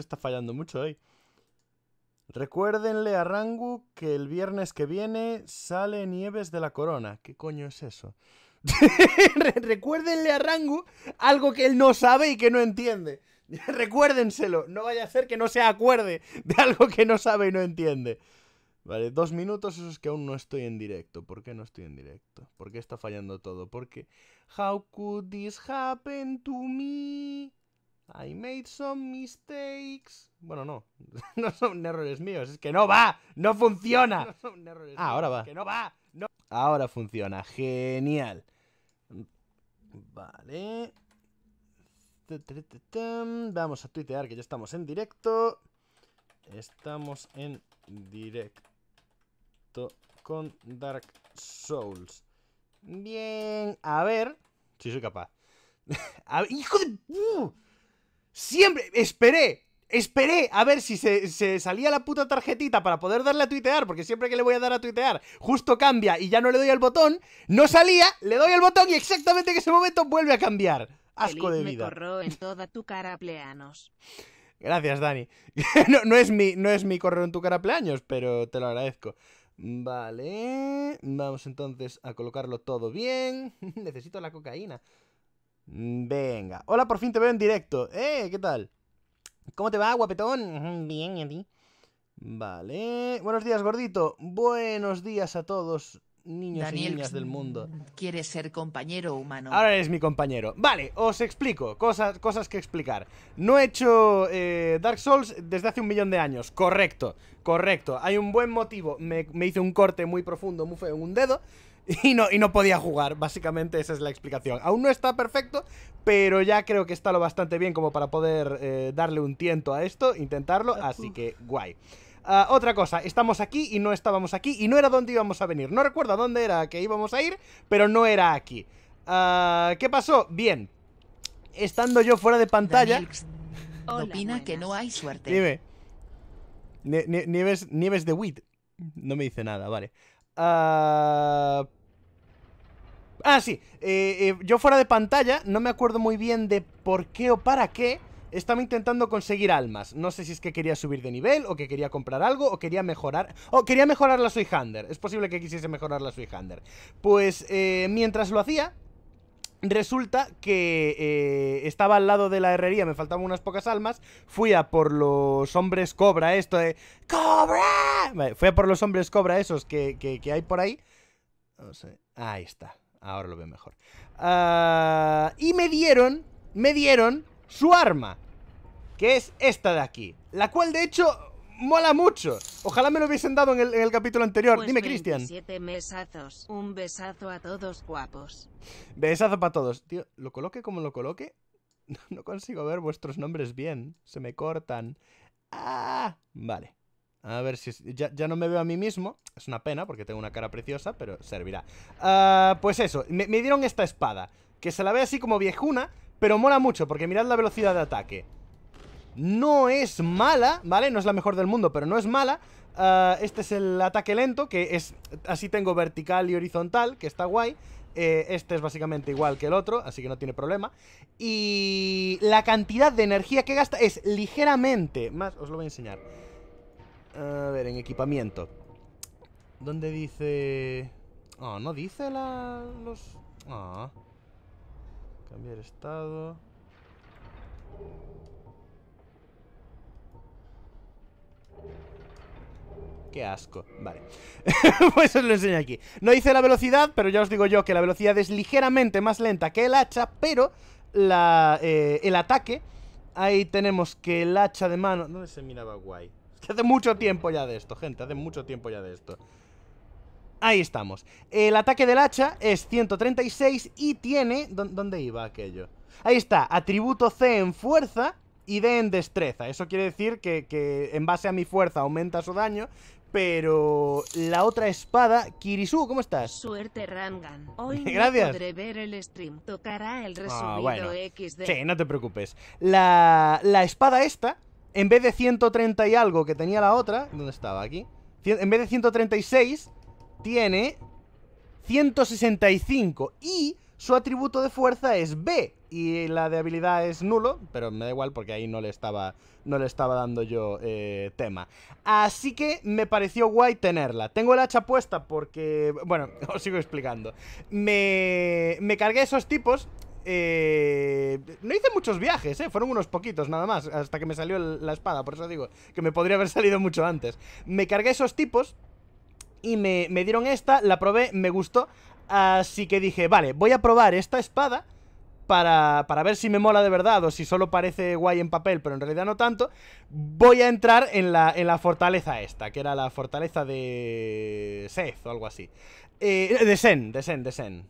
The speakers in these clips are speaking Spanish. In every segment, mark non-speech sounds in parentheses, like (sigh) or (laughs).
está fallando mucho hoy. Recuérdenle a Rangu que el viernes que viene sale Nieves de la Corona. ¿Qué coño es eso? (laughs) Recuérdenle a Rangu algo que él no sabe y que no entiende. (laughs) Recuérdenselo. No vaya a ser que no se acuerde de algo que no sabe y no entiende. Vale, dos minutos, eso es que aún no estoy en directo. ¿Por qué no estoy en directo? ¿Por qué está fallando todo? Porque... How could this happen to me? I made some mistakes. Bueno, no. (laughs) no son errores míos. Es que no va. No funciona. (laughs) ah, ahora va. no va. Ahora funciona. Genial. Vale. Vamos a tuitear que ya estamos en directo. Estamos en directo con Dark Souls. Bien. A ver si soy capaz. (laughs) ¡Hijo de... Siempre esperé, esperé a ver si se, salía la puta tarjetita para poder darle a tuitear, porque siempre que le voy a dar a tuitear, justo cambia y ya no le doy al botón, no salía, le doy al botón y exactamente en ese momento vuelve a cambiar. Asco de vida. Me en toda tu cara, pleanos. Gracias, Dani. (laughs) no, no, es mi, no es mi correo en tu cara Pleanos, pero te lo agradezco. Vale, vamos entonces a colocarlo todo bien. (laughs) Necesito la cocaína. Mm, venga. Hola, por fin te veo en directo. ¡Eh! ¿Qué tal? ¿Cómo te va, guapetón? Bien, ¿y Vale. Buenos días, gordito. Buenos días a todos, niños y niñas del mm, mundo. Quieres ser compañero humano. Ahora eres mi compañero. Vale, os explico. Cosas, cosas que explicar. No he hecho eh, Dark Souls desde hace un millón de años. Correcto, correcto. Hay un buen motivo. Me, hice un corte muy profundo, muy feo, en un dedo. (laughs) y no, podía jugar. Básicamente esa es la explicación. Aún no está perfecto, pero ya creo que está lo bastante bien como para poder eh, darle un tiento a esto, intentarlo, ah, así que guay. Ah, otra cosa, estamos aquí y no estábamos aquí y no era donde íbamos a venir. No recuerdo a dónde era que íbamos a ir, pero no era aquí. Ah, ¿Qué pasó? Bien. Estando yo fuera de pantalla... (laughs) opina que no hay suerte. nieves, nieves de Wit. No me dice nada, vale. Ah, sí. Eh, eh, yo fuera de pantalla, no me acuerdo muy bien de por qué o para qué estaba intentando conseguir almas. No sé si es que quería subir de nivel, o que quería comprar algo, o quería mejorar... O quería mejorar la Suihander. Es posible que quisiese mejorar la Suihander. Pues eh, mientras lo hacía... Resulta que estaba al lado de la herrería, me faltaban unas pocas almas. Fui a por los hombres cobra, esto de. ¡Cobra! fui a por los hombres cobra, esos que, que hay por ahí. No sé. Ahí está. Ahora lo veo mejor. Ah, y me dieron, me dieron su arma. Que es esta de aquí. La cual, de hecho, mola mucho. Ojalá me lo hubiesen dado en el, capítulo anterior. Pues Dime, Cristian. mesazos. Un besazo a todos guapos. Besazo para todos. Tío, lo coloque como lo coloque. (laughs) no consigo ver vuestros nombres bien. Se me cortan. Ah, vale. A ver si... ya, no me veo a mí mismo. Es una pena porque tengo una cara preciosa, pero servirá. Ah, pues eso, me, dieron esta espada. Que se la ve así como viejuna, pero mola mucho porque mirad la velocidad de ataque. No es mala, ¿vale? No es la mejor del mundo, pero no es mala. Ah, este es el ataque lento, que es... Así tengo vertical y horizontal, que está guay. Eh, este es básicamente igual que el otro, así que no tiene problema. Y la cantidad de energía que gasta es ligeramente... Más, os lo voy a enseñar a ver, en equipamiento. ¿Dónde dice...? Ah, no dice la... los... Ah. Cambiar estado... Qué asco, vale (laughs) Pues os lo enseño aquí No dice la velocidad, pero ya os digo yo que la velocidad es ligeramente más lenta que el hacha Pero la, eh, el ataque Ahí tenemos que el hacha de mano ¿Dónde se miraba guay? (laughs) hace mucho tiempo ya de esto, gente. Hace mucho tiempo ya de esto. Ahí estamos. El ataque del hacha es 136 y tiene... ¿Dónde iba aquello? Ahí está. Atributo C en fuerza y D en destreza. Eso quiere decir que, en base a mi fuerza aumenta su daño, pero la otra espada, Kirisu, ¿cómo estás? Suerte Rangan. (laughs) Hoy podré ver el stream. Tocará el ah, resumido Sí, no te preocupes. La, la espada esta en vez de 130 y algo que tenía la otra, ¿dónde estaba? Aquí. En vez de 136, tiene 165. Y su atributo de fuerza es B. Y la de habilidad es nulo, pero me da igual porque ahí no le estaba, no le estaba dando yo eh, tema. Así que me pareció guay tenerla. Tengo el hacha puesta porque... Bueno, (laughs) os sigo explicando. Me, me cargué esos tipos eh, no hice muchos viajes, eh, fueron unos poquitos nada más, hasta que me salió la espada, por eso digo que me podría haber (laughs) salido mucho antes. Me cargué esos tipos y me, dieron esta, la probé, me gustó, así que dije, vale, voy a probar esta espada. Para, ver si me mola de verdad o si solo parece guay en papel, pero en realidad no tanto, voy a entrar en la, fortaleza esta, que era la fortaleza de Seth o algo así. Eh, de Sen, de Sen, de Sen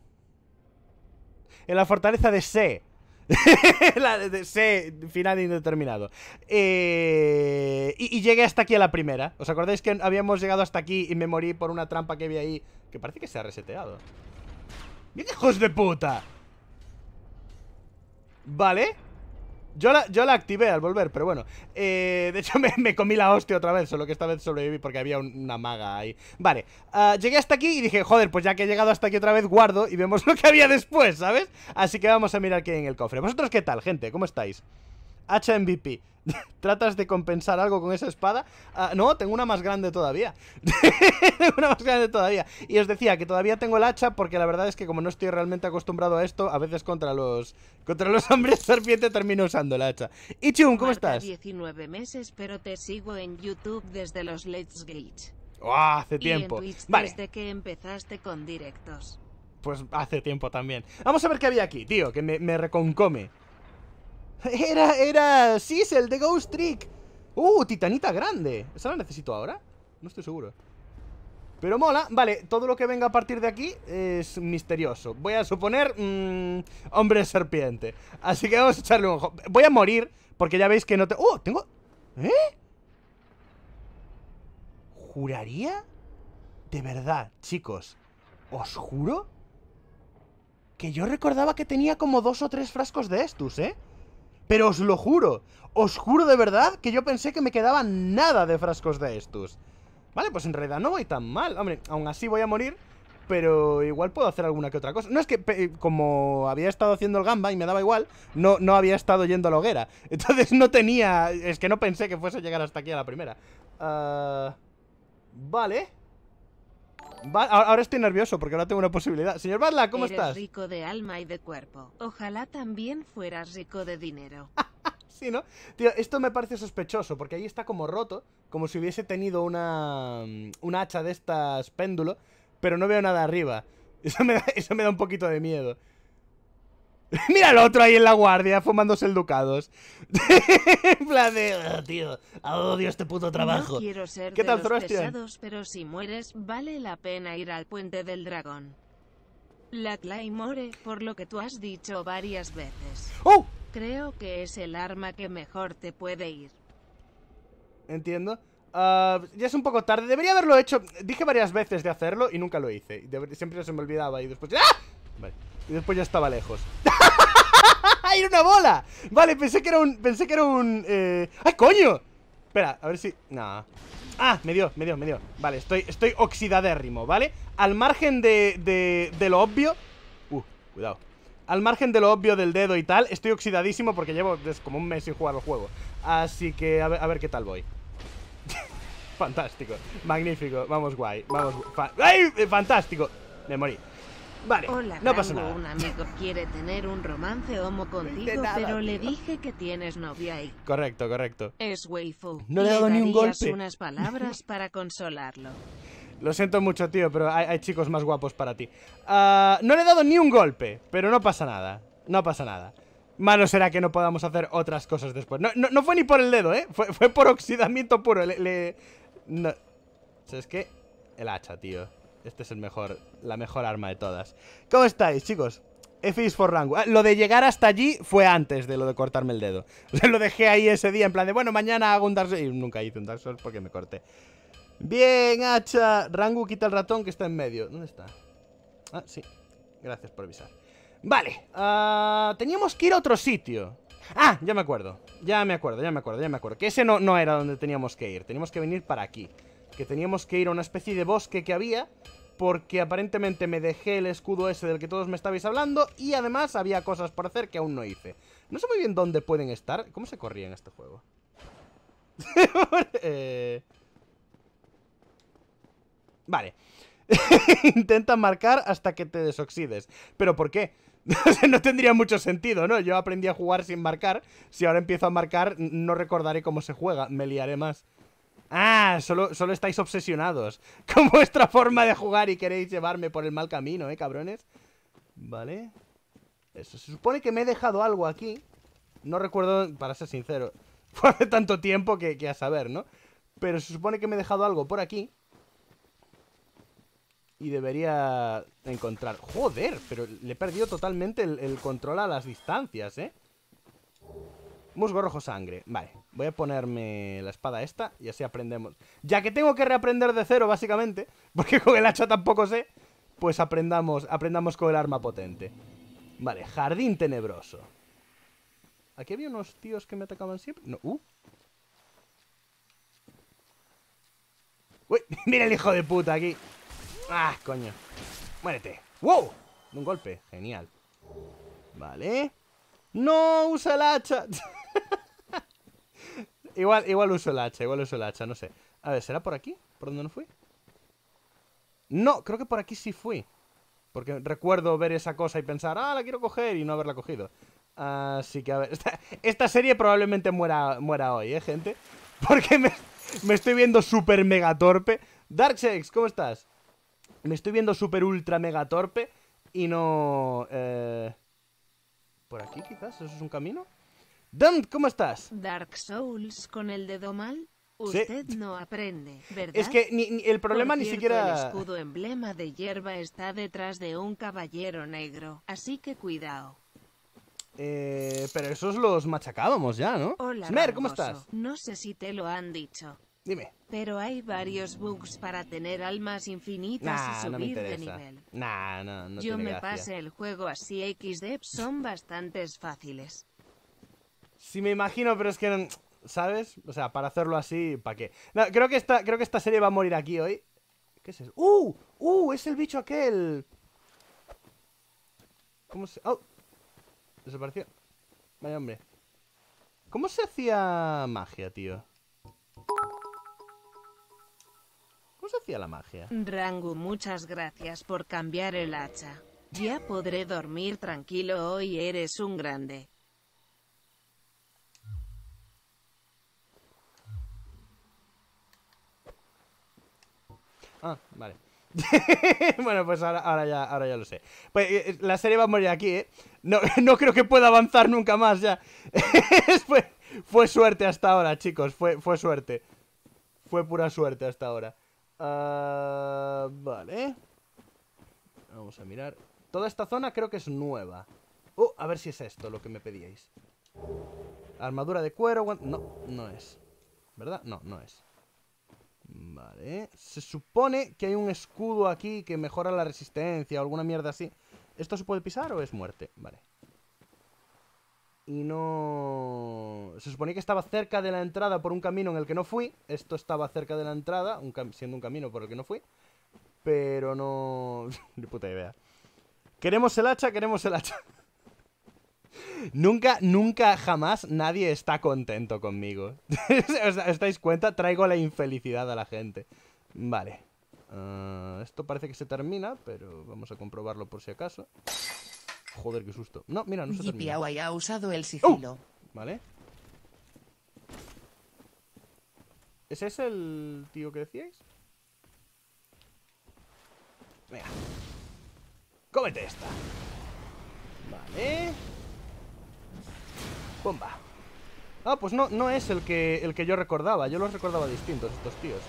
en la fortaleza de C, (laughs) la de C, final indeterminado. Eh, y, llegué hasta aquí a la primera. ¿Os acordáis que habíamos llegado hasta aquí y me morí por una trampa que vi ahí? Que parece que se ha reseteado. ¡Bien hijos de puta! Vale. Yo la, yo la activé al volver, pero bueno. Eh, de hecho, (laughs) me, comí la hostia otra vez, solo que esta vez sobreviví porque había una maga ahí. Vale, ah, llegué hasta aquí y dije, joder, pues ya que he llegado hasta aquí otra vez, guardo y vemos (laughs) lo que había después, ¿sabes? Así que vamos a mirar qué hay en el cofre. ¿Vosotros qué tal, gente? ¿Cómo estáis? Hacha MVP. (laughs) ¿Tratas de compensar algo con esa espada? Ah, no, tengo una más grande todavía. (laughs) una más grande todavía. Y os decía que todavía tengo el hacha porque la verdad es que como no estoy realmente acostumbrado a esto, a veces contra los contra los (laughs) hombres serpiente termino usando la hacha. Ichun, ¿cómo Marta, estás? 19 meses, pero te sigo en YouTube desde los Let's hace tiempo. desde que empezaste con directos. Pues hace tiempo también. Vamos a ver qué había aquí, tío, que me reconcome. Era, era Sisel de Ghost Trick Uh, titanita grande ¿Esa la necesito ahora? No estoy seguro Pero mola, vale, todo lo que venga a partir de aquí Es misterioso Voy a suponer, mm, hombre serpiente Así que vamos a echarle un ojo Voy a morir, porque ya veis que no te... ¡Uh! Tengo... ¿Eh? ¿Juraría? De verdad, chicos Os juro Que yo recordaba que tenía como dos o tres frascos de estos, ¿eh? Pero os lo juro, os juro de verdad que yo pensé que me quedaba nada de frascos de estos. Vale, pues en realidad no voy tan mal. Hombre, aún así voy a morir, pero igual puedo hacer alguna que otra cosa. No es que, eh, como había estado haciendo el gamba y me daba igual, no, no había estado yendo a la hoguera. (laughs) Entonces no tenía... Es que no pensé que fuese a llegar hasta aquí a la primera. Ah, vale ahora estoy nervioso porque ahora tengo una posibilidad. Señor Badla, ¿cómo estás? rico de alma y de cuerpo. Ojalá también fueras rico de dinero. (laughs) sí, ¿no? Tío, esto me parece sospechoso porque ahí está como roto, como si hubiese tenido una, mm, una hacha de estas péndulo, pero no veo nada arriba. (laughs) eso me da un poquito de miedo. (laughs) Mira al otro ahí en la guardia, fumándose el ducados. (laughs) en de, oh, tío, odio este puto trabajo. quiero ser ¿Qué tal, pero si mueres, vale la pena ir al puente del dragón. La Claymore, por lo que tú has dicho varias veces. ¡Oh! Creo que es el arma que mejor te puede ir. Entiendo. Ah, ya es un poco tarde. Debería haberlo hecho. Dije varias veces de hacerlo y nunca lo hice. Siempre se me olvidaba y después... ¡Ah! Vale. Y después ya estaba lejos. (laughs) ¡Era una bola! Vale, pensé que era un... Pensé que era un... Eh, ¡Ay, coño! Espera, a ver si... No. Ah, me dio, me dio, me dio. Vale, estoy, estoy oxidadérrimo, ¿vale? Al margen de, de, de lo obvio... Uh, cuidado. Al margen de lo obvio del dedo y tal, estoy oxidadísimo porque llevo como un mes sin jugar al juego. Así que a ver, qué tal voy. (laughs) fantástico, magnífico, vamos guay, vamos... ¡Ay! Fantástico, me morí. Vale, no pasa nada. un amigo quiere tener un romance homo contigo, pero le dije que tienes novia Correcto, correcto. Es Weifu. No le he dado ni un golpe. unas palabras (laughs) para consolarlo. Lo siento mucho, tío, pero hay, chicos más guapos para ti. Ah, no le he dado ni un golpe, pero no pasa nada. No pasa nada. Malo será que no podamos hacer otras cosas después. No, no, fue ni por el dedo, ¿eh? Fue, fue por oxidamiento puro. Le... No. es que... El hacha, tío. Este es el mejor, la mejor arma de todas ¿Cómo estáis, chicos? F for Rango. Ah, lo de llegar hasta allí fue antes de lo de cortarme el dedo (laughs) lo dejé ahí ese día en plan de Bueno, mañana hago un Dark Souls Y nunca hice un Dark Souls porque me corté Bien, hacha Rangu, quita el ratón que está en medio ¿Dónde está? Ah, sí Gracias por avisar Vale, ah, teníamos que ir a otro sitio Ah, ya me acuerdo Ya me acuerdo, ya me acuerdo, ya me acuerdo Que ese no, no era donde teníamos que ir Teníamos que venir para aquí que teníamos que ir a una especie de bosque que había, porque aparentemente me dejé el escudo ese del que todos me estabais hablando, y además había cosas por hacer que aún no hice. No sé muy bien dónde pueden estar. ¿Cómo se corría en este juego? (laughs) Eh, vale. (laughs) Intenta marcar hasta que te desoxides. ¿Pero por qué? (laughs) no tendría mucho sentido, ¿no? Yo aprendí a jugar sin marcar. Si ahora empiezo a marcar, no recordaré cómo se juega. Me liaré más. Ah, solo, solo estáis obsesionados (laughs) con vuestra forma de jugar y queréis llevarme por el mal camino, ¿eh, cabrones? Vale. Eso, se supone que me he dejado algo aquí. No recuerdo, para ser sincero, (laughs) fue hace tanto tiempo que, a saber, ¿no? Pero se supone que me he dejado algo por aquí. Y debería encontrar... ¡Joder! Pero le he perdido totalmente el, el control a las distancias, ¿eh? Musgo rojo sangre. Vale, voy a ponerme la espada esta y así aprendemos. Ya que tengo que reaprender de cero, básicamente, (laughs) porque con el hacha tampoco sé, pues aprendamos, aprendamos con el arma potente. Vale, jardín tenebroso. Aquí había unos tíos que me atacaban siempre. No, uh. Uy, (laughs) mira el hijo de puta aquí. Ah, coño. Muérete. ¡Wow! un golpe. Genial. Vale. No, usa el hacha. (laughs) igual, uso el hacha, igual uso el hacha, no sé. A ver, ¿será por aquí? ¿Por dónde no fui? No, creo que por aquí sí fui. Porque recuerdo ver esa cosa y pensar, ah, la quiero coger y no haberla cogido. Así que, a ver, esta, serie probablemente muera, muera hoy, ¿eh, gente? (laughs) Porque me, estoy viendo súper mega torpe. Darksex, ¿cómo estás? Me estoy viendo súper ultra mega torpe y no... Eh, ¿Por aquí quizás? ¿Eso es un camino? ¡Dunt! ¿cómo estás? Dark Souls con el dedo mal. Usted no aprende, ¿verdad? Es que ni, el problema ni siquiera... El escudo emblema de hierba está detrás de un caballero negro, así que cuidado. Eh, pero esos los machacábamos ya, ¿no? Hola, Smer, ¿cómo estás? No sé si te lo han dicho. Dime. Pero hay varios bugs para tener almas infinitas y subir de nivel. No, no, no Yo me pase pasé el juego así, XD, son bastantes fáciles. Si me imagino, pero es que. ¿Sabes? O sea, para hacerlo así, ¿para qué? No, creo, que esta, creo que esta serie va a morir aquí hoy. ¿Qué es eso? ¡Uh! ¡Uh! Es el bicho aquel. ¿Cómo se.? ¡Oh! Desapareció. Vaya hombre. ¿Cómo se hacía magia, tío? ¿Cómo se hacía la magia? Rangu, muchas gracias por cambiar el hacha. Ya podré dormir tranquilo hoy, eres un grande. Ah, vale. (laughs) bueno, pues ahora, ya, ahora ya lo sé. Pues, eh, eh, la serie va a morir aquí, ¿eh? No, (laughs) creo que pueda avanzar nunca más ya. (laughs) fue, fue, suerte hasta ahora, chicos. Fue, fue suerte. Fue pura suerte hasta ahora. Ah, vale. Vamos a mirar. Toda esta zona creo que es nueva. oh a ver si es esto lo que me pedíais. Armadura de cuero. No, no es. ¿Verdad? No, no es. Vale. Se supone que hay un escudo aquí que mejora la resistencia o alguna mierda así. ¿Esto se puede pisar o es muerte? Vale. Y no... Se suponía que estaba cerca de la entrada por un camino en el que no fui. Esto estaba cerca de la entrada, siendo un camino por el que no fui. Pero no... (laughs) Ni puta idea. Queremos el hacha, queremos el hacha. Nunca, nunca, jamás nadie está contento conmigo. (laughs) ¿Os dais cuenta? Traigo la infelicidad a la gente. Vale. Ah, esto parece que se termina, pero vamos a comprobarlo por si acaso. Joder, qué susto. No, mira, no se termina. ha usado el ¡Oh! vale. ¿Ese es el tío que decíais? Venga. Cómete esta. Vale. Bomba. Ah, pues no, no es el que, el que yo recordaba. Yo los recordaba distintos, estos tíos.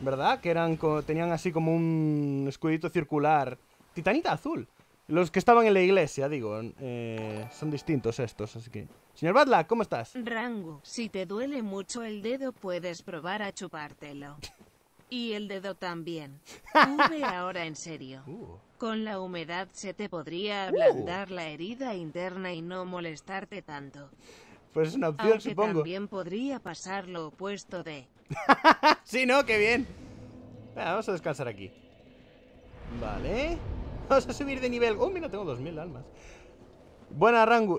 ¿Verdad? Que eran tenían así como un escudito circular. Titanita azul. Los que estaban en la iglesia, digo. Eh, son distintos estos, así que... Señor Badla, ¿cómo estás? Rango, si te duele mucho el dedo, puedes probar a chupártelo. (laughs) y el dedo también. (laughs) V ahora en serio. Uh. Con la humedad se te podría ablandar uh. la herida interna y no molestarte tanto. Pues es una opción, Aunque supongo. también podría pasar lo opuesto de... (laughs) sí, ¿no? ¡Qué bien! vamos a descansar aquí. Vale. Vamos a subir de nivel. ¡Oh, mira! Tengo 2000 almas. Buena, Rangu.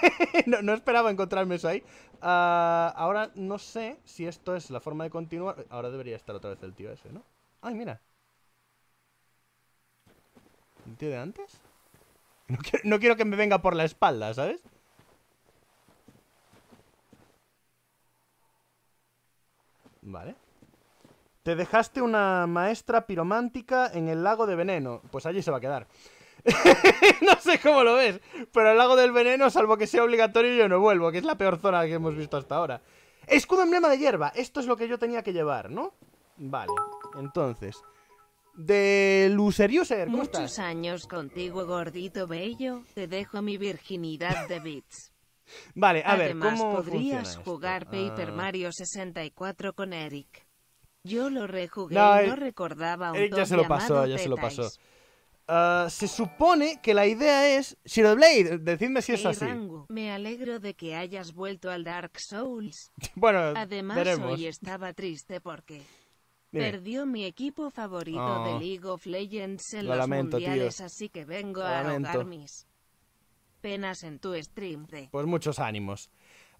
(laughs) no, esperaba encontrarme eso ahí. Ah, ahora no sé si esto es la forma de continuar. Ahora debería estar otra vez el tío ese, ¿no? ¡Ay, mira! ¿El tío de antes? No quiero, no quiero que me venga por la espalda, ¿sabes? Vale. Te dejaste una maestra piromántica en el lago de veneno. Pues allí se va a quedar. (laughs) no sé cómo lo ves, pero el lago del veneno, salvo que sea obligatorio, yo no vuelvo, que es la peor zona que hemos visto hasta ahora. Escudo emblema de hierba, esto es lo que yo tenía que llevar, ¿no? Vale, entonces de lucerios User. Muchos años contigo, gordito bello. Te dejo mi virginidad de bits. (laughs) Vale, a ver, ¿cómo podrías jugar Paper ah. Mario 64 con Eric. Yo lo rejugué no, y no eh, recordaba un ya se lo pasó, ya se lo pasó. Ah, se supone que la idea es Shiro Blade, decidme si es así. me alegro de que hayas vuelto al Dark Souls. (laughs) bueno, Además, veremos. hoy estaba triste porque Perdió mi equipo favorito de oh. League of Legends en los mundiales, así que vengo a ahogar mis penas en tu stream Pues muchos ánimos.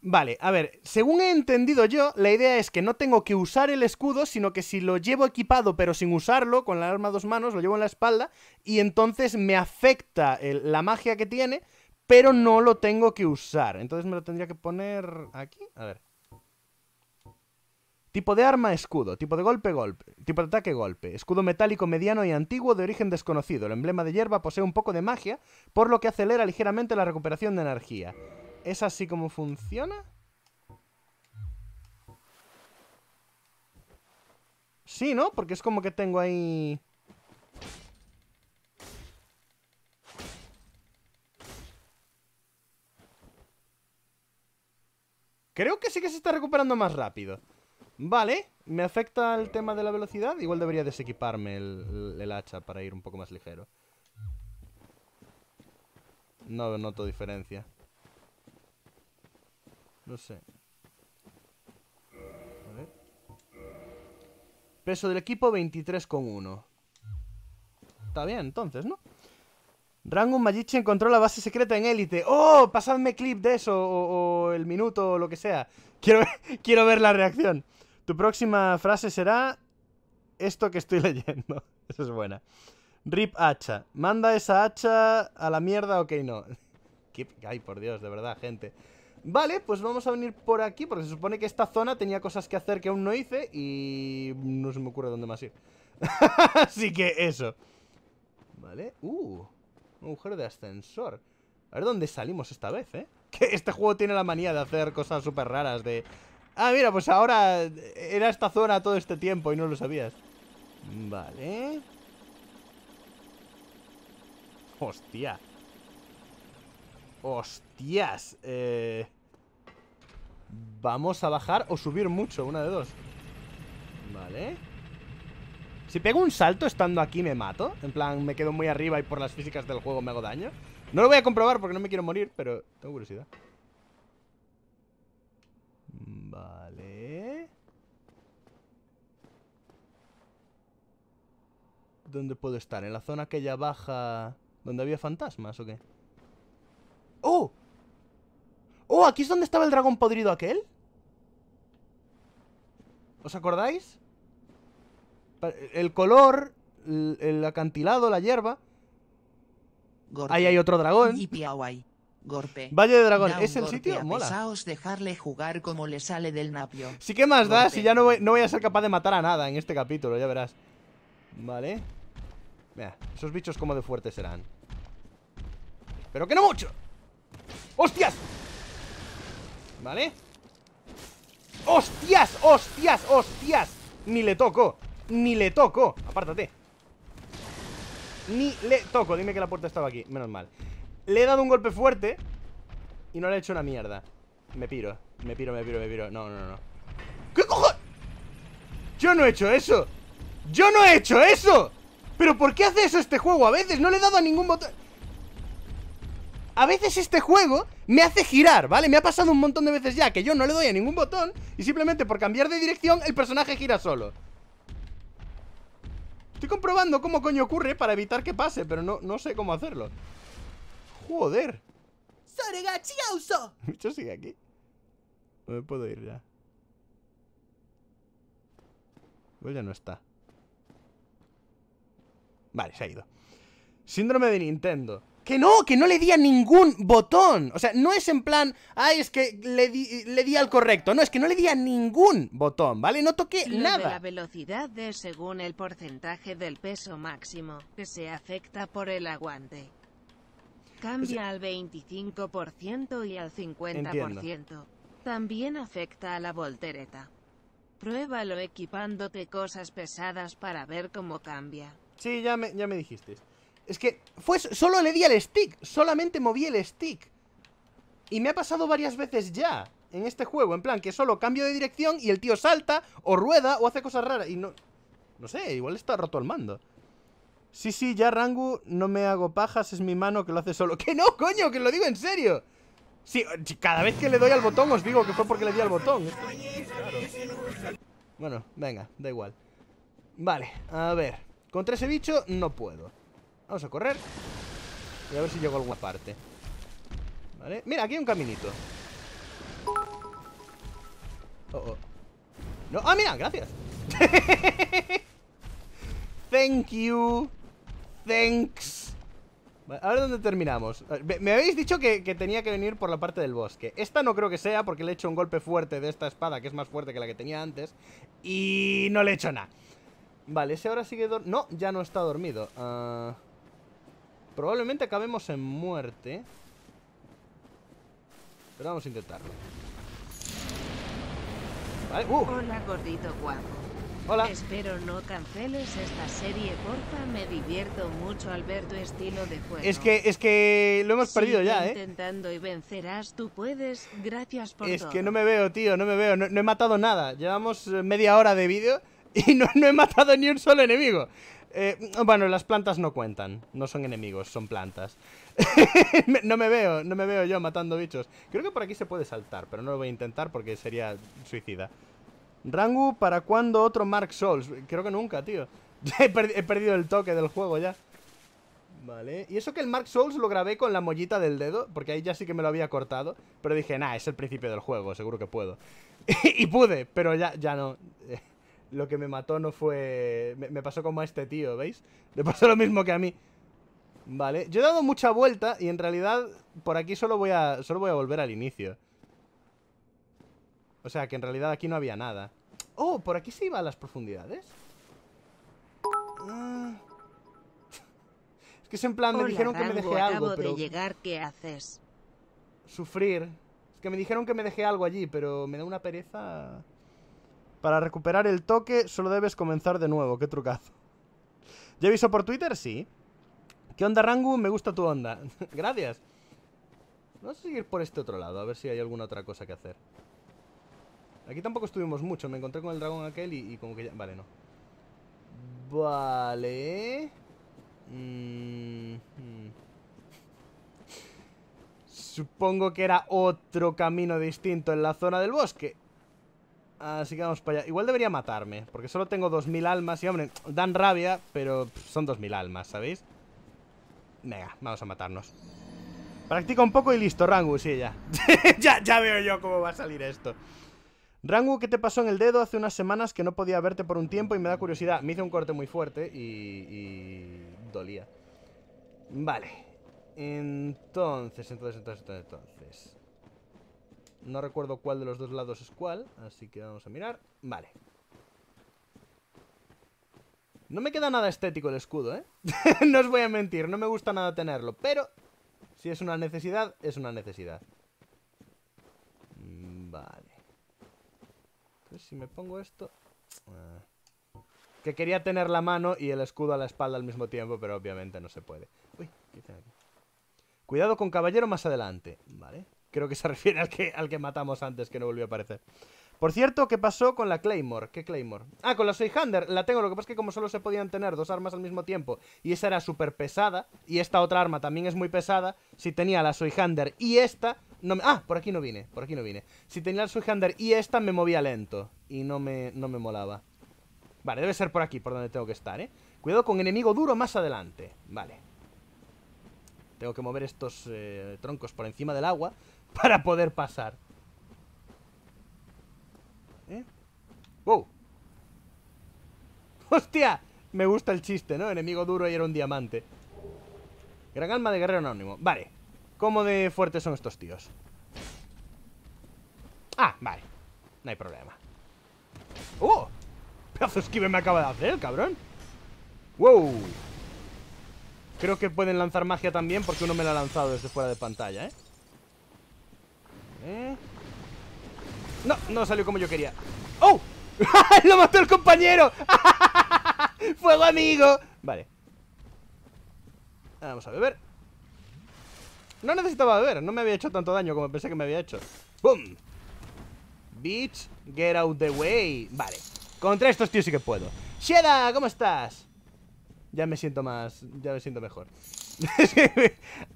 Vale, a ver, según he entendido yo, la idea es que no tengo que usar el escudo, sino que si lo llevo equipado pero sin usarlo, con la arma a dos manos, lo llevo en la espalda, y entonces me afecta la magia que tiene, pero no lo tengo que usar. Entonces me lo tendría que poner aquí, a ver. Tipo de arma, escudo. Tipo de golpe, golpe. Tipo de ataque, golpe. Escudo metálico mediano y antiguo de origen desconocido. El emblema de hierba posee un poco de magia, por lo que acelera ligeramente la recuperación de energía. ¿Es así como funciona? Sí, ¿no? Porque es como que tengo ahí... Creo que sí que se está recuperando más rápido. Vale, me afecta el tema de la velocidad. Igual debería desequiparme el, hacha para ir un poco más ligero. No noto diferencia. No sé. Peso del equipo 23,1. Está bien, entonces, ¿no? Rango Magician encontró la base secreta en élite. ¡Oh! Pasadme clip de eso o, el minuto o lo que sea. Quiero, (laughs) quiero ver la reacción. Tu próxima frase será esto que estoy (laughs) leyendo. Eso es buena. Rip hacha. Manda esa hacha a la mierda, ok, no. (laughs) Ay, por Dios, de verdad, gente. Vale, pues vamos a venir por aquí, porque se supone que esta zona tenía cosas que hacer que aún no hice y no se me ocurre dónde más ir. (laughs) Así que eso. Vale. Uh, un agujero de ascensor. A ver dónde salimos esta vez, ¿eh? Que este juego tiene la manía de hacer cosas súper raras de... Ah, mira, pues ahora era esta zona todo este tiempo y no lo sabías. Vale. Hostia. Hostias. Eh. Vamos a bajar o subir mucho, una de dos. Vale. Si pego un salto estando aquí me mato. En plan, me quedo muy arriba y por las físicas del juego me hago daño. No lo voy a comprobar porque no me quiero morir, pero tengo curiosidad. ¿Dónde puedo estar? ¿En la zona aquella baja donde había fantasmas o qué? ¡Oh! ¡Oh! ¿Aquí es donde estaba el dragón podrido aquel? ¿Os acordáis? El color, el, acantilado, la hierba. Ahí hay otro dragón. Valle de dragón. ¿Es el sitio? Mola. dejarle jugar como le sale del napio. Sí, que más da? Si ya no voy a ser capaz de matar a nada en este capítulo, ya verás. Vale. Mira, esos bichos como de fuertes serán Pero que no mucho ¡Hostias! ¿Vale? ¡Hostias! ¡Hostias! ¡Hostias! Ni le toco Ni le toco Apártate Ni le toco Dime que la puerta estaba aquí Menos mal Le he dado un golpe fuerte Y no le he hecho una mierda Me piro Me piro, me piro, me piro No, no, no ¿Qué cojones? Yo no he hecho eso Yo no he hecho eso ¿Pero por qué hace eso este juego? A veces no le he dado a ningún botón a veces este juego me hace girar, ¿vale? Me ha pasado un montón de veces ya que yo no le doy a ningún botón y simplemente por cambiar de dirección el personaje gira solo. Estoy comprobando cómo coño ocurre para evitar que pase, pero no, no sé cómo hacerlo. Joder. Yo (laughs) sigue aquí. No me puedo ir ya. Pues ya no está. Vale, se ha ido. Síndrome de Nintendo. Que no, que no le di a ningún botón. O sea, no es en plan, ay, es que le di, le al correcto. No, es que no le di a ningún botón, ¿vale? No toqué nada. la velocidad es según el porcentaje del peso máximo que se afecta por el aguante. Cambia pues, al 25% y al 50%. También afecta a la voltereta. Pruébalo equipándote cosas pesadas para ver cómo cambia. Sí, ya me, ya me dijiste. Es que fue, solo le di al stick, solamente moví el stick. Y me ha pasado varias veces ya en este juego, en plan que solo cambio de dirección y el tío salta o rueda o hace cosas raras y no... No sé, igual está roto el mando. Sí, sí, ya Rangu, no me hago pajas, es mi mano que lo hace solo. (laughs) ¡Que no, coño! ¡Que lo digo en serio! Sí, eh, cada vez que le doy al botón os digo que fue porque le di al botón. Bueno, venga, da igual. Vale, a ver. Contra ese bicho no puedo. Vamos a correr. Y a ver si llego a alguna parte. Vale. Mira, aquí hay un caminito. Oh, oh. No. Ah, mira, gracias. (laughs) Thank you. Thanks. Vale, a dónde terminamos. me habéis dicho que, tenía que venir por la parte del bosque. Esta no creo que sea porque le he hecho un golpe fuerte de esta espada, que es más fuerte que la que tenía antes. Y no le he hecho nada. Vale, ese ahora sigue dormido. No, ya no está dormido. Ah, probablemente acabemos en muerte. Pero vamos a intentarlo. Vale. Uh. Hola, gordito guapo. Hola. Espero no canceles esta serie corta. Me divierto mucho al ver tu estilo de juego. Es que, es que lo hemos perdido ya, ¿eh? intentando y vencerás. Tú puedes. Gracias por Es que no me veo, tío. No me veo. No, no he matado nada. Llevamos eh, media hora de vídeo. (laughs) Y no, he matado ni un solo enemigo. Eh, bueno, las plantas no cuentan. No son enemigos, son plantas. (laughs) no me veo, no me veo yo matando bichos. Creo que por aquí se puede saltar, pero no lo voy a intentar porque sería suicida. Rangu, ¿para cuándo otro Mark Souls? Creo que nunca, tío. (laughs) he, perdido el toque del juego ya. Vale. Y eso que el Mark Souls lo grabé con la mollita del dedo, porque ahí ya sí que me lo había cortado. Pero dije, nah, es el principio del juego, seguro que puedo. y pude, pero ya, ya no lo que me mató no fue... Me, pasó como a este tío, ¿veis? Le pasó lo mismo que a mí. Vale, yo he dado mucha vuelta y en realidad por aquí solo voy a, solo voy a volver al inicio. O sea, que en realidad aquí no había nada. ¡Oh! ¿Por aquí se iba a las profundidades? Ah. (laughs) Es que es en plan, me dijeron que me dejé algo, pero... de llegar, ¿qué haces? Sufrir. Es que me dijeron que me dejé algo allí, pero me da una pereza... Para recuperar el toque solo debes comenzar de nuevo. Qué trucazo. ¿Ya visto por Twitter? Sí. ¿Qué onda, Rango? Me gusta tu onda. (laughs) Gracias. Vamos a seguir por este otro lado, a ver si hay alguna otra cosa que hacer. Aquí tampoco estuvimos mucho. Me encontré con el dragón aquel y, como que ya... Vale, no. Vale... Mm, hmm. Supongo que era otro camino distinto en la zona del bosque. Así que vamos para allá. Igual debería matarme, porque solo tengo 2000 almas. Y hombre, dan rabia, pero son 2000 almas, ¿sabéis? Venga, vamos a matarnos. Practica un poco y listo, Rangu, sí, (laughs) ya. ya. veo yo cómo va a salir esto. Rangu, ¿qué te pasó en el dedo hace unas semanas que no podía verte por un tiempo y me da curiosidad? Me hice un corte muy fuerte y... y... dolía. Vale. Entonces, entonces, entonces, entonces... No recuerdo cuál de los dos lados es cuál, así que vamos a mirar. Vale. No me queda nada estético el escudo, ¿eh? (laughs) no os voy a mentir, no me gusta nada tenerlo, pero si es una necesidad, es una necesidad. Mm, vale. Entonces, si me pongo esto... Eh, que quería tener la mano y el escudo a la espalda al mismo tiempo, pero obviamente no se puede. Uy, ¿qué tengo aquí? Cuidado con caballero más adelante. Vale. Creo que se (laughs) refiere al que, al que matamos antes, que no volvió a aparecer. Por cierto, ¿qué pasó con la Claymore? ¿Qué Claymore? Ah, con la Seihander la tengo, lo que pasa es que como solo se podían tener dos armas al mismo tiempo y esa era súper pesada, y esta otra arma también es muy pesada, si tenía la Seihander y esta, no Ah, por aquí no vine, por aquí no vine. Si tenía la Seihander y esta me movía lento y no me, no me molaba. Vale, debe ser por aquí, por donde tengo que estar, ¿eh? Cuidado con enemigo duro más adelante, vale. Tengo que mover estos eh, troncos por encima del agua para poder pasar. ¿Eh? ¡Wow! (laughs) ¡Hostia! Me gusta el chiste, ¿no? Enemigo duro y era un diamante. Gran alma de guerrero anónimo. Vale. ¿Cómo de fuertes son estos tíos? Ah, vale. No hay problema. ¡Oh! Pedazo esquive me acaba de hacer, cabrón. ¡Wow! Creo que pueden lanzar magia también porque uno me la ha lanzado desde fuera de pantalla, ¿eh? ¿Eh? No, no salió como yo quería. ¡Oh! (laughs) ¡Lo mató el compañero! (laughs) ¡Fuego amigo! Vale. Vamos a beber. No necesitaba beber, no me había hecho tanto daño como pensé que me había hecho. ¡Bum! Bitch, get out the way. Vale. Contra estos tíos sí que puedo. Sheda, ¿cómo estás? Ya me siento más... Ya me siento mejor.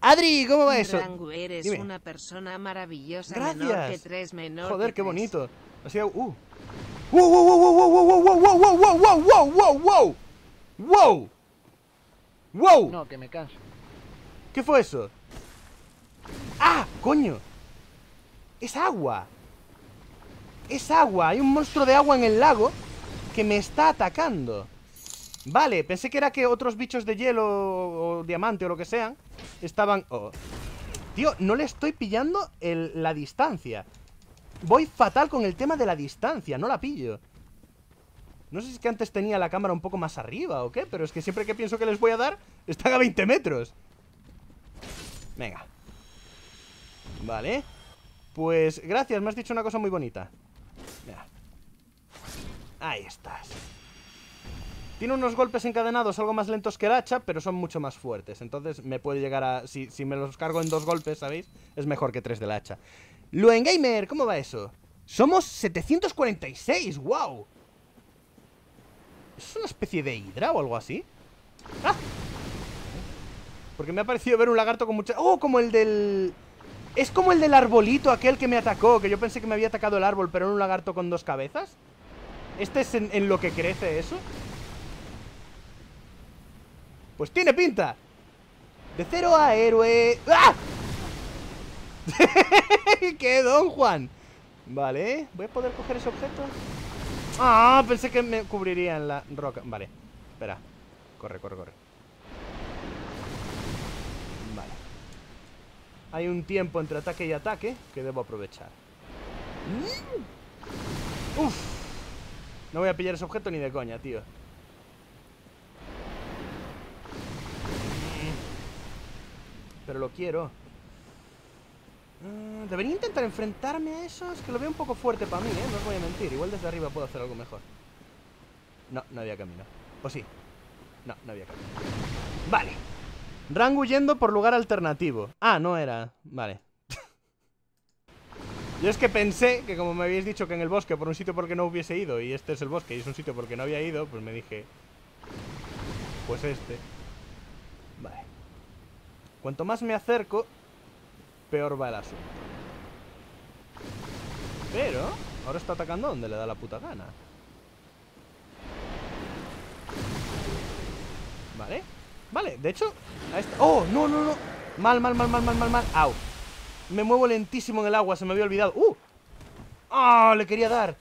Adri, ¿cómo va eso? Rango, eres Dime. una persona maravillosa. Gracias. Menor que tres, menor Joder, que qué tres. bonito. O sea, uh. ¡Wow, wow, wow, wow, wow, wow, wow, wow, wow, wow, wow, wow, wow! ¡Wow! ¡Wow! No, que me canso. ¿Qué fue eso? ¡Ah! ¡Coño! ¡Es agua! ¡Es agua! Hay un monstruo de agua en el lago que me está atacando. Vale, pensé que era que otros bichos de hielo o diamante o lo que sean estaban... Oh. Tío, no le estoy pillando la distancia. Voy fatal con el tema de la distancia, no la pillo. No sé si es que antes tenía la cámara un poco más arriba o qué, pero es que siempre que pienso que les voy a dar, están a 20 metros. Venga. Vale. Pues gracias, me has dicho una cosa muy bonita. Ahí estás. Tiene unos golpes encadenados algo más lentos que el hacha, pero son mucho más fuertes. Entonces me puede llegar a... Si, me los cargo en dos golpes, ¿sabéis? Es mejor que tres del hacha. Luen Gamer, ¿cómo va eso? Somos 746, wow. ¿Es una especie de hidra o algo así? ¡Ah! Porque me ha parecido ver un lagarto con mucha... ¡Oh, como el del... Es como el del arbolito aquel que me atacó, que yo pensé que me había atacado el árbol, pero era un lagarto con dos cabezas. ¿Este es en lo que crece eso? Pues tiene pinta. De cero a héroe. ¡Ah! (laughs) ¡Qué don Juan! Vale, ¿voy a poder coger ese objeto? Ah, pensé que me cubriría en la roca. Vale, espera. Corre, corre, corre. Vale. Hay un tiempo entre ataque y ataque que debo aprovechar. Mm. Uf. No voy a pillar ese objeto ni de coña, tío. Pero lo quiero. Mm, debería intentar enfrentarme a eso. Es que lo veo un poco fuerte para mí, ¿eh? No os voy a mentir. Igual desde arriba puedo hacer algo mejor. No, no había camino. ¿O sí? No, no había camino. Vale. Rango huyendo por lugar alternativo. Ah, no era. Vale. (laughs) Yo es que pensé que como me habéis dicho que en el bosque por un sitio porque no hubiese ido y este es el bosque y es un sitio porque no había ido, pues me dije... Pues este. Cuanto más me acerco, peor va el asunto. Pero, ahora está atacando donde le da la puta gana. Vale, vale, de hecho, ¡Oh, no, no, no! Mal, mal, mal, mal, mal, mal, mal. ¡Au! Me muevo lentísimo en el agua, se me había olvidado. ¡Uh! ¡Ah! ¡Oh, le quería dar!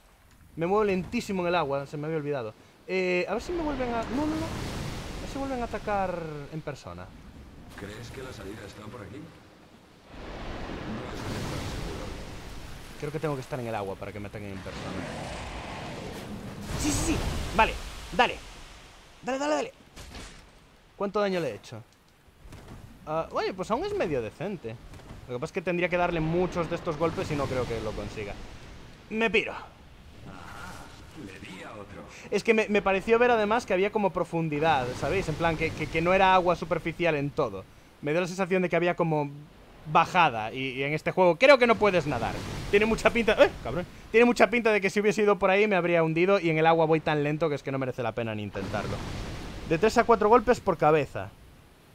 Me muevo lentísimo en el agua, se me había olvidado. Eh, a ver si me vuelven a... No, no, no. A ver si vuelven a atacar en persona. ¿Crees que la salida está por aquí? Creo que tengo que estar en el agua para que me ataquen en persona. ¡Sí, sí, sí! Vale, dale. Dale, dale, dale. ¿Cuánto daño le he hecho? Ah, oye, pues aún es medio decente. Lo que pasa es que tendría que darle muchos de estos golpes y no creo que lo consiga. Me piro. Es que me, pareció ver además que había como profundidad, ¿sabéis? En plan, que, no era agua superficial en todo. Me dio la sensación de que había como bajada y, en este juego creo que no puedes nadar. Tiene mucha pinta... ¡Eh, cabrón! Tiene mucha pinta de que si hubiese ido por ahí me habría hundido y en el agua voy tan lento que es que no merece la pena ni intentarlo. De 3 a 4 golpes por cabeza.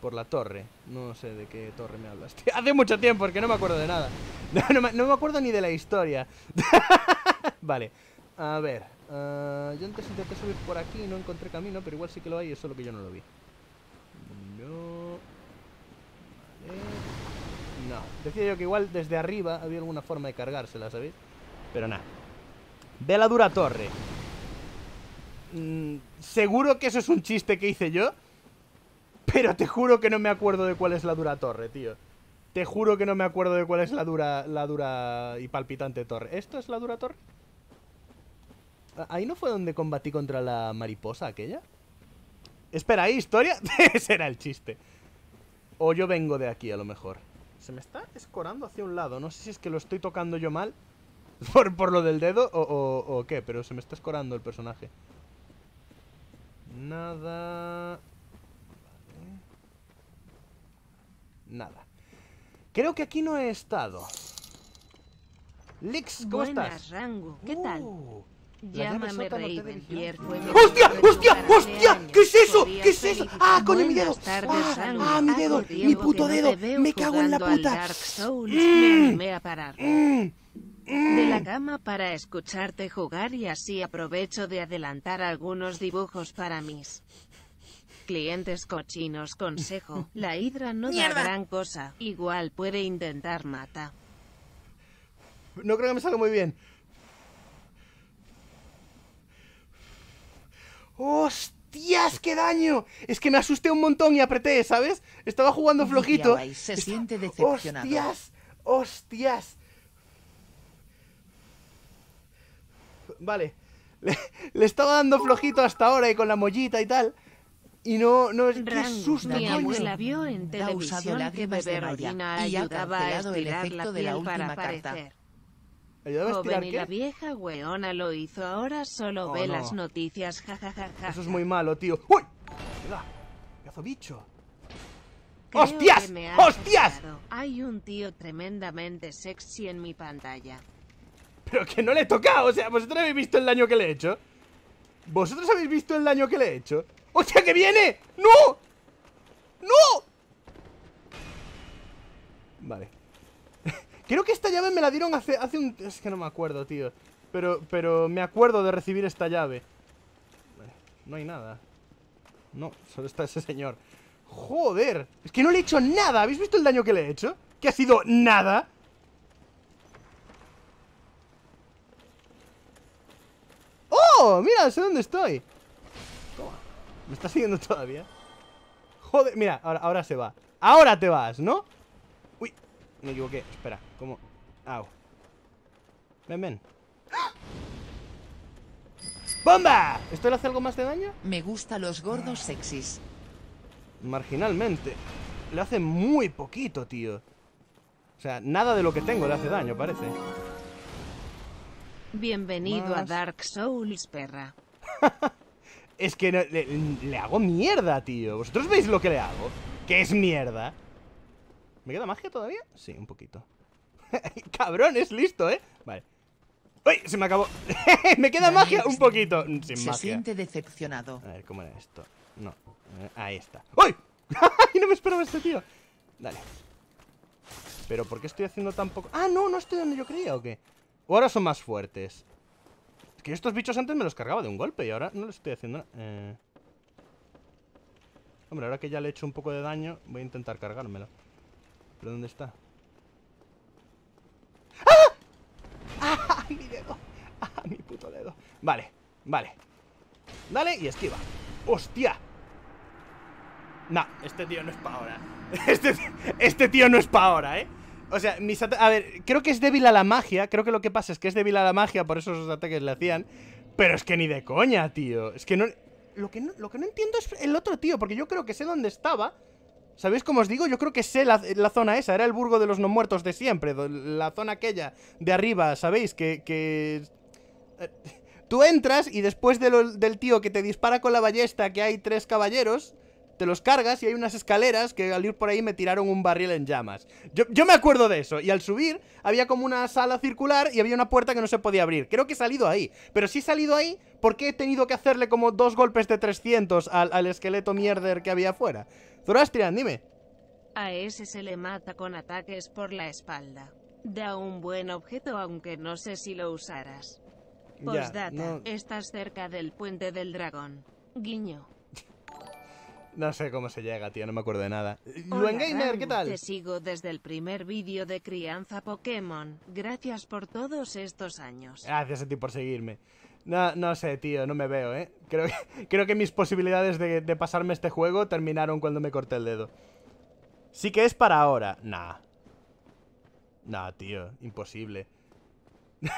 Por la torre. No sé de qué torre me hablas. (laughs) Hace mucho tiempo, porque no me acuerdo de nada. (laughs) no me acuerdo ni de la historia. (laughs) vale. A ver. Ah, yo antes intenté subir por aquí y no encontré camino, pero igual sí que lo hay, es solo que yo no lo vi. No... Vale. No. Decía yo que igual desde arriba había alguna forma de cargársela, ¿sabéis? Pero nada. Ve la dura torre. Mm, seguro que eso es un chiste que hice yo. Pero te juro que no me acuerdo de cuál es la dura torre, tío. Te juro que no me acuerdo de cuál es la dura, la dura y palpitante torre. ¿Esto es la dura torre? ¿Ahí no fue donde combatí contra la mariposa aquella? Espera, ¿ahí historia? (laughs) Ese era el chiste. O yo vengo de aquí, a lo mejor. Se me está escorando hacia un lado. No sé si es que lo estoy tocando yo mal. (laughs) Por, por lo del dedo o, qué, pero se me está escorando el personaje. Nada... Nada. Creo que aquí no he estado. Lix, ¿cómo estás? Rango. ¿Qué tal? Uh. Llámame Raven. ¡Hostia! ¡Hostia! ¡Hostia! ¿Qué es eso? ¿Qué es eso? ¡Ah, coño, mi dedo! Ah, ¡Ah, mi dedo! ¡Mi puto dedo! ¡Me cago en la puta! Mm. Me a parar. Mm. Mm. De la cama para escucharte jugar y así aprovecho de adelantar algunos dibujos para mis clientes cochinos. Consejo, la hidra no da gran cosa. Igual puede intentar mata. No creo que me salga muy bien. ¡Hostias, qué daño! Es que me asusté un montón y apreté, ¿sabes? Estaba jugando flojito. se siente decepcionado. ¡Hostias! ¡Hostias! Vale. Le, estaba dando flojito hasta ahora y con la mollita y tal. Y no, no es que susto, Mi abuela vio en televisión ha usado que beber y ha cancelado el efecto la de la última carta. ¿Ayudaba a estirar la vieja weona lo hizo, ahora solo oh, ve las noticias, jajajaja. Eso es muy malo, tío. ¡Uy! ¡Cuidado! ¡Cazo bicho! ¡Hostias! ¡Hostias! Hay un tío tremendamente sexy en mi pantalla. Pero que no le he tocado, o sea, vosotros habéis visto el daño que le he hecho. Vosotros habéis visto el daño que le he hecho. O sea, que viene! ¡No! ¡No! Vale. Creo que esta llave me la dieron hace, hace un... Es que no me acuerdo, tío. Pero, pero me acuerdo de recibir esta llave. no hay nada. No, solo está ese señor. ¡Joder! Es que no le he hecho nada. ¿Habéis visto el daño que le he hecho? Que ha sido nada. ¡Oh! Mira, sé dónde estoy. Toma. ¿Me está siguiendo todavía? Joder, mira, ahora, ahora se va. Ahora te vas, ¿no? me equivoqué. Espera, ¿cómo? Au. Ven, ven. ¡Bomba! ¿Esto le hace algo más de daño? Me gustan los gordos sexys. Marginalmente. Le hace muy poquito, tío. O sea, nada de lo que tengo le hace daño, parece. Bienvenido a Dark Souls, perra. (laughs) es que le, le, hago mierda, tío. ¿Vosotros veis lo que le hago? Que es mierda. ¿Me queda magia todavía? Sí, un poquito (laughs) Cabrón, es listo, ¿eh? Vale ¡Uy! Se me acabó (laughs) Me queda magia un poquito mm, Sin se siente decepcionado A ver, ¿cómo era esto? No Ahí está ¡Uy! (laughs) no me esperaba este tío Dale Pero ¿por qué estoy haciendo tan poco? Ah, no, no estoy donde yo creía, ¿o qué? O ahora son más fuertes Es que estos bichos antes me los cargaba de un golpe Y ahora no los estoy haciendo eh. Hombre, ahora que ya le he hecho un poco de daño Voy a intentar cargármelo ¿Pero dónde está? ¡Ah! ¡Ah! ¡Mi dedo! ¡Ah! ¡Mi puto dedo! Vale, vale. Dale y esquiva. ¡Hostia! Nah, este tío no es para ahora. (laughs) Este, este tío no es para ahora, ¿eh? O sea, mis A ver, creo que es débil a la magia. Creo que lo que pasa es que es débil a la magia, por eso esos ataques le hacían. Pero es que ni de coña, tío. Es que no... Lo que no, lo que no entiendo es el otro tío, porque yo creo que sé dónde estaba... ¿Sabéis cómo os digo? Yo creo que sé la, zona esa, era el burgo de los no muertos de siempre, la zona aquella de arriba, ¿sabéis? Que... que... Eh, tú entras y después del tío que te dispara con la ballesta que hay tres caballeros, te los cargas y hay unas escaleras que al ir por ahí me tiraron un barril en llamas. Yo, me acuerdo de eso. Y al subir había como una sala circular y había una puerta que no se podía abrir. Creo que he salido ahí. Pero si he salido ahí, ¿por qué he tenido que hacerle como dos golpes de 300 al, al esqueleto mierder que había afuera? Zorastrian, dime. A ese se le mata con ataques por la espalda. Da un buen objeto aunque no sé si lo usarás. Postdata, estás cerca del puente del dragón. Guiño. No sé cómo se llega, tío, no me acuerdo de nada. Gamer, ¿qué tal? Te sigo desde el primer vídeo de Crianza Pokémon. Gracias por todos estos años. Gracias a ti por seguirme. No, no sé, tío, no me veo, ¿eh? Creo que, (laughs) creo que mis posibilidades de, pasarme este juego terminaron cuando me corté el dedo. Sí que es para ahora. Nah. Nah, tío, imposible. (laughs)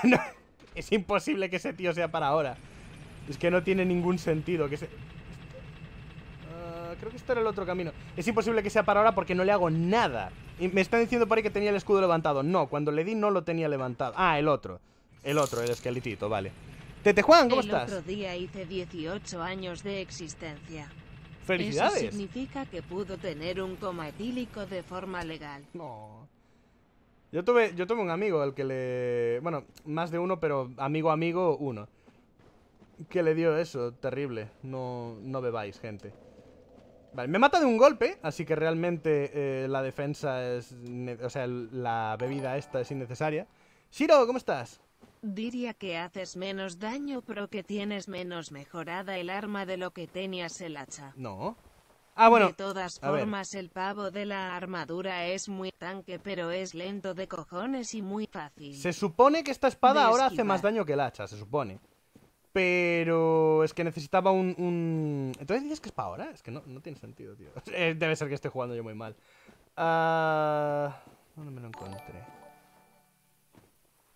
es imposible que ese tío sea para ahora. Es que no tiene ningún sentido que se... Ah, creo que esto era el otro camino. Es imposible que sea para ahora porque no le hago nada. Y me están diciendo por ahí que tenía el escudo levantado. No, cuando le di no lo tenía levantado. Ah, el otro. El otro, el esqueletito, vale. Tete Juan, ¿cómo el estás? El otro día hice 18 años de existencia. ¡Felicidades! Eso significa que pudo tener un coma etílico de forma legal. No. Yo tuve, yo tuve un amigo al que le... Bueno, más de uno, pero amigo, amigo, uno. Que le dio eso, terrible. No, no bebáis, gente. Vale, me mata de un golpe, así que realmente eh, la defensa es... O sea, la bebida esta es innecesaria. Shiro, ¿cómo estás? Diría que haces menos daño pero que tienes menos mejorada el arma de lo que tenías el hacha. No. Ah, bueno. De todas formas, el pavo de la armadura es muy tanque, pero es lento de cojones y muy fácil. Se supone que esta espada ahora hace más daño que el hacha, se supone. Pero es que necesitaba un... Entonces dices que es para ahora. Es que no, tiene sentido, tío. (laughs) Eh, debe ser que esté jugando yo muy mal. Ah... No me lo encontré.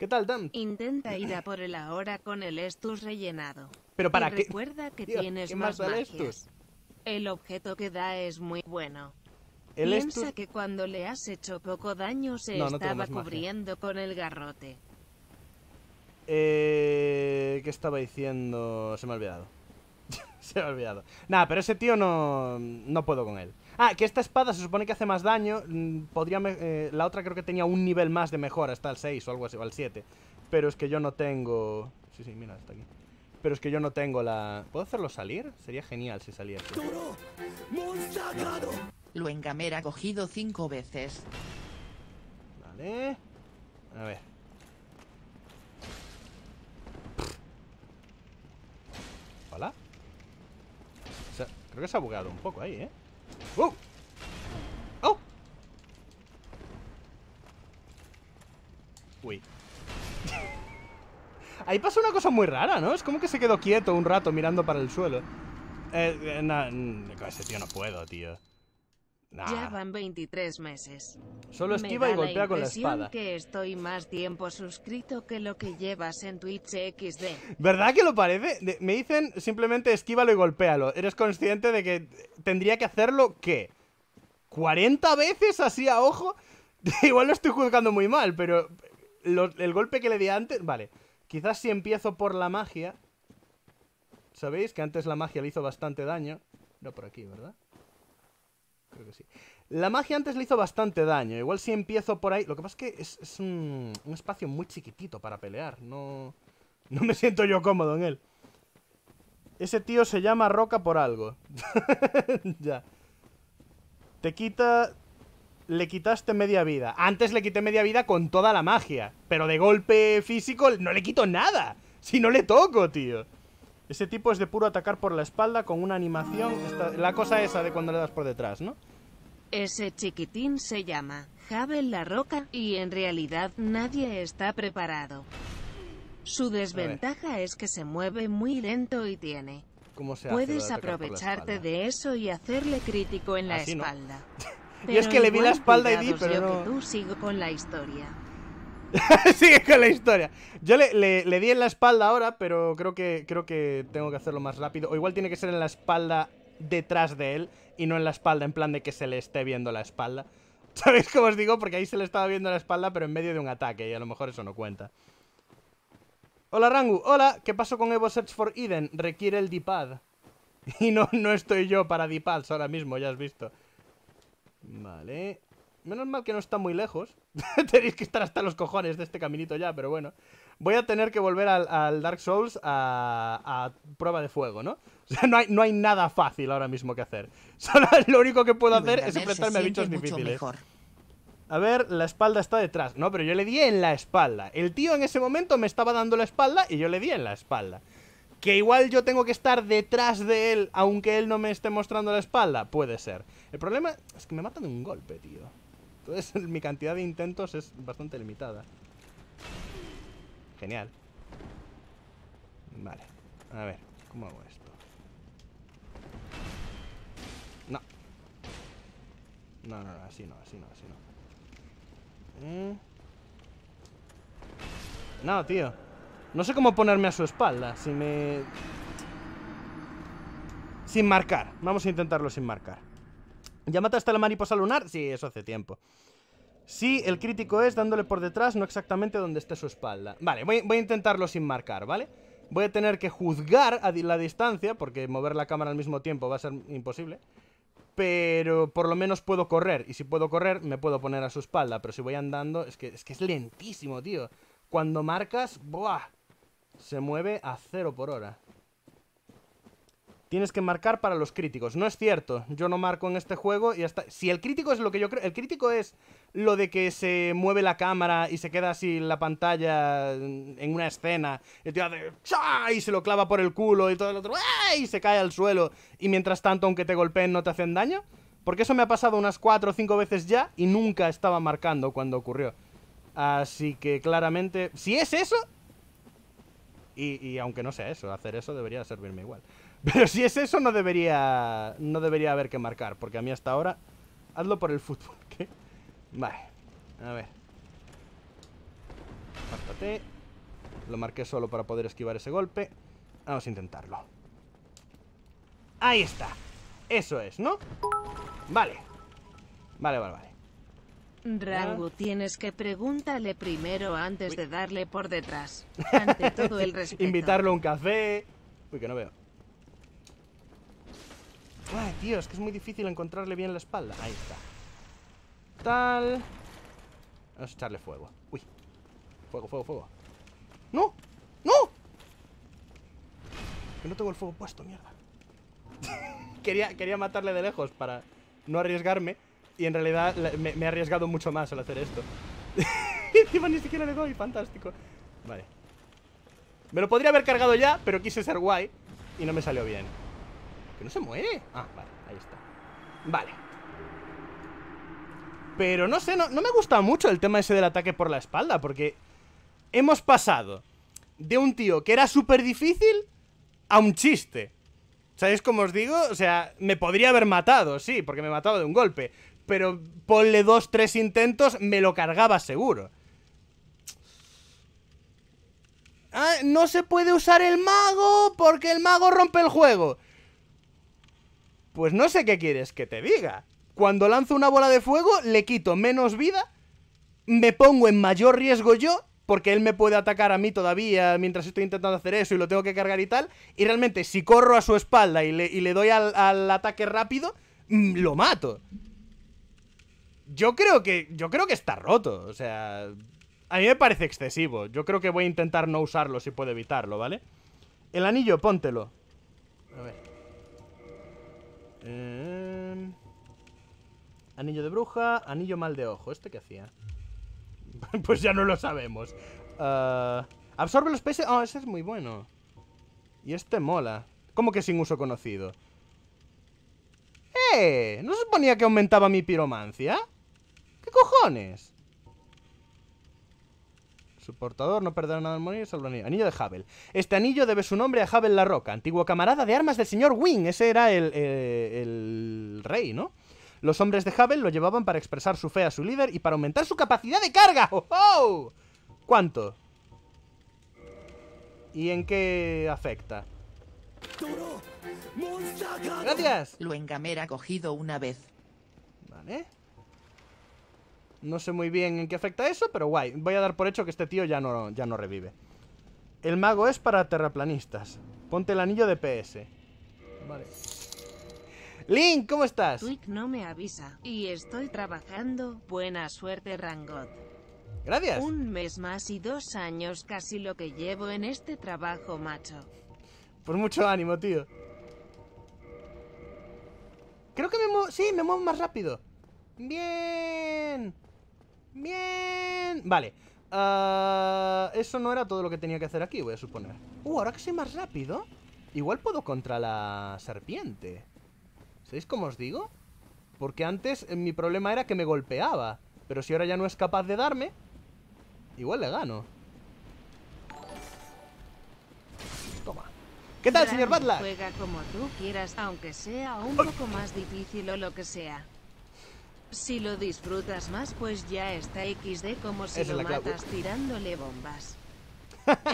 ¿Qué tal, Dan? Intenta ir a por el ahora con el Estus rellenado. Pero para y qué. Recuerda que tienes más, magias. El objeto que da es muy bueno. El Piensa que cuando le has hecho poco daño se estaba cubriendo con el garrote. Eh, ¿Qué estaba diciendo? Se me ha olvidado. (laughs) se me ha olvidado. Nada, pero ese tío no, no puedo con él. Ah, que esta espada se supone que hace más daño. Mm, podría eh, la otra creo que tenía un nivel más de mejora, hasta el 6 o algo así, o al 7. Pero es que yo no tengo... Sí, sí, mira, está aquí. Pero es que yo no tengo la... ¿Puedo hacerlo salir? Sería genial si saliera. Lo ha cogido cinco veces. Vale. A ver. Hola. creo que se ha bugueado un poco ahí, ¿eh? Oh! Oh! Uy. (laughs) Ahí pasa una cosa muy rara, ¿no? Es como que se quedó quieto un rato mirando para el suelo. Eh, eh, con ese tío no puedo, tío. 23 meses. Solo esquiva y golpea con la espada. que estoy más tiempo suscrito que lo que llevas en Twitch XD. ¿Verdad que lo parece? me dicen simplemente esquívalo y golpéalo. ¿Eres consciente de que tendría que hacerlo qué? ¿40 veces así a ojo? (laughs) Igual lo estoy juzgando muy mal, pero el golpe que le di antes... Vale, quizás si empiezo por la magia... ¿Sabéis que antes la magia le hizo bastante daño? No por aquí, ¿verdad? La magia antes le hizo bastante daño. Igual si empiezo por ahí... Lo que pasa es que es, un, espacio muy chiquitito para pelear. No, no me (laughs) siento yo cómodo en él. Ese tío se llama Roca por algo. (laughs) ya. Te quita... Le quitaste media vida. Antes le quité media vida con toda la magia. Pero de golpe físico no le quito nada. Si no le toco, tío. Ese tipo es de puro atacar por la espalda con una animación. la cosa esa de cuando le das por detrás, ¿no? Ese chiquitín se llama Javel la Roca y en realidad nadie está preparado. Su desventaja es que se mueve muy lento y tiene. ¿Cómo Puedes aprovecharte de eso y hacerle crítico en la espalda. (laughs) Yo es que le vi la espalda y di, pero sigo con la historia. (laughs) Sigue con la historia. Yo le, di en la espalda ahora, pero creo que, creo que tengo que hacerlo más rápido. O igual tiene que ser en la espalda detrás de él y no en la espalda, en plan de que se le esté viendo la espalda. (laughs) ¿Sabéis cómo os digo? Porque ahí se le estaba viendo la espalda, pero en medio de un ataque, y a lo mejor eso no cuenta. Hola, Rangu. Hola, ¿qué pasó con Evo Search for Eden? Requiere el D-pad. (laughs) Y no, no estoy yo para D-pads ahora mismo, ya has visto. Vale. Menos mal que no está muy lejos. (laughs) Tenéis que estar hasta los cojones de este caminito ya, pero bueno voy a tener que volver al, Dark Souls a, prueba de fuego, ¿no? O sea, no hay, no hay nada fácil ahora mismo que hacer. (laughs) Solo lo único que puedo hacer es enfrentarme a bichos difíciles. A ver, la espalda está detrás. No, pero yo le di en la espalda. El tío en ese momento me estaba dando la espalda y yo le di en la espalda. Que igual yo tengo que estar detrás de él, aunque él no me esté mostrando la espalda. Puede ser. El problema es que me matan de un golpe, tío. Entonces (laughs) mi cantidad de intentos es bastante limitada. Genial. Vale. A ver, ¿cómo hago esto? No. No, no, no, así no, así no, así no. Mm. No, tío. No sé cómo ponerme a su espalda. Si me... Sin marcar. Vamos a intentarlo sin marcar. ¿Ya mataste a la mariposa lunar? Sí, eso hace tiempo. Sí, el crítico es dándole por detrás, no exactamente donde esté su espalda. Vale, voy, a intentarlo sin marcar, ¿vale? Voy a tener que juzgar a la distancia, porque mover la cámara al mismo tiempo va a ser imposible. Pero por lo menos puedo correr, y si puedo correr me puedo poner a su espalda, pero si voy andando, es que es, que es lentísimo, tío. Cuando marcas, ¡buah! Se mueve a cero por hora. Tienes que marcar para los críticos. No es cierto. Yo no marco en este juego y hasta... Si el crítico es lo que yo creo... El crítico es lo de que se mueve la cámara y se queda así la pantalla en una escena, el tío hace y se lo clava por el culo y todo el otro y se cae al suelo y mientras tanto aunque te golpeen no te hacen daño? Porque eso me ha pasado unas cuatro o cinco veces ya y nunca estaba marcando cuando ocurrió. Así que claramente, si es eso, y, aunque no sea eso, hacer eso debería servirme igual. (laughs) Pero si es eso, no debería, no debería haber que marcar, porque a mí hasta ahora, hazlo por el fútbol. (laughs) ¿qué? Vale, a ver Apártate Lo marqué solo para poder esquivar ese golpe Vamos a intentarlo Ahí está Eso es, ¿no? Vale Vale, vale, vale Rangu, tienes que preguntarle primero antes de darle por detrás. (laughs) Ante todo Invitarlo a un café. Uy, que no veo. Ay, dios, es que es muy difícil encontrarle bien la espalda. Ahí está. Tal. Vamos a echarle fuego. Uy. Fuego, fuego, fuego. ¡No! ¡No! Que no tengo el fuego puesto, mierda. (laughs) quería, quería matarle de lejos para no arriesgarme. Y en realidad me, he arriesgado mucho más al hacer esto. (laughs) Encima ni siquiera le doy, fantástico. Vale. Me lo podría haber cargado ya, pero quise ser guay. Y no me salió bien. Que no se muere. Ah, vale, ahí está. Vale. Pero no sé, no, me gusta mucho el tema ese del ataque por la espalda, porque hemos pasado de un tío que era súper difícil a un chiste. ¿Sabéis cómo os digo? O sea, me podría haber matado, sí, porque me mataba de un golpe. Pero ponle dos, tres intentos, me lo cargaba seguro. Ah, no se puede usar el mago porque el mago rompe el juego. Pues no sé qué quieres que te diga cuando lanzo una bola de fuego le quito menos vida, me pongo en mayor riesgo yo, porque él me puede atacar a mí todavía mientras estoy intentando hacer eso y lo tengo que cargar y tal, y realmente si corro a su espalda y le, doy al, ataque rápido, mm, lo mato. Yo creo que, yo creo que está roto, o sea... A mí me parece excesivo. Yo creo que voy a intentar no usarlo si puedo evitarlo, ¿vale? El anillo, póntelo. A ver. Eh... Anillo de bruja, anillo mal de ojo. ¿Este qué hacía? (laughs) pues ya no lo sabemos. Eh, absorbe los peces. Oh, ese es muy bueno. Y este mola. ¿Cómo que sin uso conocido? ¡Eh! ¿No se suponía que aumentaba mi piromancia? ¿Qué cojones? Su portador no perderá nada al morir, salvo anillo. Anillo de Havel. Este anillo debe su nombre a Havel la Roca, antiguo camarada de armas del señor Wing. Ese era el, el, eh, el rey, ¿no? Los hombres de Havel lo llevaban para expresar su fe a su líder y para aumentar su capacidad de carga. ¡Oh, oh! cuánto ¿Y en qué afecta? ¡Gracias! Lo engamera cogido una vez. Vale. No sé muy bien en qué afecta eso, pero guay. Voy a dar por hecho que este tío ya no, ya no revive. El mago es para terraplanistas. Ponte el anillo de PS. Vale. Link, ¿cómo estás? no me avisa y estoy trabajando. Buena suerte, Rangot. Gracias. Un mes más y dos años casi lo que llevo en este trabajo, macho. Por mucho ánimo, tío. Creo que me muevo... Sí, me muevo más rápido. Bien. Bien. Vale. Ah, eso no era todo lo que tenía que hacer aquí, voy a suponer. Uh, ahora que soy más rápido, igual puedo contra la serpiente. ¿Veis cómo os digo? Porque antes eh, mi problema era que me golpeaba. Pero si ahora ya no es capaz de darme, igual le gano. Toma. ¿Qué tal, señor Butler? Juega como tú quieras, aunque sea un poco más difícil o lo que sea. Si lo disfrutas más, pues ya está XD como si lo matas tirándole bombas.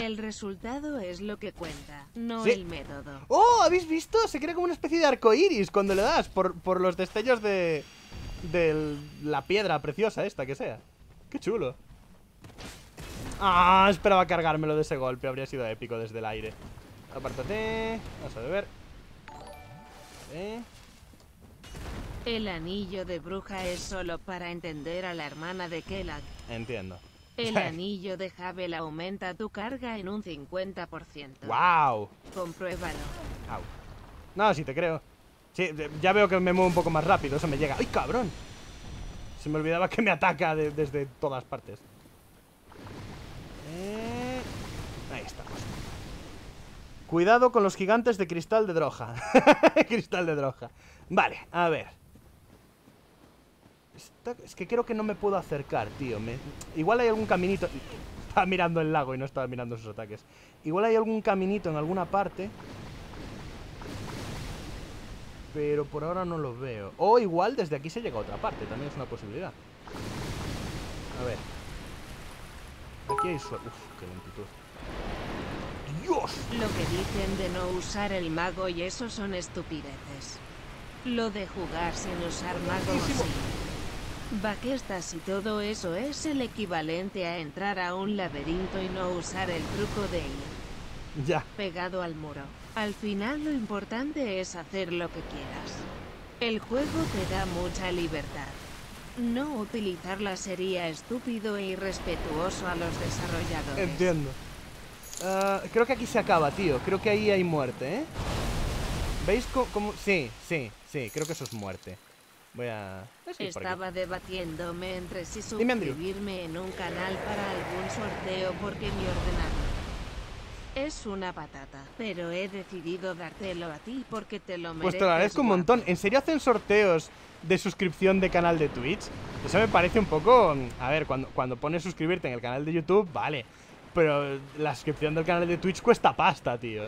El resultado es lo que cuenta, no el método. ¡Oh! ¿Habéis visto? Se crea como una especie de arco iris cuando le das por, los destellos de, de la piedra preciosa esta que sea. ¡Qué chulo! Ah, esperaba cargármelo de ese golpe. Habría sido épico desde el aire. Apártate. Vamos a beber. ¿Eh? El anillo de bruja es solo para entender a la hermana de Kelak. Entiendo. El (laughs) anillo de Havel aumenta tu carga en un 50%. ¡Wow! Compruébalo. No, sí te creo. Sí, ya veo que me muevo un poco más rápido, eso me llega. ¡Ay, cabrón! Se me olvidaba que me ataca desde todas partes. Eh, ahí estamos. Cuidado con los gigantes de cristal de droja. (laughs) cristal de droja. Vale, a ver es que creo que no me puedo acercar, tío. igual hay algún caminito... (laughs) Estaba mirando el lago y no estaba mirando sus ataques. Igual hay algún caminito en alguna parte. Pero por ahora no lo veo. O igual desde aquí se llega a otra parte. También es una posibilidad. A ver. Aquí hay su... Uf, qué lentitud. ¡Dios! Lo que dicen de no usar el mago y eso son estupideces. Lo de jugar sin usar mago Baquestas y todo eso es el equivalente a entrar a un laberinto y no usar el truco de ir. Ya. Pegado al muro. Al final lo importante es hacer lo que quieras. El juego te da mucha libertad. No utilizarla sería estúpido e irrespetuoso a los desarrolladores. Entiendo. Ah, creo que aquí se acaba, tío. Creo que ahí hay muerte, ¿eh? ¿Veis cómo...? Sí, sí, sí. Creo que eso es muerte. Voy a... Pues Estaba debatiéndome entre si suscribirme en un canal para algún sorteo porque mi ordenador es una patata, pero he decidido dártelo a ti porque te lo mereces. Pues te lo agradezco un montón. ¿En serio hacen sorteos de suscripción de canal de Twitch? Eso me parece un poco... A ver, cuando, cuando pones suscribirte en el canal de YouTube, vale. Pero la suscripción del canal de Twitch cuesta pasta, tío.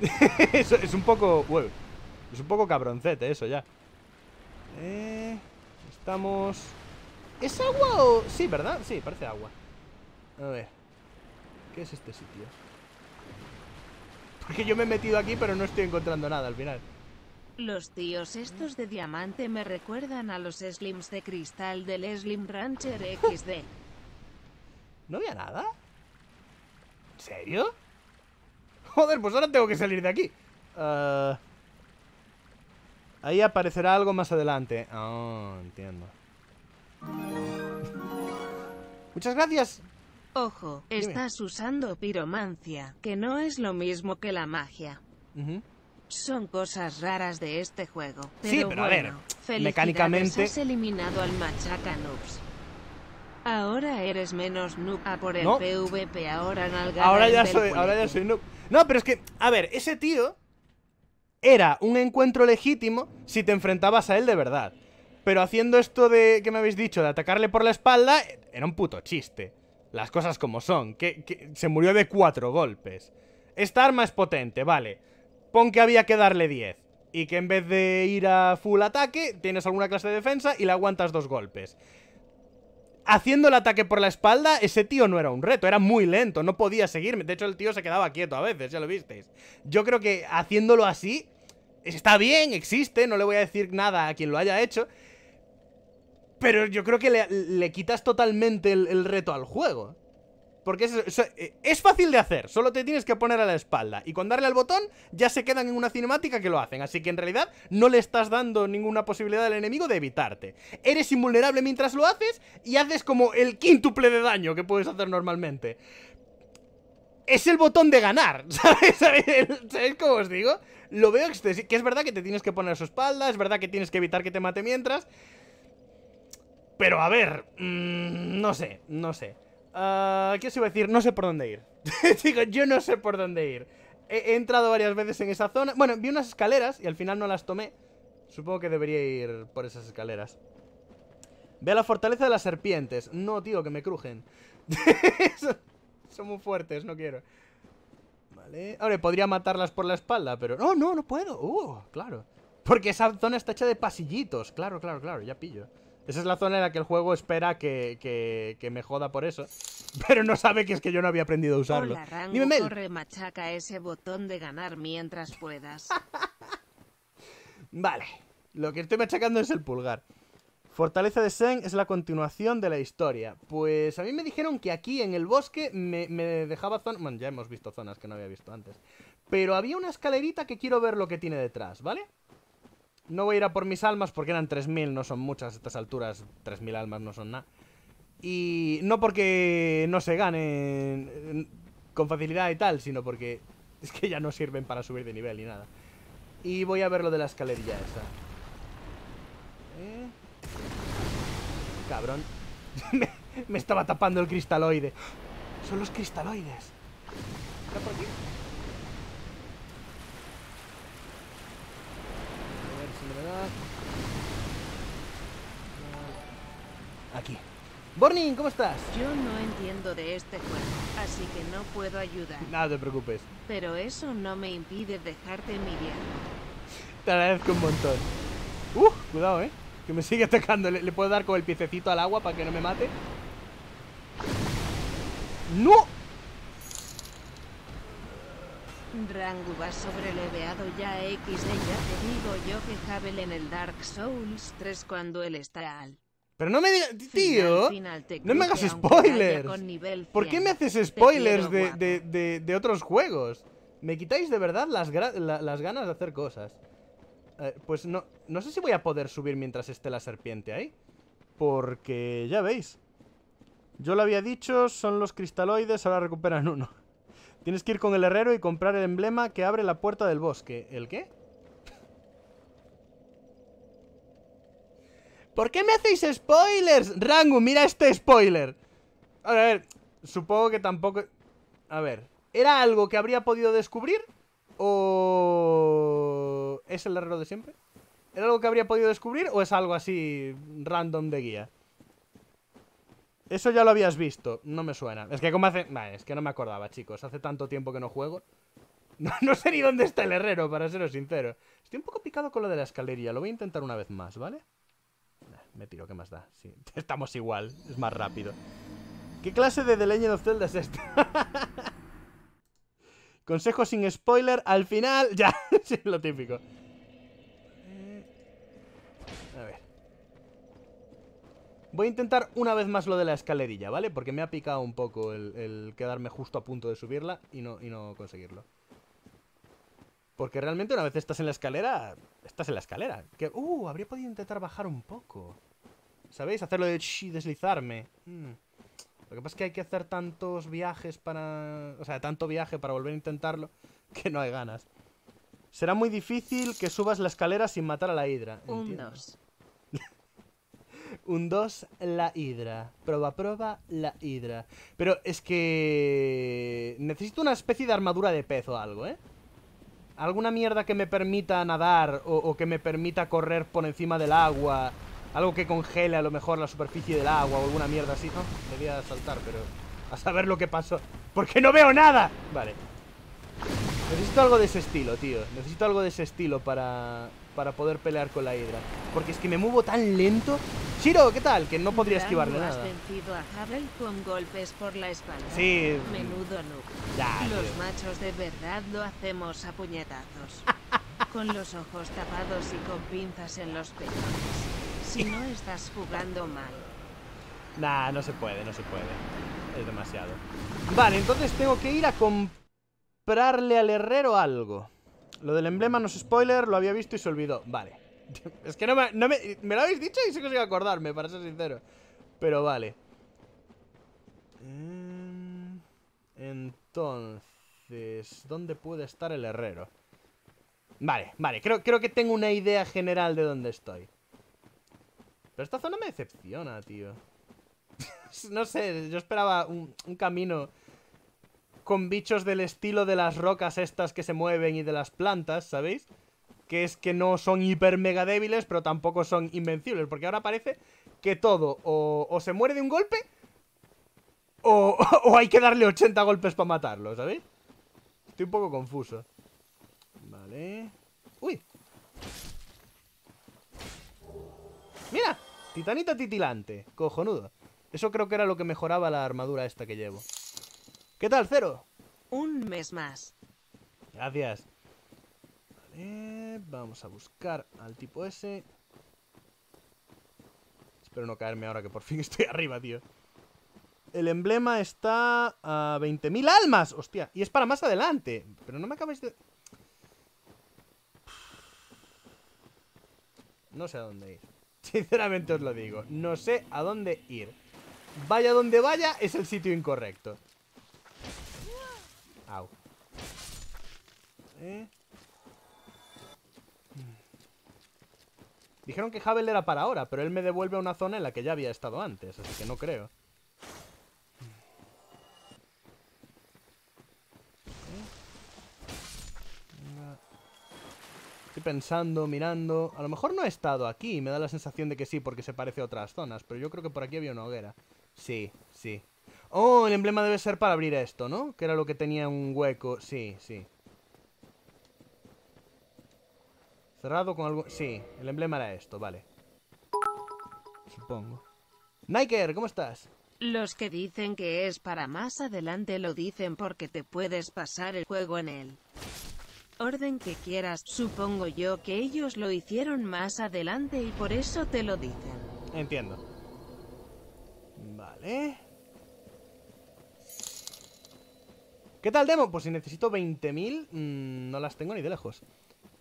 (laughs) eso es un poco... es un poco cabroncete eso ya. Eh... ¿Es agua o...? Sí, ¿verdad? Sí, parece agua A ver ¿Qué es este sitio? Porque yo me he metido aquí pero no estoy encontrando nada al final los tíos estos de diamante me recuerdan a los slims de cristal del Slim Rancher XD. ¿No había nada? ¿En serio? Joder, pues ahora tengo que salir de aquí. Ah, Ahí aparecerá algo más adelante. Oh, entiendo. (laughs) Muchas gracias. Ojo, estás usando piromancia, que no es lo mismo que la magia. Son cosas raras de este juego. Pero sí, pero a ver, mecánicamente... Has eliminado al Machaca Ahora eres menos noob a ah, por el PvP, ahora Ahora ya soy, ahora ya soy noob. No, pero es que, a ver, ese tío era un encuentro legítimo si te enfrentabas a él de verdad. Pero haciendo esto de que me habéis dicho, de atacarle por la espalda, era un puto chiste. Las cosas como son, que, se murió de cuatro golpes. Esta arma es potente, vale. Pon que había que darle 10. Y que en vez de ir a full ataque, tienes alguna clase de defensa y le aguantas dos golpes haciendo el ataque por la espalda, ese tío no era un reto, era muy lento, no podía seguirme. De hecho, el tío se quedaba quieto a veces, ya lo visteis. Yo creo que haciéndolo así, está bien, existe, no le voy a decir nada a quien lo haya hecho. Pero yo creo que le, quitas totalmente el reto al juego. Porque eh, es, fácil de hacer, solo te tienes que poner a la espalda. Y con darle al botón ya se quedan en una cinemática que lo hacen. Así que en realidad no le estás dando ninguna posibilidad al enemigo de evitarte. Eres invulnerable mientras lo haces y haces como el quíntuple de daño que puedes hacer normalmente es el botón de ganar, (laughs) ¿sabes? ¿Sabes? cómo os digo? Lo veo excesivo. Que es verdad que te tienes que poner a su espalda, es verdad que tienes que evitar que te mate mientras. Pero a ver, mm, no sé, no sé. Ah, ¿Qué os iba a decir? No sé por dónde ir. (laughs) Digo, yo no sé por dónde ir. He, entrado varias veces en esa zona. Bueno, vi unas escaleras y al final no las tomé. Supongo que debería ir por esas escaleras. Ve a la fortaleza de las serpientes. No, tío, que me crujen. (laughs) son, muy fuertes, no quiero. Vale. Ahora, podría matarlas por la espalda, pero... No, no, no puedo. Uh, claro. Porque esa zona está hecha de pasillitos. Claro, claro, claro, ya pillo. Esa es la zona en la que el juego espera que, me joda por eso. (laughs) Pero no sabe que es que yo no había aprendido a usarlo. ese botón de ganar mientras puedas. (laughs) vale. Lo que estoy machacando es el pulgar. Fortaleza de Sen es la continuación de la historia. Pues a mí me dijeron que aquí en el bosque me, dejaba zona... Bueno, ya hemos visto zonas que no había visto antes. Pero había una escalerita que quiero ver lo que tiene detrás, ¿vale? vale no voy a ir a por mis almas porque eran 3.000, no son muchas a estas alturas. 3.000 almas no son nada. Y no porque no se ganen eh, con facilidad y tal, sino porque (laughs) es que ya no sirven para subir de nivel ni nada. Y voy a ver lo de la escalerilla esa. ¿Eh? Cabrón. (laughs) me, estaba tapando el cristaloide. Son los cristaloides. por aquí. Borning ¿cómo estás? Yo no entiendo de este juego, así que no puedo ayudar. Nada te preocupes. Pero eso no me impide dejarte envidiar. Te agradezco un montón. Uh, cuidado, eh. Que me sigue atacando. ¿Le, puedo dar con el piececito al agua para que no me mate? ¡No! Rangu va sobreleveado ya a X. Ya te digo yo que Havel en el Dark Souls 3 cuando él está al. Pero no me digas, tío, no me hagas spoilers. ¿Por qué me haces spoilers de, de, de, otros juegos? Me quitáis de verdad las, ganas de hacer cosas. Eh, pues no, no sé si voy a poder subir mientras esté la serpiente ahí. Porque ya veis. Yo lo había dicho, son los cristaloides, ahora recuperan uno. (laughs) Tienes que ir con el herrero y comprar el emblema que abre la puerta del bosque. ¿El qué? ¿Por qué me hacéis spoilers? Rango, mira este spoiler A ver, a ver, supongo que tampoco... A ver, ¿era algo que habría podido descubrir? ¿O... es el herrero de siempre? ¿Era algo que habría podido descubrir o es algo así random de guía? Eso ya lo habías visto, no me suena. Es que como hace... Vale, es que no me acordaba, chicos. Hace tanto tiempo que no juego. (laughs) No, no, sé ni dónde está el herrero, para seros sincero. Estoy un poco picado con lo de la escalería. Lo voy a intentar una vez más, ¿vale? me tiro, ¿qué más da? Sí, (laughs) estamos igual, es más rápido. ¿Qué clase de The Legend of Zelda es esta? (laughs) Consejo sin spoiler, al final... (laughs) Ya, sí, lo típico. A ver. Voy a intentar una vez más lo de la escalerilla, ¿vale? Porque me ha picado un poco el, el quedarme justo a punto de subirla y no, y no conseguirlo. Porque realmente una vez estás en la escalera, estás en la escalera. Que, uh, habría podido intentar bajar un poco. ¿Sabéis? Hacerlo de deslizarme. Mm. Lo que pasa es que hay que hacer tantos viajes para... O sea, tanto viaje para volver a intentarlo (laughs) que no hay ganas. Será muy difícil que subas la escalera sin matar a la hidra. Un dos (laughs) Un dos, la hidra. Proba, proba, la hidra. Pero es que... Necesito una especie de armadura de pez o algo, ¿eh? alguna mierda que me permita nadar o, que me permita correr por encima del agua. Algo que congele a lo mejor la superficie del agua o alguna mierda así. No, debía saltar, pero a saber lo que pasó. ¡Porque no veo nada! Vale. Necesito algo de ese estilo, tío. Necesito algo de ese estilo para para poder pelear con la hidra. Porque es que me muevo tan lento. Shiro, ¿qué tal? Que no podría esquivar nada. nada. vencido a Havel con golpes por la espalda. Sí. Menudo look. Ya, los machos de verdad lo hacemos a puñetazos. (laughs) con los ojos tapados y con pinzas en los pezones. Si no estás jugando mal. Nah, no se puede, no se puede. Es demasiado. Vale, entonces tengo que ir a comprarle al herrero algo. Lo del emblema no es spoiler, lo había visto y se olvidó. Vale. (laughs) Es que no me, me, lo habéis dicho y se a acordarme, para ser sincero. Pero vale. Mm, entonces, ¿dónde puede estar el herrero? Vale, vale, creo, creo que tengo una idea general de dónde estoy. Pero esta zona me decepciona, tío. (laughs) no sé, yo esperaba un, un camino con bichos del estilo de las rocas estas que se mueven y de las plantas, ¿sabéis? Que es que no son hiper mega débiles, pero tampoco son invencibles. Porque ahora parece que todo o, se muere de un golpe o, (laughs) o, hay que darle 80 golpes para matarlo, ¿sabéis? Estoy un poco confuso. Vale. ¡Uy! ¡Mira! Titanita titilante. Cojonudo. Eso creo que era lo que mejoraba la armadura esta que llevo. ¿Qué tal, Cero? Un mes más. Gracias. Vale, vamos a buscar al tipo ese. Espero no caerme ahora que por fin (laughs) estoy arriba, tío. El emblema está a 20.000 almas. Hostia, y es para más adelante. Pero no me acabáis de... (sighs) No sé a dónde ir. (laughs) Sinceramente os lo digo. No sé a dónde ir. Vaya donde vaya, es el sitio incorrecto. ¿Eh? Dijeron que Havel era para ahora, pero él me devuelve a una zona en la que ya había estado antes, así que no creo. Estoy pensando, mirando... A lo mejor no he estado aquí, me da la sensación de que sí, porque se parece a otras zonas, pero yo creo que por aquí había una hoguera. Sí, sí. Oh, el emblema debe ser para abrir esto, ¿no? Que era lo que tenía un hueco. Sí, sí. Cerrado con algo... Sí, el emblema era esto, vale. Supongo. Niker, ¿cómo estás? Los que dicen que es para más adelante lo dicen porque te puedes pasar el juego en él. Orden que quieras, supongo yo que ellos lo hicieron más adelante y por eso te lo dicen. Entiendo. Vale. ¿Qué tal, Demo? Pues si necesito 20.000, mm, no las tengo ni de lejos.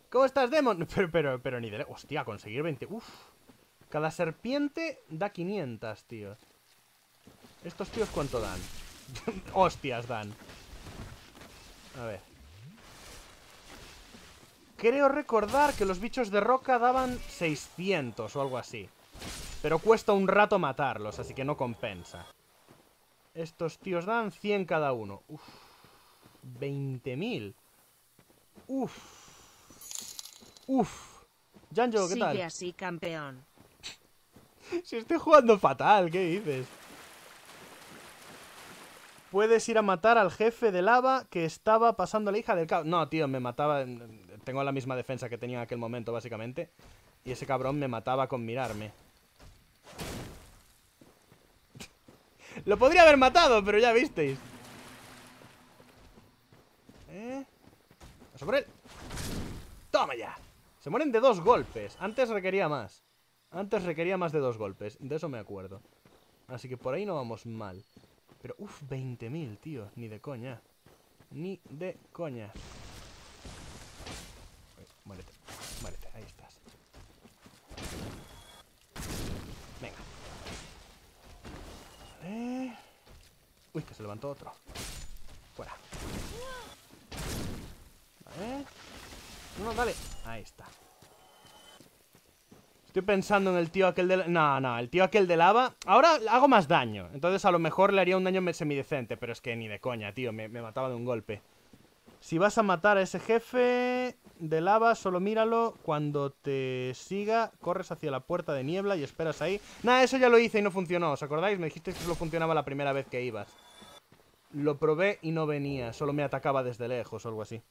¿Cómo estás, Demon? (laughs) Pero, pero, pero ni de... Hostia, conseguir 20... Uf. Cada serpiente da 500, tío. ¿Estos tíos cuánto dan? (laughs) Hostias dan. A ver. Creo recordar que los bichos de roca daban 600 o algo así. Pero cuesta un rato matarlos, así que no compensa. Estos tíos dan 100 cada uno. Uf. 20.000. Uf. Uf. Janjo, ¿qué tal? así, campeón. si estoy jugando fatal, ¿qué dices? Puedes ir a matar al jefe de lava que estaba pasando la hija del caos. No, tío, me mataba. Tengo la misma defensa que tenía en aquel momento, básicamente. Y ese cabrón me mataba con mirarme. (laughs) Lo podría haber matado, pero ya visteis. ¿Eh? Vamos por él. ¡Toma ya! Se mueren de dos golpes. Antes requería más. Antes requería más de dos golpes. De eso me acuerdo. Así que por ahí no vamos mal. Pero, uff, 20.000, tío. Ni de coña. Ni de coña. muérete. Muérete. Ahí estás. Venga. Vale. Uy, que se levantó otro. Fuera. Vale. No, dale. Ahí está. Estoy pensando en el tío aquel de... No, no, el tío aquel de lava... Ahora hago más daño. Entonces a lo mejor le haría un daño semidecente. Pero es que ni de coña, tío. Me, mataba de un golpe. Si vas a matar a ese jefe de lava, solo míralo. Cuando te siga, corres hacia la puerta de niebla y esperas ahí. Nada, eso ya lo hice y no funcionó. ¿Os acordáis? Me dijiste que solo funcionaba la primera vez que ibas. Lo probé y no venía. Solo me atacaba desde lejos o algo así.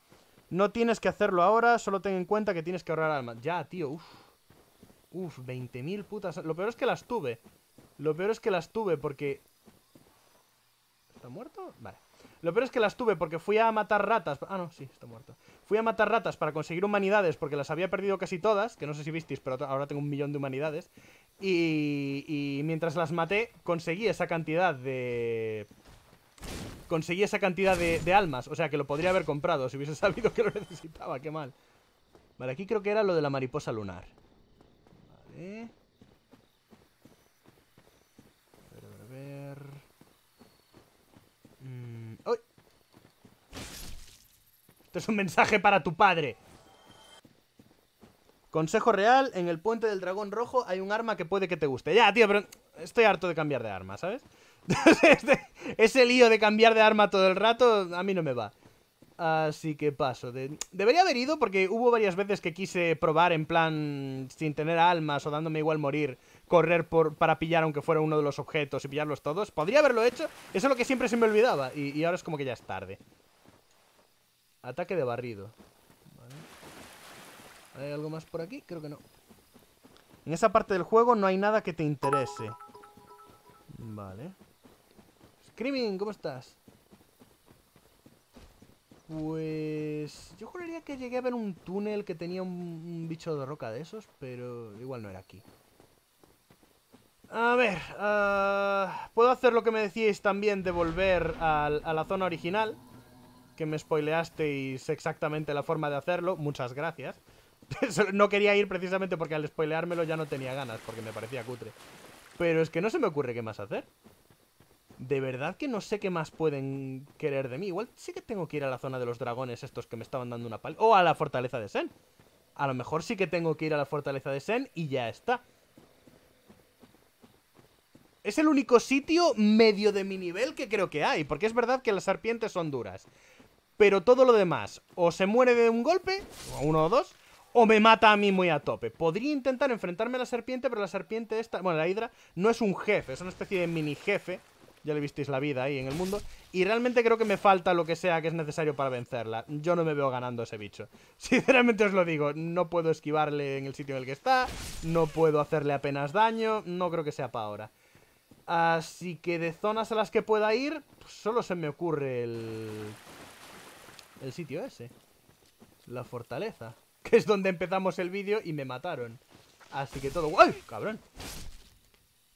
No tienes que hacerlo ahora, solo ten en cuenta que tienes que ahorrar alma. Ya, tío, uff. Uf, 20.000 putas. Lo peor es que las tuve. Lo peor es que las tuve porque... ¿Está muerto? Vale. Lo peor es que las tuve porque fui a matar ratas. Ah, no, sí, está muerto. Fui a matar ratas para conseguir humanidades porque las había perdido casi todas, que no sé si visteis, pero ahora tengo un millón de humanidades. Y, y mientras las maté, conseguí esa cantidad de conseguí esa cantidad de, almas. O sea, que lo podría haber comprado si hubiese (laughs) sabido que lo necesitaba. Qué mal. Vale, aquí creo que era lo de la mariposa lunar. Vale. A ver, a ver, a mm, Esto es un mensaje para tu padre. Consejo real, en el puente del dragón rojo hay un arma que puede que te guste. Ya, tío, pero estoy harto de cambiar de arma, ¿sabes? (laughs) Ese lío de cambiar de arma todo el rato a mí no me va. Así que paso. Debería haber ido porque hubo varias veces que quise probar en plan sin tener almas o dándome igual morir, correr por... para pillar aunque fuera uno de los objetos y pillarlos todos. Podría haberlo hecho. Eso es lo que siempre se me olvidaba. Y, ahora es como que ya es tarde. Ataque de barrido. ¿Hay algo más por aquí? Creo que no. En esa parte del juego no hay nada que te interese. Vale. Screaming, ¿cómo estás? Pues... Yo juraría que llegué a ver un túnel que tenía un, bicho de roca de esos, pero igual no era aquí. A ver, ah, puedo hacer lo que me decíais también de volver a, a, la zona original, que me spoileasteis exactamente la forma de hacerlo, muchas gracias. (laughs) no quería ir precisamente porque al spoileármelo ya no tenía ganas, porque me parecía cutre. Pero es que no se me ocurre qué más hacer. De verdad que no sé qué más pueden querer de mí. Igual sí que tengo que ir a la zona de los dragones estos que me estaban dando una pal... O a la fortaleza de Sen. A lo mejor sí que tengo que ir a la fortaleza de Sen y ya está. Es el único sitio medio de mi nivel que creo que hay. Porque es verdad que las serpientes son duras. Pero todo lo demás, o se muere de un golpe, o uno o dos, o me mata a mí muy a tope. Podría intentar enfrentarme a la serpiente, pero la serpiente esta, bueno, la hidra, no es un jefe, es una especie de mini jefe ya le visteis la vida ahí en el mundo. Y realmente creo que me falta lo que sea que es necesario para vencerla. Yo no me veo ganando ese bicho. (laughs) Sinceramente os lo digo, no puedo esquivarle en el sitio en el que está, no puedo hacerle apenas daño, no creo que sea para ahora. Así que de zonas a las que pueda ir, pues solo se me ocurre el... El sitio ese. La fortaleza. (laughs) Que es donde empezamos el vídeo y me mataron. Así que todo... ¡Ay, cabrón!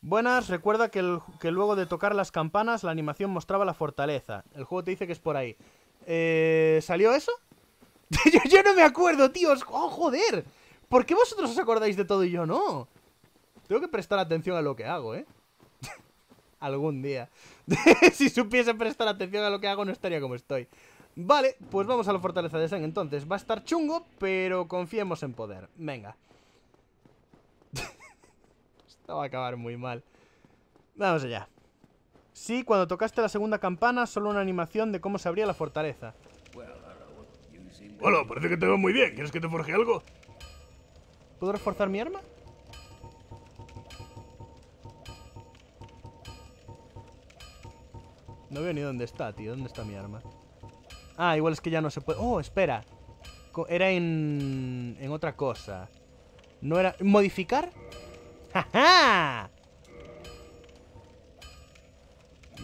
Buenas, recuerda que, luego de tocar las campanas la animación mostraba la fortaleza. El juego te dice que es por ahí. Eh, ¿Salió eso? (laughs) yo, no me acuerdo, tíos. ¡Oh, joder! ¿Por qué vosotros os acordáis de todo y yo no? Tengo que prestar atención a lo que hago, ¿eh? (laughs) Algún día. (laughs) si supiese prestar atención a lo que hago, no estaría como estoy. Vale, pues vamos a la fortaleza de Sen entonces. Va a estar chungo, pero confiemos en poder. Venga va a acabar muy mal. Vamos allá. Sí, cuando tocaste la segunda campana, solo una animación de cómo se abría la fortaleza. Bueno, parece que te va muy bien. ¿Quieres que te forje algo? ¿Puedo reforzar mi arma? No veo ni dónde está, tío. ¿Dónde está mi arma? Ah, igual es que ya no se puede... Oh, espera. era en... en otra cosa. No era... ¿Modificar? ¡Ja,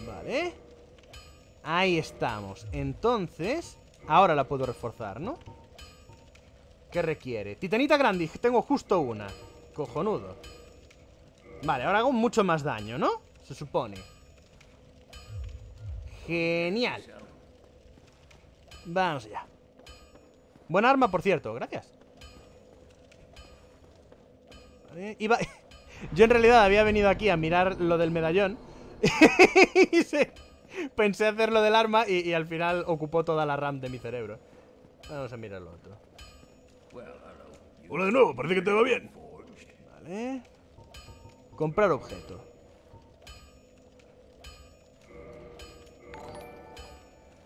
Vale. Ahí estamos. Entonces, ahora la puedo reforzar, ¿no? ¿Qué requiere? Titanita grande. tengo justo una. Cojonudo. Vale, ahora hago mucho más daño, ¿no? Se supone. Genial. Vamos ya. Buena arma, por cierto. Gracias. Vale, iba... Yo en realidad había venido aquí a mirar lo del medallón. (laughs) Pensé hacer lo del arma y, al final ocupó toda la RAM de mi cerebro. Vamos a mirar lo otro. Hola de nuevo, parece que te va bien. Vale. Comprar objeto.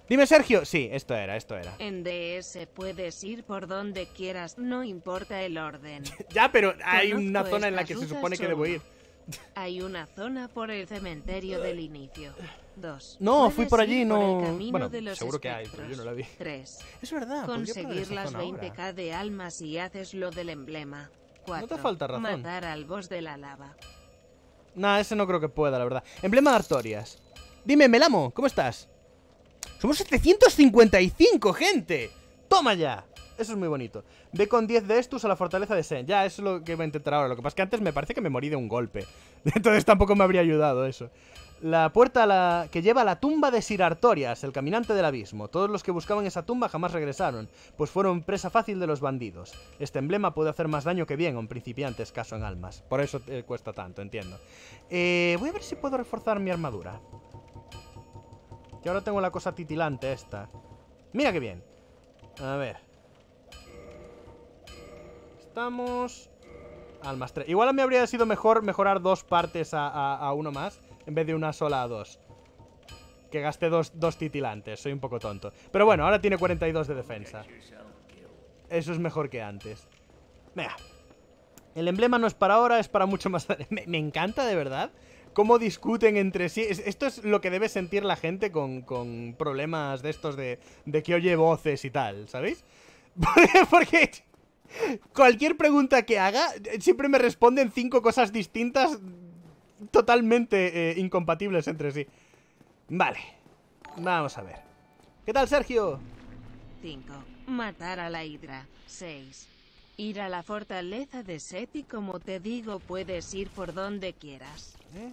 Dime, Sergio. Sí, esto era, esto era. En DS puedes ir por donde quieras, no importa el orden. (laughs) ya, pero hay una zona en la que se supone que debo ir. (laughs) Hay una zona por el cementerio del inicio. Dos. No, fui por allí, no. bueno, seguro que hay, pero yo no la vi. Tres. Es verdad. Conseguir las 20k de almas y haces lo del emblema. Cuatro. No te falta razón. Matar al boss de la lava. Nah, ese no creo que pueda, la verdad. Emblema de Artorias. Dime, Melamo, ¿cómo estás? Somos 755, gente. Toma ya. Eso es muy bonito. Ve con 10 de estos a la fortaleza de Sen. Ya, eso es lo que voy a intentar ahora. Lo que pasa es que antes me parece que me morí de un golpe. (laughs) Entonces tampoco me habría ayudado eso. La puerta la... que lleva a la tumba de Sir Artorias, el caminante del abismo. Todos los que buscaban esa tumba jamás regresaron, pues fueron presa fácil de los bandidos. Este emblema puede hacer más daño que bien a un principiante escaso en almas. Por eso eh, cuesta tanto, entiendo. Eh, voy a ver si puedo reforzar mi armadura. Y ahora tengo la cosa titilante esta. Mira qué bien. A ver. Estamos... Al más 3. Igual me habría sido mejor mejorar dos partes a, uno más. En vez de una sola a dos. Que gasté dos, titilantes. Soy un poco tonto. Pero bueno, ahora tiene 42 de defensa. Eso es mejor que antes. Vea. El emblema no es para ahora, es para mucho más tarde. (laughs) Me, me encanta, de verdad cómo discuten entre sí. Esto es lo que debe sentir la gente con, problemas de estos de, que oye voces y tal, ¿sabéis? (laughs) Porque cualquier pregunta que haga, eh, siempre me responden cinco cosas distintas totalmente eh, incompatibles entre sí. Vale, vamos a ver. ¿Qué tal, Sergio? 5. Matar a la hidra. 6. Ir a la fortaleza de y, como te digo, puedes ir por donde quieras. ¿Eh?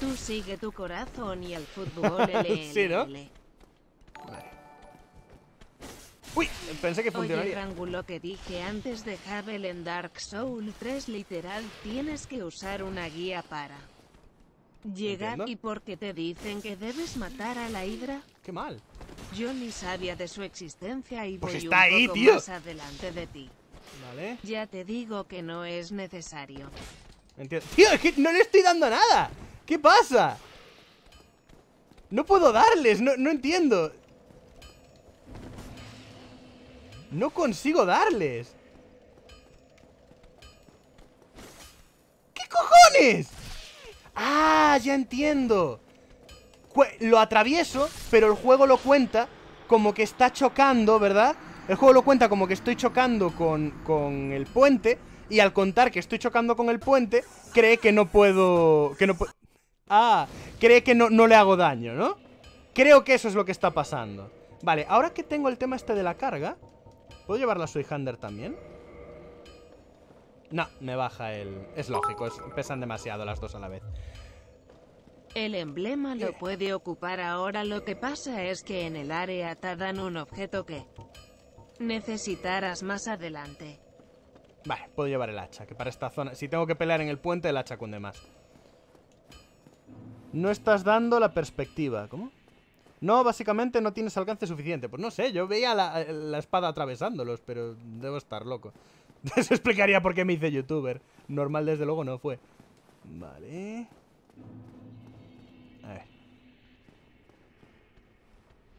Tú sigue tu corazón y el fútbol. (laughs) sí, ¿no? Vale. Uy, pensé que funcionaría. Oye, ángulo que dije antes de Havel en Dark Soul 3 literal, tienes que usar una guía para llegar y porque te dicen que debes matar a la hidra. Qué mal. Yo ni sabía de su existencia y pues voy está ahí, tío. más adelante de ti. Vale. Ya te digo que no es necesario. Entiendo. Tío, es que no le estoy dando nada. ¿Qué pasa? No puedo darles, no, entiendo No consigo darles ¿Qué cojones? Ah, ya entiendo Lo atravieso, pero el juego lo cuenta Como que está chocando, ¿verdad? El juego lo cuenta como que estoy chocando con, con el puente Y al contar que estoy chocando con el puente Cree que no puedo... Que no puedo... Ah, cree que no, no le hago daño, ¿no? Creo que eso es lo que está pasando Vale, ahora que tengo el tema este de la carga ¿Puedo llevar la Suihander también? No, me baja el... Es lógico, pesan demasiado las dos a la vez el emblema lo eh. puede ocupar ahora, lo que pasa es que en el área te dan un objeto que necesitarás más adelante. Vale, puedo llevar el hacha, que para esta zona... Si tengo que pelear en el puente, el hacha cunde más. No estás dando la perspectiva. ¿Cómo? No, básicamente no tienes alcance suficiente. Pues no sé, yo veía la, espada atravesándolos, pero debo estar loco. (laughs) Eso explicaría por qué me hice youtuber. Normal desde luego no fue. Vale. A ver.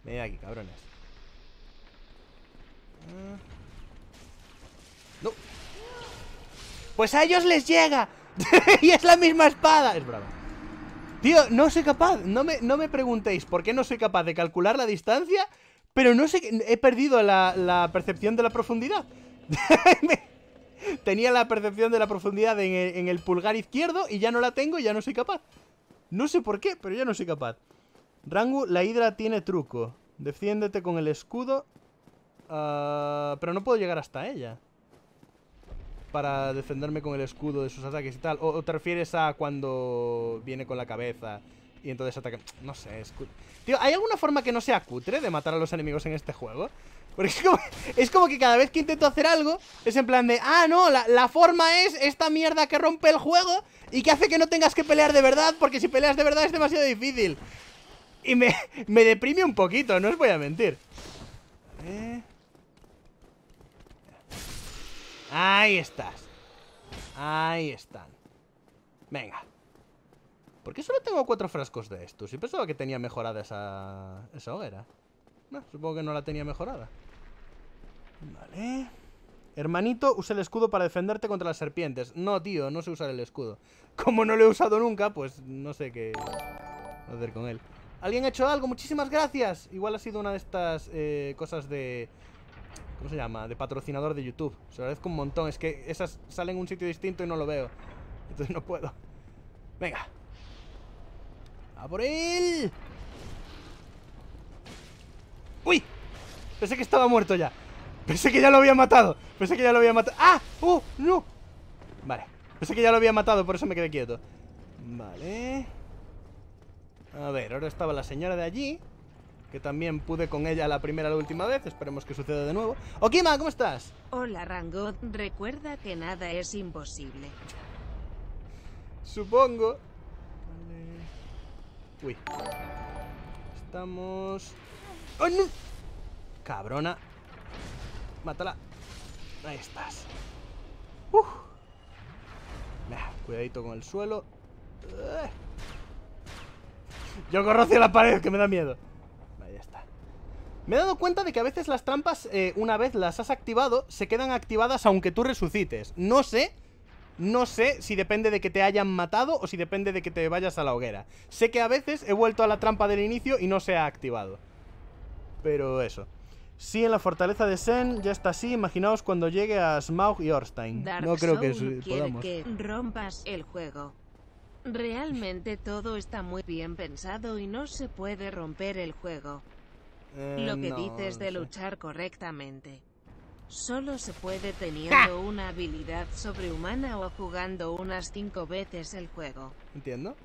Ven aquí, cabrones. Ah. No. Pues a ellos les llega. (laughs) y es la misma espada. Es brava. Tío, no soy capaz, no me, no me preguntéis por qué no soy capaz de calcular la distancia, pero no sé, he perdido la, percepción de la profundidad. (laughs) Tenía la percepción de la profundidad en el, pulgar izquierdo y ya no la tengo y ya no soy capaz. No sé por qué, pero ya no soy capaz. Rangu, la hidra tiene truco. Defiéndete con el escudo. Ah, pero no puedo llegar hasta ella para defenderme con el escudo de sus ataques y tal. O, te refieres a cuando viene con la cabeza y entonces ataca... No sé, es Tío, ¿hay alguna forma que no sea cutre de matar a los enemigos en este juego? Porque es como, (laughs) es como que cada vez que intento hacer algo es en plan de... Ah, no, la, forma es esta mierda que rompe el juego y que hace que no tengas que pelear de verdad porque si peleas de verdad es demasiado difícil. Y me, (laughs) me deprime un poquito, no os voy a mentir. Eh... Ahí estás. Ahí están. Venga. ¿Por qué solo tengo cuatro frascos de estos? Y pensaba que tenía mejorada esa, esa hoguera. No, supongo que no la tenía mejorada. Vale. Hermanito, usa el escudo para defenderte contra las serpientes. No, tío, no sé usar el escudo. Como no lo he usado nunca, pues no sé qué hacer con él. ¿Alguien ha hecho algo? Muchísimas gracias. Igual ha sido una de estas eh, cosas de ¿Cómo se llama? De patrocinador de YouTube. Se lo agradezco un montón. Es que esas salen en un sitio distinto y no lo veo. Entonces no puedo. Venga. ¡A por él! ¡Uy! Pensé que estaba muerto ya. Pensé que ya lo había matado. Pensé que ya lo había matado. ¡Ah! ¡Uh! ¡No! Vale. Pensé que ya lo había matado, por eso me quedé quieto. Vale. A ver, ahora estaba la señora de allí que también pude con ella la primera y la última vez, esperemos que suceda de nuevo. Okima, ¿cómo estás? Hola Rango, recuerda que nada es imposible. Supongo. Uy. Estamos... ¡Oh, no! Cabrona. Mátala. Ahí estás. Uf. cuidadito con el suelo. Yo corro hacia la pared, que me da miedo. Me he dado cuenta de que a veces las trampas, eh, una vez las has activado, se quedan activadas aunque tú resucites. No sé, no sé si depende de que te hayan matado o si depende de que te vayas a la hoguera. Sé que a veces he vuelto a la trampa del inicio y no se ha activado. Pero eso. Sí, en la fortaleza de Sen ya está así. Imaginaos cuando llegue a Smaug y Orstein. no creo que podamos. que rompas el juego. Realmente todo está muy bien pensado y no se puede romper el juego. Eh, Lo que dices de luchar correctamente. Solo se puede teniendo una habilidad sobrehumana o jugando unas cinco veces el juego. Entiendo.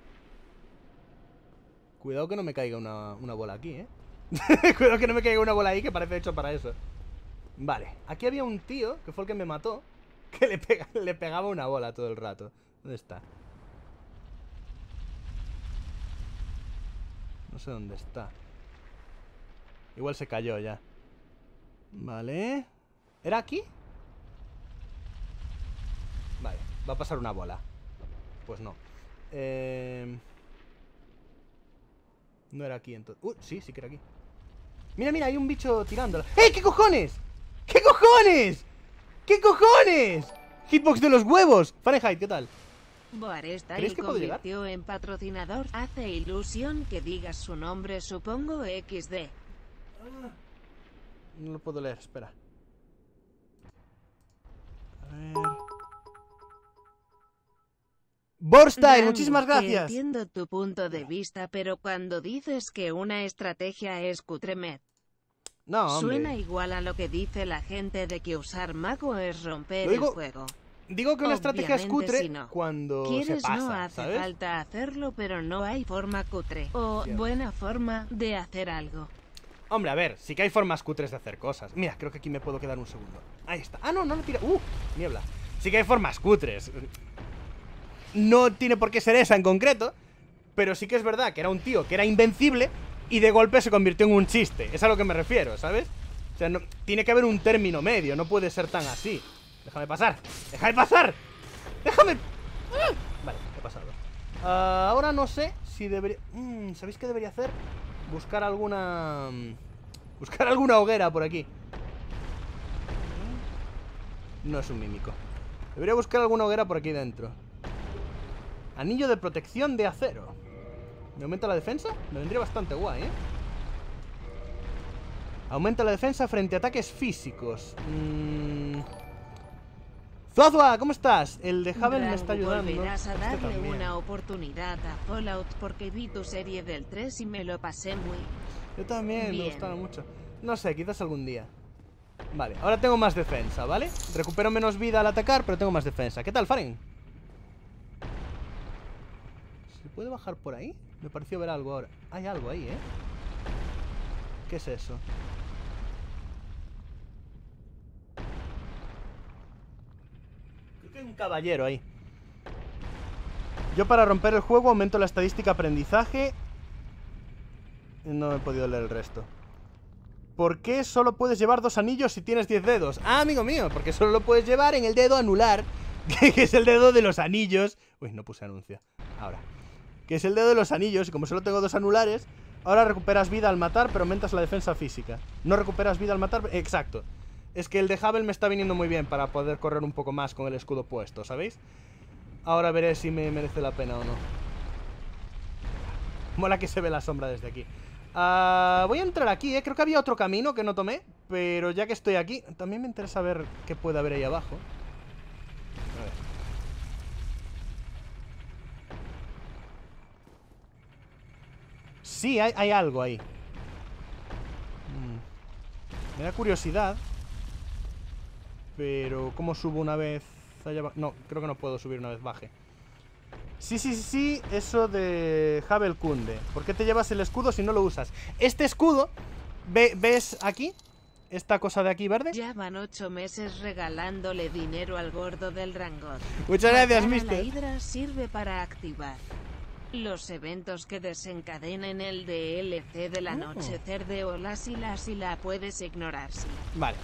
Cuidado que no me caiga una, una bola aquí, ¿eh? (laughs) Cuidado que no me caiga una bola ahí que parece hecho para eso. Vale, aquí había un tío, que fue el que me mató, que le, pega, le pegaba una bola todo el rato. ¿Dónde está? No sé dónde está. Igual se cayó ya. Vale. ¿Era aquí? Vale, va a pasar una bola. Pues no. Em, no era aquí entonces. Uh, sí, sí que era aquí. Mira, mira, hay un bicho tirándola. ¡Eh! ¿Qué cojones? ¿Qué cojones? ¿Qué cojones? Hitbox de los huevos. Fahrenheit, ¿qué tal? está convirtió en patrocinador. Hace ilusión que digas su nombre, supongo, XD. Ah. no lo puedo leer, espera. A Borstein, muchísimas gracias. Entiendo tu punto de vista, pero cuando dices que una estrategia es cutremet, no, Suena igual a lo que dice la gente de que usar mago es romper el juego. Digo que una estrategia es cutre cuando Quieres se pasa, no hace falta hacerlo, pero no hay forma cutre o buena forma de hacer algo. Hombre, a ver, sí que hay formas cutres de hacer cosas. Mira, creo que aquí me puedo quedar un segundo. Ahí está. Ah, no, no lo tira. ¡Uh! Niebla. Sí que hay formas cutres. No tiene por qué ser esa en concreto, pero sí que es verdad que era un tío que era invencible y de golpe se convirtió en un chiste. Es a lo que me refiero, ¿sabes? O sea, tiene que haber un término medio, no puede ser tan así. Déjame pasar. ¡Déjame pasar! ¡Déjame! Vale, he pasado. Ah, ahora no sé si debería... Mm, ¿Sabéis qué debería hacer? buscar alguna... Mm, buscar alguna hoguera por aquí. No es un mímico. Debería buscar alguna hoguera por aquí dentro. Anillo de protección de acero. ¿Me aumenta la defensa? Me vendría bastante guay, ¿eh? Aumenta la defensa frente a ataques físicos. Mmm... Flazua, ¿cómo estás? El de Havel me está ayudando. a este darle una oportunidad a Fallout porque vi tu serie del 3 y me lo pasé muy. Yo también, me gustaba mucho. No sé, quizás algún día. Vale, ahora tengo más defensa, ¿vale? Recupero menos vida al atacar, pero tengo más defensa. ¿Qué tal, Faren? ¿Se puede bajar por ahí? Me pareció ver algo ahora. Hay algo ahí, ¿eh? ¿Qué es eso? un caballero ahí. Yo para romper el juego aumento la estadística aprendizaje. No he podido leer el resto. ¿Por qué solo puedes llevar dos anillos si tienes diez dedos? Ah, amigo mío, porque solo lo puedes llevar en el dedo anular, (laughs) que es el dedo de los anillos. Uy, no puse anuncio. Ahora. Que es el dedo de los anillos, y como solo tengo dos anulares, ahora recuperas vida al matar, pero aumentas la defensa física. No recuperas vida al matar, exacto. Es que el de Havel me está viniendo muy bien para poder correr un poco más con el escudo puesto, ¿sabéis? Ahora veré si me merece la pena o no. Mola que se ve la sombra desde aquí. Ah, voy a entrar aquí, ¿eh? Creo que había otro camino que no tomé, pero ya que estoy aquí, también me interesa ver qué puede haber ahí abajo. A ver. Sí, hay, algo ahí. Hmm. Me da curiosidad. Pero, ¿cómo subo una vez No, creo que no puedo subir una vez baje. Sí, sí, sí, sí eso de Havel Kunde. ¿Por qué te llevas el escudo si no lo usas? Este escudo, ¿ves aquí? Esta cosa de aquí verde. Llevan ocho meses regalándole dinero al gordo del rango. Muchas gracias, mister. La hidra sirve para activar los eventos que desencadenen el DLC noche la o oh. las y las y la puedes ignorar. Sí. Vale.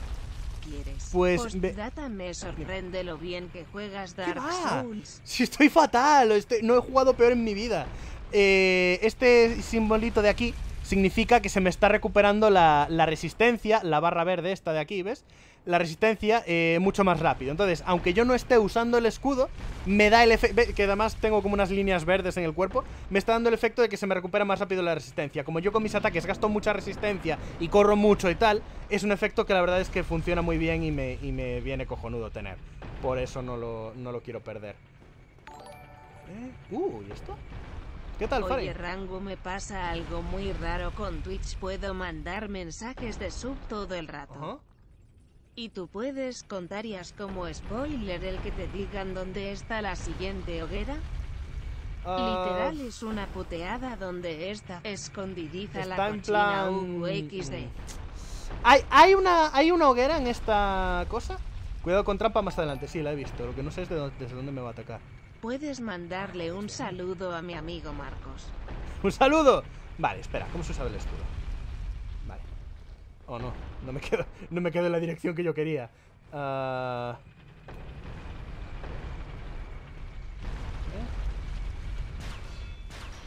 Pues Data me sorprende lo bien que juegas Dark Souls. Si estoy fatal, este, no he jugado peor en mi vida. Eh, este simbolito de aquí significa que se me está recuperando la resistencia, la barra verde esta de aquí, ¿ves? la resistencia eh, mucho más rápido. Entonces, aunque yo no esté usando el escudo, me da el efecto, que además tengo como unas líneas verdes en el cuerpo, me está dando el efecto de que se me recupera más rápido la resistencia. Como yo con mis ataques gasto mucha resistencia y corro mucho y tal, es un efecto que la verdad es que funciona muy bien y me, viene cojonudo tener. Por eso no lo, no lo quiero perder. ¿Eh? uh, ¿y esto? ¿Qué tal, Rango, me pasa algo muy raro con Twitch. Puedo mandar mensajes de sub todo el rato. Y tú puedes contarías como spoiler el que te digan dónde está la siguiente hoguera. Ah. Literal es una puteada donde está escondidiza la en UXD. ¿Hay, una, ¿Hay una hoguera en esta cosa? Cuidado con trampa más adelante, sí, la he visto. Lo que no sé es desde dónde me va a atacar. Puedes mandarle un saludo a mi amigo Marcos. ¿Un saludo? Vale, espera, ¿cómo se usa el escudo? Oh, no. No me (laughs) quedo no me en la dirección que yo quería. Ah.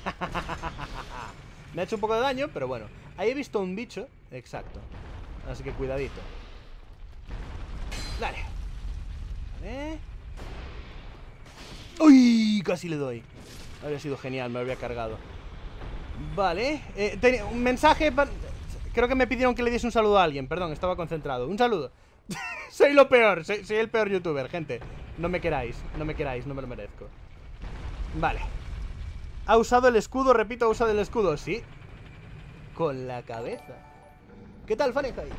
(laughs) me ha hecho un poco de daño, pero bueno. Ahí he visto un bicho. Exacto. Así que cuidadito. Dale. Vale. ¡Uy! Casi le doy. Habría sido genial, me lo habría cargado. Vale. Eh, un mensaje para... Creo que me pidieron que le diese un saludo a alguien. Perdón, estaba concentrado. Un saludo. (laughs) soy lo peor. Soy, el peor youtuber, gente. No me queráis. No me queráis. No me lo merezco. Vale. Ha usado el escudo. Repito, ha usado el escudo. Sí. Con la cabeza. ¿Qué tal, Fahrenheit?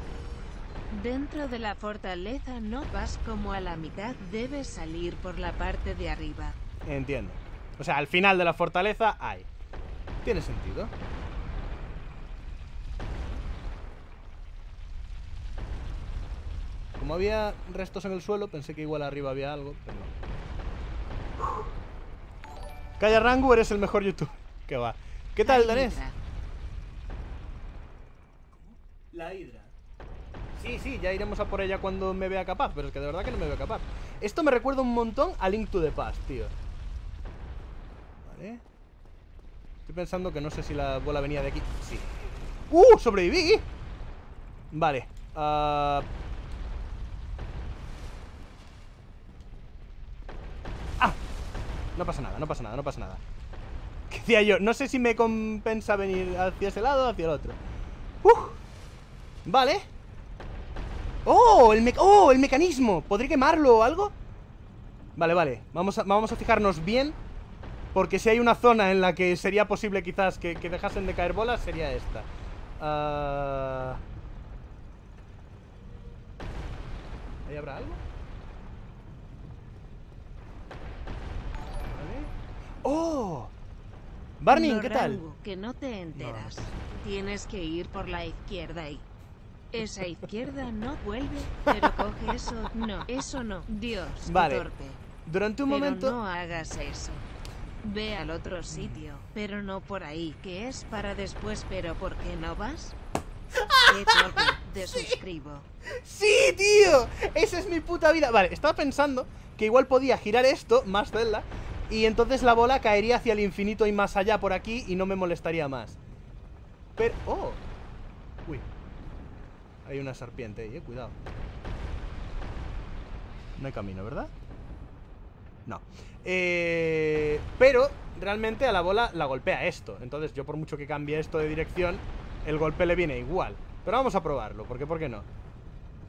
Dentro de la fortaleza no vas como a la mitad. Debes salir por la parte de arriba. Entiendo. O sea, al final de la fortaleza hay. Tiene sentido. Como había restos en el suelo, pensé que igual arriba había algo, pero no. Calla Rango, eres el mejor youtuber Que va. ¿Qué tal, Danés? La hidra. Sí, sí, ya iremos a por ella cuando me vea capaz, pero es que de verdad que no me veo capaz. Esto me recuerda un montón a Link to the Past, tío. Vale. Estoy pensando que no sé si la bola venía de aquí. Sí. ¡Uh! ¡Sobreviví! Vale. Ah... No pasa nada, no pasa nada, no pasa nada. ¿Qué decía yo? No sé si me compensa venir hacia ese lado o hacia el otro. ¡Uf! Vale. ¡Oh! El, ¡Oh! el mecanismo. ¿Podré quemarlo o algo? Vale, vale. Vamos a, vamos a fijarnos bien. Porque si hay una zona en la que sería posible quizás que, dejasen de caer bolas, sería esta. Ah. ¿Ahí habrá algo? ¡Oh! Barney, ¿qué tal? que no te enteras. Tienes que ir por la izquierda y... Esa izquierda no vuelve, pero coge eso. No, eso no. Dios, vale. torpe. Durante un momento... no hagas eso. Ve al otro sitio, pero no por ahí, que es para después, pero ¿por qué no vas? Qué torpe, te (laughs) sí. suscribo. ¡Sí, tío! Esa es mi puta vida. Vale, estaba pensando que igual podía girar esto, más celda, y entonces la bola caería hacia el infinito y más allá por aquí y no me molestaría más. Pero... ¡Oh! Uy. Hay una serpiente ahí, eh. Cuidado. No hay camino, ¿verdad? No. Eh, pero realmente a la bola la golpea esto. Entonces yo por mucho que cambie esto de dirección, el golpe le viene igual. Pero vamos a probarlo, porque ¿por qué no?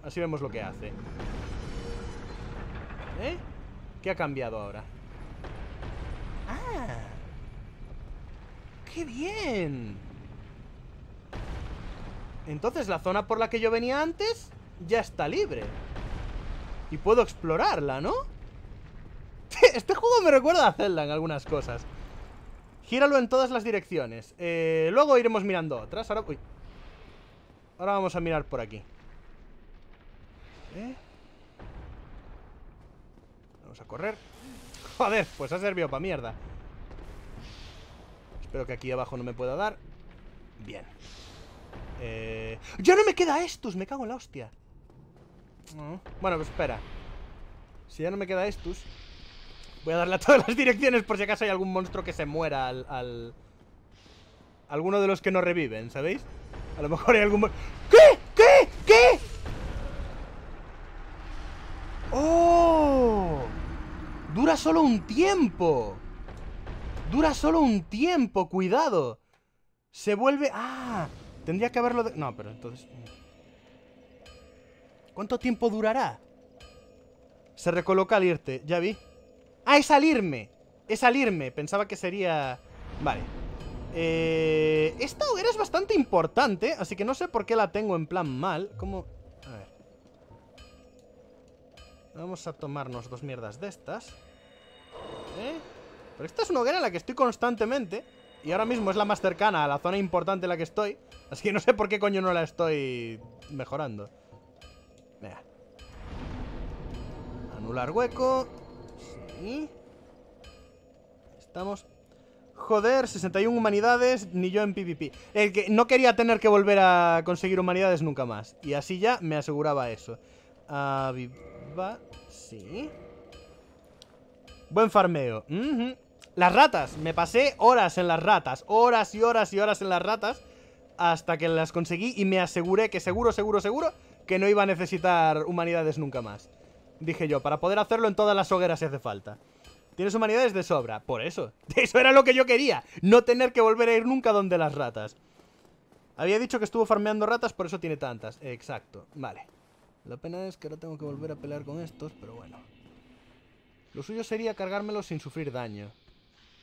Así vemos lo que hace. ¿Eh? ¿Qué ha cambiado ahora? ¡Ah! ¡Qué bien! Entonces la zona por la que yo venía antes ya está libre. Y puedo explorarla, ¿no? (laughs) Este juego me recuerda a Zelda en algunas cosas. Gíralo en todas las direcciones. Eh, luego iremos mirando otras. Ahora, Ahora vamos a mirar por aquí. Eh. Vamos a correr. Joder, pues ha servido para mierda. Espero que aquí abajo no me pueda dar. Bien. Eh... ¡Ya no me queda Estus! Me cago en la hostia. Mm. Bueno, espera. Si ya no me queda Estus... Voy a darle a todas las direcciones por si acaso hay algún monstruo que se muera al... al... Alguno de los que no reviven, ¿sabéis? A lo mejor hay algún... ¿Qué? ¿Qué? ¿Qué? ¡Oh! Dura solo un tiempo. Dura solo un tiempo, cuidado. Se vuelve... Ah, tendría que haberlo... De... No, pero entonces... ¿Cuánto tiempo durará? Se recoloca al irte, ya vi. Ah, es salirme. Es salirme. Pensaba que sería... Vale. Eh... Esta hoguera es bastante importante, así que no sé por qué la tengo en plan mal. ¿Cómo...? Vamos a tomarnos dos mierdas de estas. ¿Eh? Pero esta es una hoguera en la que estoy constantemente. Y ahora mismo es la más cercana a la zona importante en la que estoy. Así que no sé por qué coño no la estoy mejorando. Vea Anular hueco. Sí. Estamos... Joder, 61 humanidades, ni yo en PvP. El que no quería tener que volver a conseguir humanidades nunca más. Y así ya me aseguraba eso. Aviva. Sí. Buen farmeo. Las ratas. Me pasé horas en las ratas. Horas y horas y horas en las ratas. Hasta que las conseguí y me aseguré que seguro, seguro, seguro que no iba a necesitar humanidades nunca más. Dije yo, para poder hacerlo en todas las hogueras si hace falta. Tienes humanidades de sobra, por eso. (laughs) Eso era lo que yo quería, no tener que volver a ir nunca donde las ratas. Había dicho que estuvo farmeando ratas, por eso tiene tantas. Exacto, vale. La pena es que ahora tengo que volver a pelear con estos, pero bueno. Lo suyo sería cargármelos sin sufrir daño.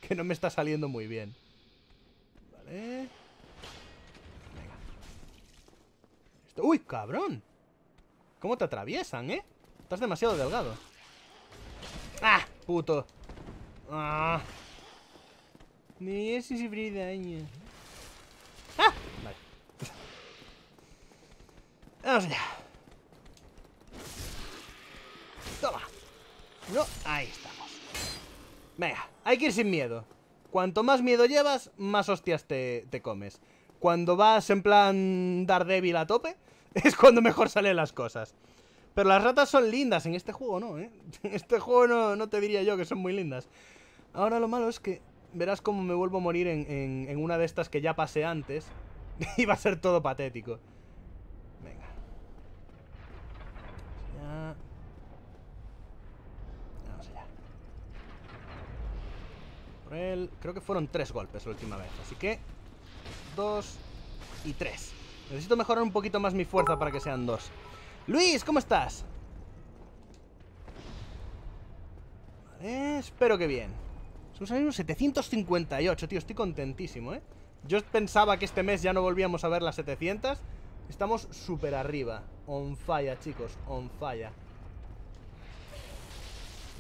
Que no me está saliendo muy bien. Vale. ¡Uy, cabrón! ¿Cómo te atraviesan, eh? Estás demasiado delgado. ¡Ah! Puto. Ah. Ni es sin sufrir daño. ¡Ah! Vale. (laughs) Vamos allá. Toma. No, ahí estamos. Venga, hay que ir sin miedo. Cuanto más miedo llevas, más hostias te, te comes. Cuando vas en plan dar débil a tope, (laughs) es cuando mejor salen las cosas. Pero las ratas son lindas, en este juego no, En ¿Eh? (laughs) este juego no, te diría yo que son muy lindas. Ahora lo malo es que verás cómo me vuelvo a morir en, en una de estas que ya pasé antes. (laughs) Y va a ser todo patético. Creo que fueron tres golpes la última vez, así que... Dos y tres. Necesito mejorar un poquito más mi fuerza para que sean dos. Luis, ¿cómo estás? Vale, espero que bien. Somos ahora 758, tío, estoy contentísimo, ¿eh? Yo pensaba que este mes ya no volvíamos a ver las 700. Estamos súper arriba. On falla, chicos, on falla.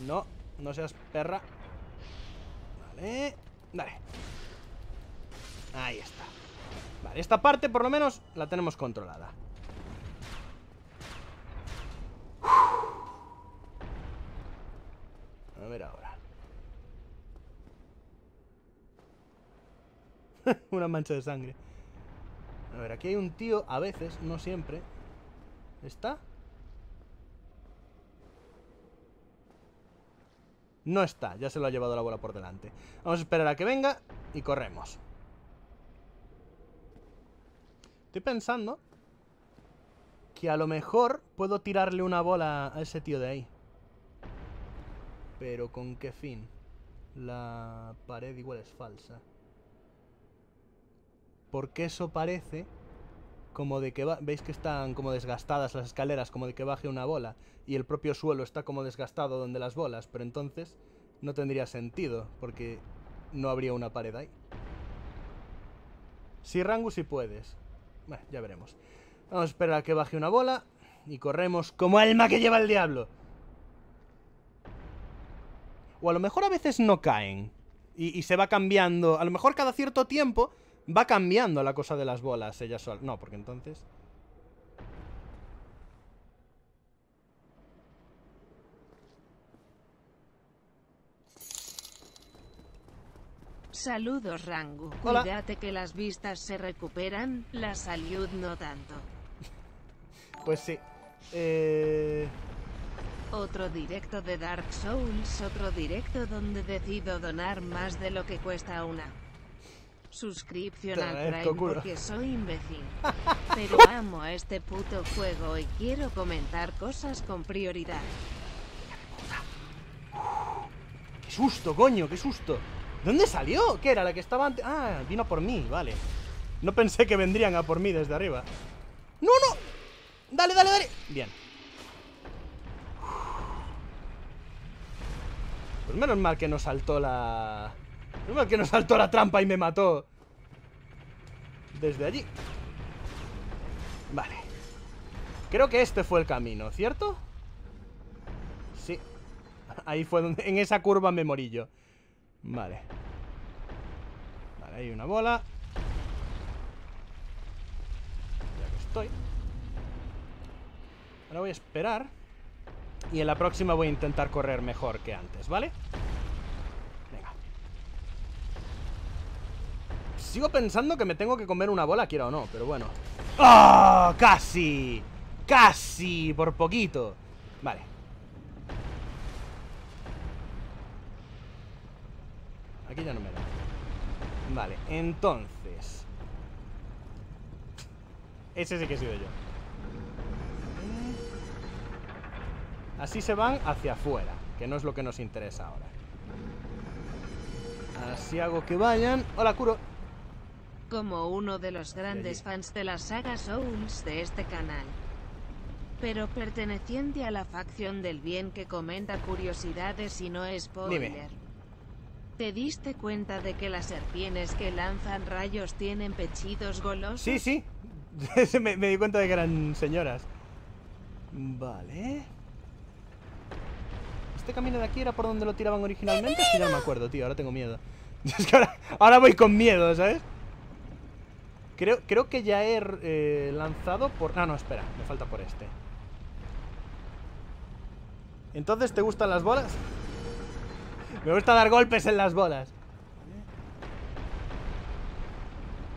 No, no seas perra. Eh, dale. Ahí está. Vale, esta parte por lo menos la tenemos controlada. A ver ahora. (laughs) Una mancha de sangre. A ver, aquí hay un tío, a veces, no siempre. ¿Está? No está, ya se lo ha llevado la bola por delante. Vamos a esperar a que venga y corremos. Estoy pensando que a lo mejor puedo tirarle una bola a ese tío de ahí. Pero ¿con qué fin? La pared igual es falsa. Porque eso parece como de que veis que están como desgastadas las escaleras, como de que baje una bola, y el propio suelo está como desgastado donde las bolas, pero entonces no tendría sentido, porque no habría una pared ahí. Si rango si puedes. Bueno, ya veremos. Vamos a esperar a que baje una bola y corremos como alma que lleva el diablo. O a lo mejor a veces no caen y se va cambiando. A lo mejor cada cierto tiempo Va cambiando la cosa de las bolas ella No, porque entonces... Saludos Rango. Cuídate que las vistas se recuperan, la salud no tanto. pues sí. Eh, otro directo de Dark Souls, otro directo donde decido donar más de lo que cuesta una suscripción al porque soy imbécil. (laughs) Pero amo a este puto juego y quiero comentar cosas con prioridad. ¡Qué susto, coño! ¡Qué susto! ¿Dónde salió? ¿Qué era? ¿La que estaba antes? Ah, vino por mí, vale. No pensé que vendrían a por mí desde arriba. ¡No, no! ¡Dale, dale, dale! Bien. Pues menos mal que no saltó la... No que nos saltó la trampa y me mató. Desde allí. Vale. Creo que este fue el camino, ¿cierto? Sí. Ahí fue En esa curva me morí yo. Vale. Vale, hay una bola. Ya que estoy. Ahora voy a esperar. Y en la próxima voy a intentar correr mejor que antes, ¿vale? vale Sigo pensando que me tengo que comer una bola, quiera o no, pero bueno. ¡Oh! ¡Casi! ¡Casi! Por poquito. Vale. Aquí ya no me da. Vale, entonces... Ese sí que he sido yo. Así se van hacia afuera, que no es lo que nos interesa ahora. Así hago que vayan. Hola, curo como uno de los grandes fans de la saga Souls de este canal. Pero perteneciente a la facción del bien que comenta curiosidades y no spoiler. ¿Te diste cuenta de que las serpientes que lanzan rayos tienen pechidos golosos? Sí, sí. (laughs) me, di cuenta de que eran señoras. Vale. ¿Este camino de aquí era por donde lo tiraban originalmente? si no me acuerdo, tío. Ahora tengo miedo. (laughs) ahora voy con miedo, ¿sabes? Creo, que ya he eh, lanzado por... Ah, no, espera, me falta por este. Entonces, ¿te gustan las bolas? (laughs) Me gusta dar golpes en las bolas.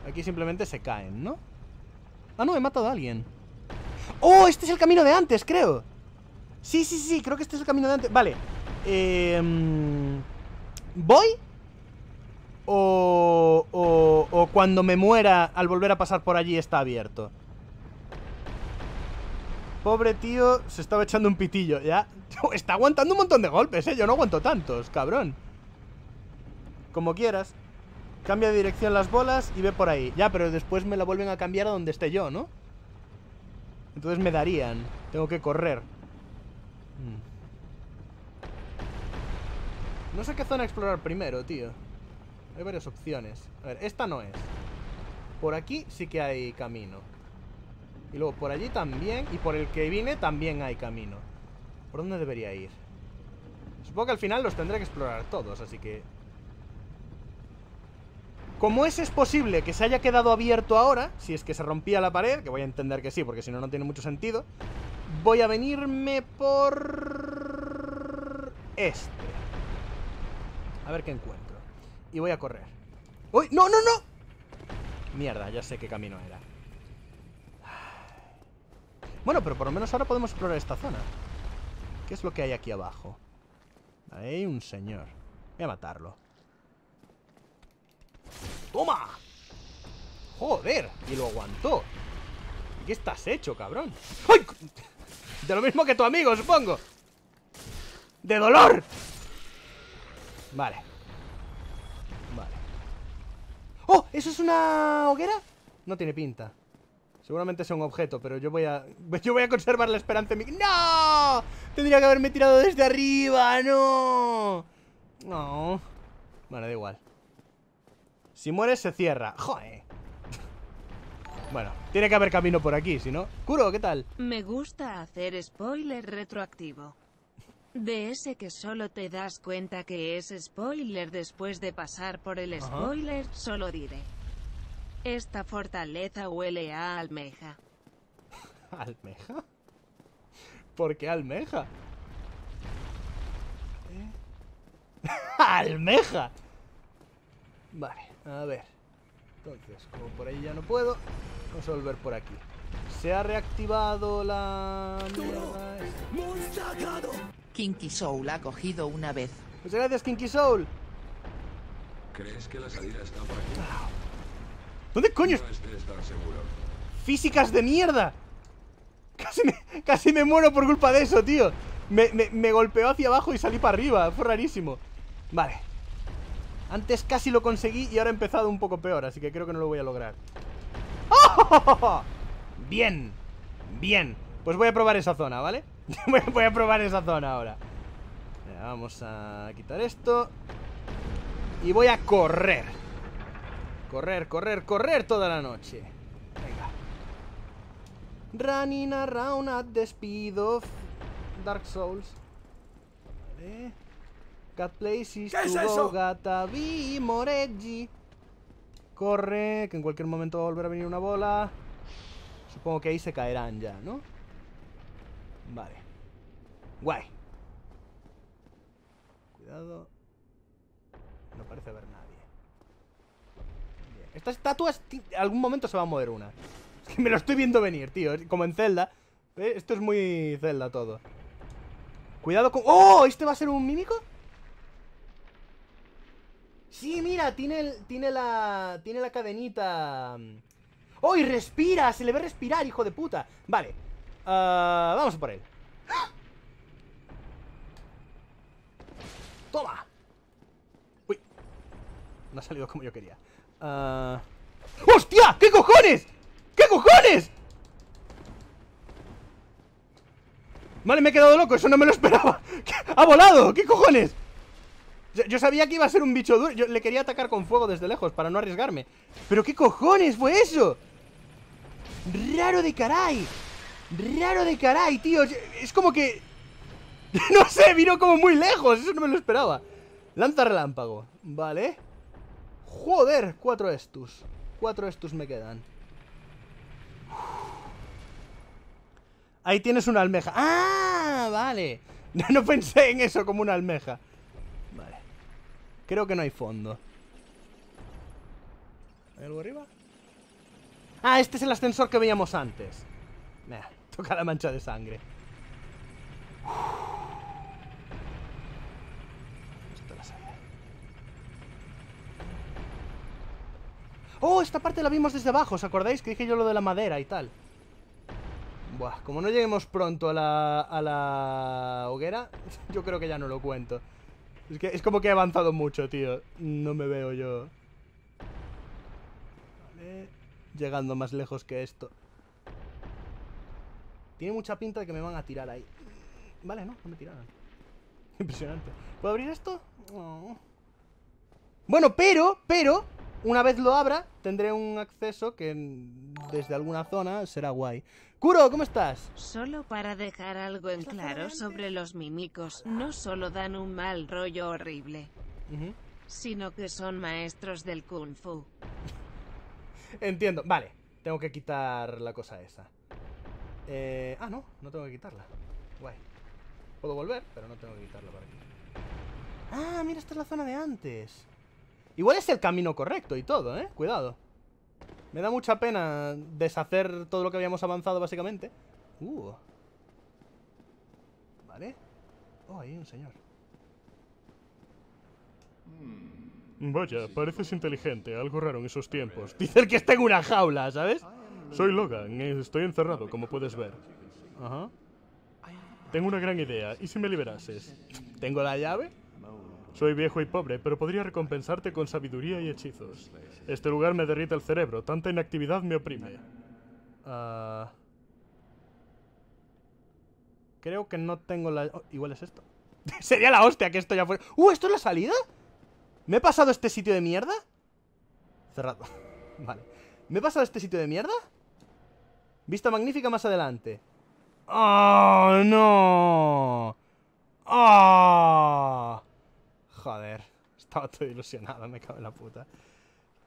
Aquí simplemente se caen, ¿no? Ah, no, he matado a alguien. ¡Oh! Este es el camino de antes, creo. Sí, sí, sí, creo que este es el camino de antes. Vale. Eh, voy o, o, o cuando me muera al volver a pasar por allí está abierto. Pobre tío, se estaba echando un pitillo, ¿ya? (laughs) Está aguantando un montón de golpes, ¿eh? Yo no aguanto tantos, cabrón. Como quieras. Cambia de dirección las bolas y ve por ahí. Ya, pero después me la vuelven a cambiar a donde esté yo, ¿no? Entonces me darían. Tengo que correr. Hmm. No sé qué zona explorar primero, tío. Hay varias opciones. A ver, esta no es. Por aquí sí que hay camino. Y luego por allí también. Y por el que vine también hay camino. ¿Por dónde debería ir? Supongo que al final los tendré que explorar todos, así que... Como ese es posible que se haya quedado abierto ahora, si es que se rompía la pared, que voy a entender que sí, porque si no, no tiene mucho sentido, voy a venirme por... este. A ver qué encuentro y voy a correr. ¡Uy! ¡No, no, no! Mierda, ya sé qué camino era. Bueno, pero por lo menos ahora podemos explorar esta zona. ¿Qué es lo que hay aquí abajo? Hay un señor. Voy a matarlo. ¡Toma! ¡Joder! Y lo aguantó. ¿Qué estás hecho, cabrón? ¡Ay! De lo mismo que tu amigo, supongo. ¡De dolor! Vale. ¡Oh! ¿Eso es una hoguera? No tiene pinta. Seguramente es un objeto, pero yo voy a... Yo voy a conservar la esperanza en mi... ¡No! Tendría que haberme tirado desde arriba, ¡no! No... Bueno, da igual. Si mueres, se cierra. ¡Joder! Bueno, tiene que haber camino por aquí, si no... Curo, ¿qué tal? Me gusta hacer spoiler retroactivo. De ese que solo te das cuenta que es spoiler después de pasar por el spoiler, solo diré. Esta fortaleza huele a almeja. (laughs) ¿Almeja? ¿Por qué almeja? ¿Eh? (laughs) ¡Almeja! Vale, a ver. Entonces, como por ahí ya no puedo, vamos a volver por aquí. Se ha reactivado la... Kinky Soul ha cogido una vez. Muchas gracias, Kinky Soul. ¿Crees que la salida está por aquí? Ah. ¿Dónde coño? ¡Físicas de mierda! Casi me, muero por culpa de eso, tío. me golpeó hacia abajo y salí para arriba. Fue rarísimo. Vale. Antes casi lo conseguí y ahora he empezado un poco peor, así que creo que no lo voy a lograr. ¡Oh! Bien, bien. Pues voy a probar esa zona, ¿vale? (laughs) voy a probar esa zona ahora. Vamos a quitar esto. Y voy a correr. Correr, correr, correr toda la noche. Venga. Running around at the speed of Dark Souls. Vale. Cat places ¿Qué es eso? Moreggi. Corre, que en cualquier momento va a volver a venir una bola. Supongo que ahí se caerán ya, ¿no? Vale. Guay. Cuidado. No parece haber nadie. esta Estas estatuas, algún momento se va a mover una. me lo estoy viendo venir, tío. Como en Zelda. Eh, esto es muy Zelda todo. Cuidado con... ¡Oh! ¿Este va a ser un mímico? Sí, mira, tiene, tiene la tiene la cadenita. ¡Oh, respira! Se le ve respirar, hijo de puta. Vale. Ah, vamos a por él. ¡Toma! Uy. No ha salido como yo quería. Ah. ¡Hostia! ¿Qué cojones? ¿Qué cojones? Vale, me he quedado loco, eso no me lo esperaba. (laughs) ¡Ha volado! ¿Qué cojones? Yo, sabía que iba a ser un bicho duro. Yo le quería atacar con fuego desde lejos para no arriesgarme. ¿Pero qué cojones fue eso? Raro de caray. Raro de caray, tío. Es como que... (laughs) no sé, vino como muy lejos. Eso no me lo esperaba. Lanza relámpago. Vale. Joder, cuatro estus. Cuatro estus me quedan. Ahí tienes una almeja. ¡Ah! Vale. (laughs) No pensé en eso como una almeja. Creo que no hay fondo. ¿Hay algo arriba? Ah, este es el ascensor que veíamos antes. Mira, (laughs) toca la mancha de sangre. sangre. Oh, esta parte la vimos desde abajo, ¿os acordáis? Que dije yo lo de la madera y tal. Buah, como no lleguemos pronto a la, a la hoguera, (laughs) yo creo que ya no lo cuento. Es que es como que he avanzado mucho, tío. No me veo yo. Vale. Llegando más lejos que esto. Tiene mucha pinta de que me van a tirar ahí. Vale, no, no me tiraron. (laughs) Impresionante. ¿Puedo abrir esto? Bueno, pero, pero, una vez lo abra, tendré un acceso que desde alguna zona será guay. Kuro, ¿cómo estás? Solo para dejar algo en claro sobre los mímicos, no solo dan un mal rollo horrible, sino que son maestros del kung fu. Entiendo, vale, tengo que quitar la cosa esa. Eh, ah, no, no tengo que quitarla. Guay. Puedo volver, pero no tengo que quitarla para aquí. Ah, mira, esta es la zona de antes. Igual es el camino correcto y todo, ¿eh? Cuidado. Me da mucha pena deshacer todo lo que habíamos avanzado, básicamente. Uh. Vale. Oh, ahí hay un señor. Hmm. Vaya, pareces inteligente. Algo raro en esos tiempos. (laughs) el que está en una jaula, ¿sabes? Soy Logan. Estoy encerrado, como puedes ver. Tengo una gran idea. ¿Y si me liberases? ¿Tengo la llave? Soy viejo y pobre, pero podría recompensarte con sabiduría y hechizos. Este lugar me derrite el cerebro, tanta inactividad me oprime. Ah, creo que no tengo la... Oh, igual es esto. (laughs) Sería la hostia que esto ya fuera... ¡Uh, esto es la salida! ¿Me he pasado este sitio de mierda? Cerrado. (laughs) vale. ¿Me he pasado este sitio de mierda? Vista magnífica más adelante. Ah, no! Ah. Joder, (laughs) estaba todo ilusionado, me cago en la puta.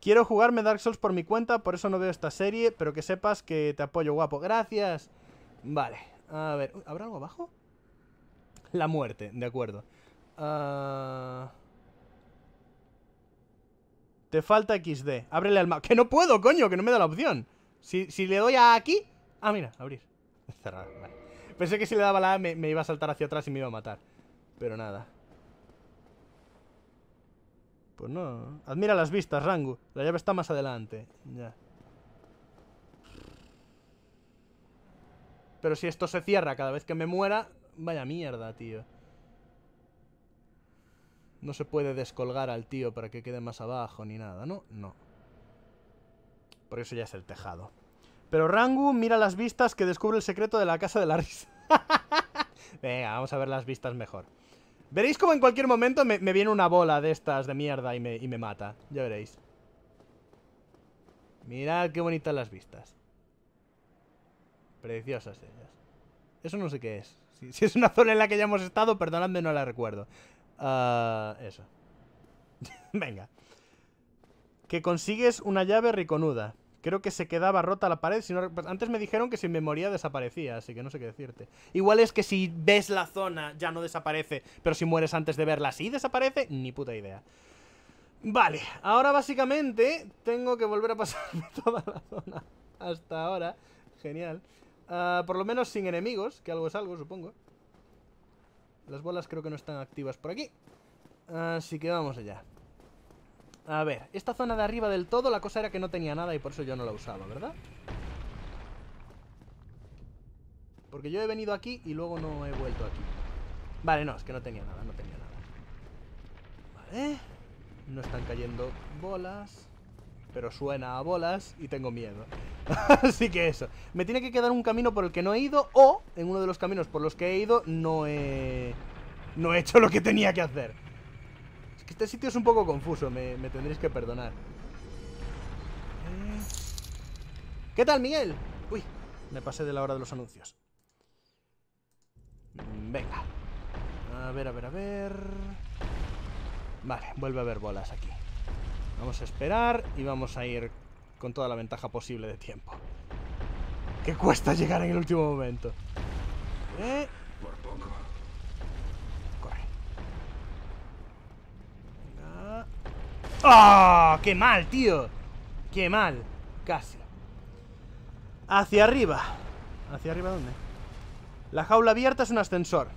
Quiero jugarme Dark Souls por mi cuenta, por eso no veo esta serie, pero que sepas que te apoyo, guapo. Gracias. Vale, a ver, ¿habrá algo abajo? La muerte, de acuerdo. Ah, te falta XD. Ábrele al mapa. Que no puedo, coño, que no me da la opción. Si, le doy a aquí... Ah, mira, abrir. (laughs) Cerrar, vale. Pensé que si le daba la A me iba a saltar hacia atrás y me iba a matar. Pero nada. Pues no. Admira las vistas, Rangu. La llave está más adelante. Ya. Pero si esto se cierra cada vez que me muera... Vaya mierda, tío. No se puede descolgar al tío para que quede más abajo ni nada, ¿no? No. Por eso ya es el tejado. Pero Rangu mira las vistas que descubre el secreto de la casa de la risa. (laughs) Venga, vamos a ver las vistas mejor. Veréis como en cualquier momento me, viene una bola de estas de mierda y me, mata. Ya veréis. Mirad qué bonitas las vistas. Preciosas ellas. Eso no sé qué es. Si, es una zona en la que ya hemos estado, perdonadme, no la recuerdo. Ah, eso. (laughs) Venga. Que consigues una llave riconuda. Creo que se quedaba rota la pared. Si pues, antes me dijeron que si me moría desaparecía, así que no sé qué decirte. Igual es que si ves la zona ya no desaparece, pero si mueres antes de verla sí desaparece, ni puta idea. Vale, ahora básicamente tengo que volver a pasar (laughs) toda la zona hasta ahora. Genial. Ah, por lo menos sin enemigos, que algo es algo, supongo. Las bolas creo que no están activas por aquí. Así que vamos allá. A ver, esta zona de arriba del todo la cosa era que no tenía nada y por eso yo no la usaba, ¿verdad? Porque yo he venido aquí y luego no he vuelto aquí. Vale, no, es que no tenía nada, no tenía nada. Vale. No están cayendo bolas. Pero suena a bolas y tengo miedo. (laughs) Así que eso. Me tiene que quedar un camino por el que no he ido o en uno de los caminos por los que he ido no he... No he hecho lo que tenía que hacer este sitio es un poco confuso, me, tendréis que perdonar. Eh. ¿Qué tal, Miguel? Uy, me pasé de la hora de los anuncios. Mm, venga. A ver, a ver, a ver... Vale, vuelve a haber bolas aquí. Vamos a esperar y vamos a ir con toda la ventaja posible de tiempo. Que cuesta llegar en el último momento. ¿Eh? ¡Oh! ¡Qué mal, tío! ¡Qué mal! Casi. Hacia arriba. ¿Hacia arriba dónde? La jaula abierta es un ascensor.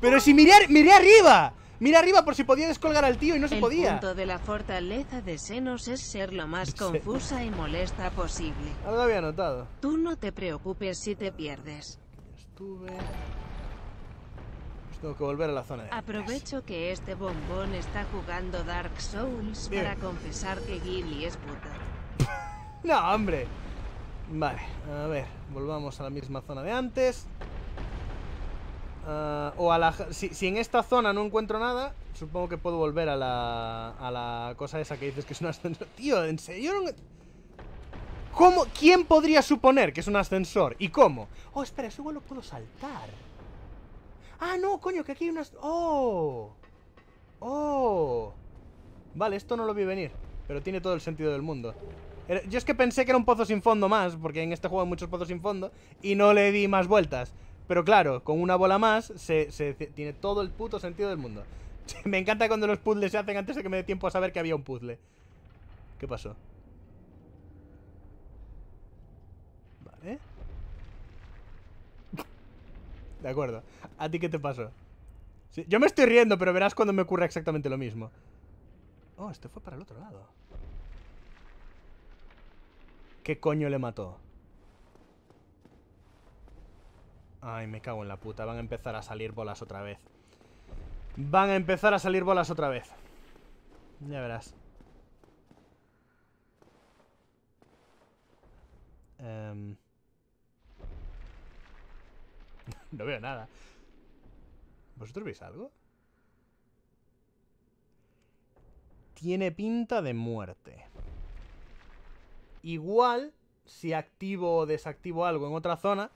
Pero si miré, miré arriba. Mira arriba por si podía descolgar al tío y no se podía. El punto de la fortaleza de Senos es ser lo más confusa y molesta posible. Algo había notado. Tú no te preocupes si te pierdes. Estuve que volver a la zona de Aprovecho que este bombón está jugando Dark Souls para confesar que Gilly es puto. (laughs) no, hombre. Vale, a ver, volvamos a la misma zona de antes. Ah, o a la... Si, en esta zona no encuentro nada, supongo que puedo volver a la, a la cosa esa que dices que es un ascensor. Tío, ¿en serio? ¿Cómo? ¿Quién podría suponer que es un ascensor? ¿Y cómo? Oh, espera, eso igual lo puedo saltar. ¡Ah, no, coño! Que aquí hay unas... ¡Oh! ¡Oh! Vale, esto no lo vi venir Pero tiene todo el sentido del mundo Yo es que pensé que era un pozo sin fondo más Porque en este juego hay muchos pozos sin fondo Y no le di más vueltas Pero claro, con una bola más se, se Tiene todo el puto sentido del mundo (laughs) Me encanta cuando los puzzles se hacen antes de que me dé tiempo a saber que había un puzzle ¿Qué pasó? De acuerdo. ¿A ti qué te pasó? yo me estoy riendo, pero verás cuando me ocurra exactamente lo mismo. Oh, este fue para el otro lado. ¿Qué coño le mató? Ay, me cago en la puta. Van a empezar a salir bolas otra vez. Van a empezar a salir bolas otra vez. Ya verás. Em, no veo nada. ¿Vosotros veis algo? Tiene pinta de muerte. Igual, si activo o desactivo algo en otra zona,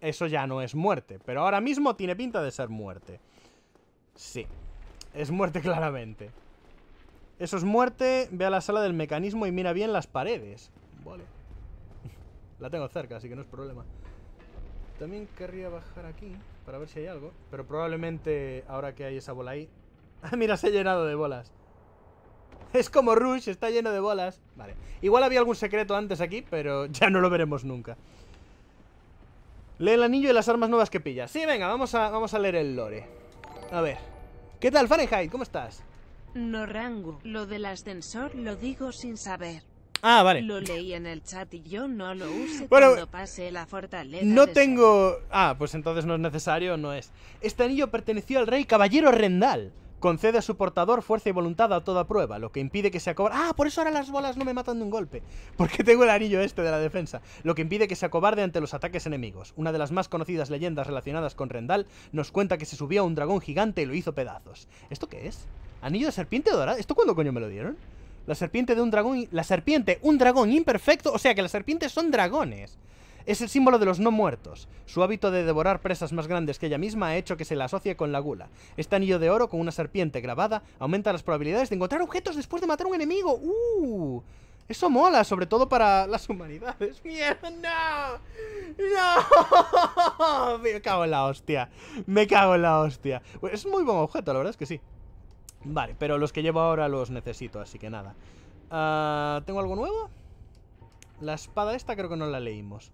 eso ya no es muerte. Pero ahora mismo tiene pinta de ser muerte. Sí, es muerte (laughs) claramente. Eso es muerte, ve a la sala del mecanismo y mira bien las paredes. Vale. (laughs) La tengo cerca, así que no es problema. También querría bajar aquí para ver si hay algo. Pero probablemente ahora que hay esa bola ahí... (laughs) ¡Ah, mira, se ha llenado de bolas! Es como Rush, está lleno de bolas. Vale. Igual había algún secreto antes aquí, pero (laughs) ya no lo veremos nunca. Lee el anillo y las armas nuevas que pilla. Sí, venga, vamos a, vamos a leer el lore. A ver. ¿Qué tal, Fahrenheit? ¿Cómo estás? No rango. Lo del ascensor lo digo sin saber. Ah, vale. Lo leí en el chat y yo no lo cuando pase la fortaleza. No tengo. Ah, pues entonces no es necesario, no es. Este anillo perteneció al rey caballero Rendal. Concede a su portador fuerza y voluntad a toda prueba, lo que impide que se acobarde. ¡Ah! Por eso ahora las bolas no me matan de un golpe. (laughs) Porque tengo el anillo este de la defensa. Lo que impide que se acobarde ante los ataques enemigos. Una de las más conocidas leyendas relacionadas con Rendal nos cuenta que se subió a un dragón gigante y lo hizo pedazos. ¿Esto qué es? ¿Anillo de serpiente dorada? ¿Esto cuándo coño me lo dieron? La serpiente de un dragón... La serpiente, un dragón imperfecto. O sea que las serpientes son dragones. Es el símbolo de los no muertos. Su hábito de devorar presas más grandes que ella misma ha hecho que se la asocie con la gula. Este anillo de oro con una serpiente grabada aumenta las probabilidades de encontrar objetos después de matar a un enemigo. ¡Uh! Eso mola, sobre todo para las humanidades. (laughs) ¡Mierda! ¡No! ¡No! (laughs) Me cago en la hostia. Me cago en la hostia. Pues es un muy buen objeto, la verdad es que sí. Vale, pero los que llevo ahora los necesito, así que nada. Ah, ¿Tengo algo nuevo? La espada esta creo que no la leímos.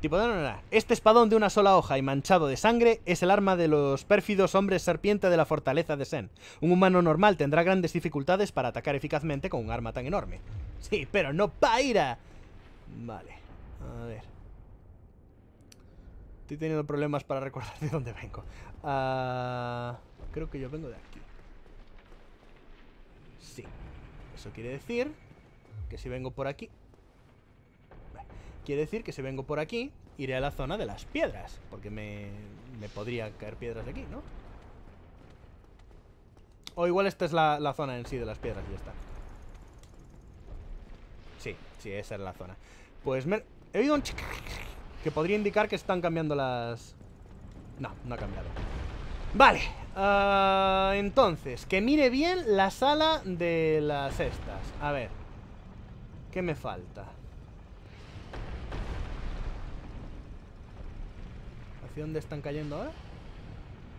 Tipo de no. Este espadón de una sola hoja y manchado de sangre es el arma de los pérfidos hombres serpiente de la fortaleza de Sen. Un humano normal tendrá grandes dificultades para atacar eficazmente con un arma tan enorme. Sí, pero no Paira. Vale, a ver. Estoy teniendo problemas para recordar de dónde vengo. Ah, creo que yo vengo de aquí. Sí. Eso quiere decir que si vengo por aquí... Quiere decir que si vengo por aquí, iré a la zona de las piedras. Porque me, me podría caer piedras de aquí, ¿no? O igual esta es la, zona en sí de las piedras y ya está. Sí, sí, esa es la zona. Pues me... He oído un... Que podría indicar que están cambiando las... No, no ha cambiado. Vale. Ah, entonces, que mire bien la sala de las estas. A ver. ¿Qué me falta? ¿Hacia dónde están cayendo ahora?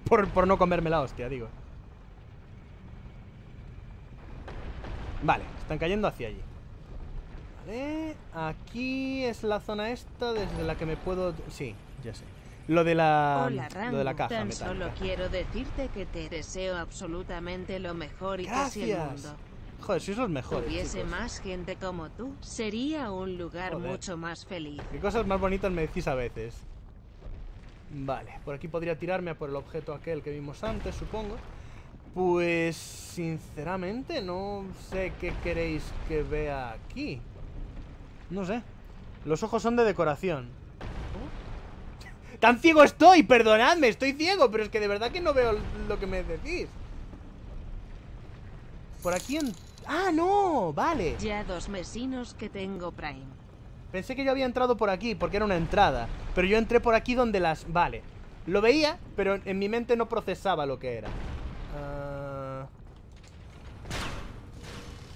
Por, por no comerme la hostia, digo. Vale, están cayendo hacia allí. Eh, aquí es la zona esta desde la que me puedo... Sí, ya sé. Lo de la, Lo de la caja solo quiero decirte que te deseo absolutamente lo mejor y Gracias. que el mundo... Joder, sois los mejores, Si hubiese más gente como tú, sería un lugar mucho más feliz. Qué cosas más bonitas me decís a veces. Vale, por aquí podría tirarme a por el objeto aquel que vimos antes, supongo. Pues, sinceramente, no sé qué queréis que vea aquí. No sé. Los ojos son de decoración. ¡Tan ciego estoy! Perdonadme, estoy ciego, pero es que de verdad que no veo lo que me decís. Por aquí ¡Ah, no! Vale. Ya dos mesinos que tengo Prime. Pensé que yo había entrado por aquí, porque era una entrada. Pero yo entré por aquí donde las... Vale. Lo veía, pero en mi mente no procesaba lo que era.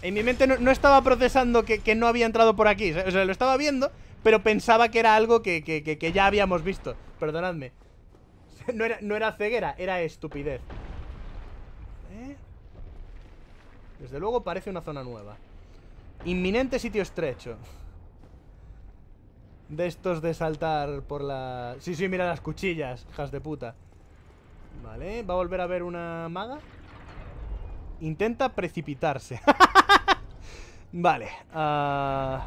En mi mente no, estaba procesando que, no había entrado por aquí. O sea, lo estaba viendo, pero pensaba que era algo que, ya habíamos visto. Perdonadme. (laughs) No era, ceguera, era estupidez. ¿Eh? Desde luego parece una zona nueva. Inminente sitio estrecho. De estos de saltar por la... Sí, sí, mira las cuchillas, hijas de puta. Vale, ¿va a volver a ver una maga? Intenta precipitarse. (laughs) Vale. Ah,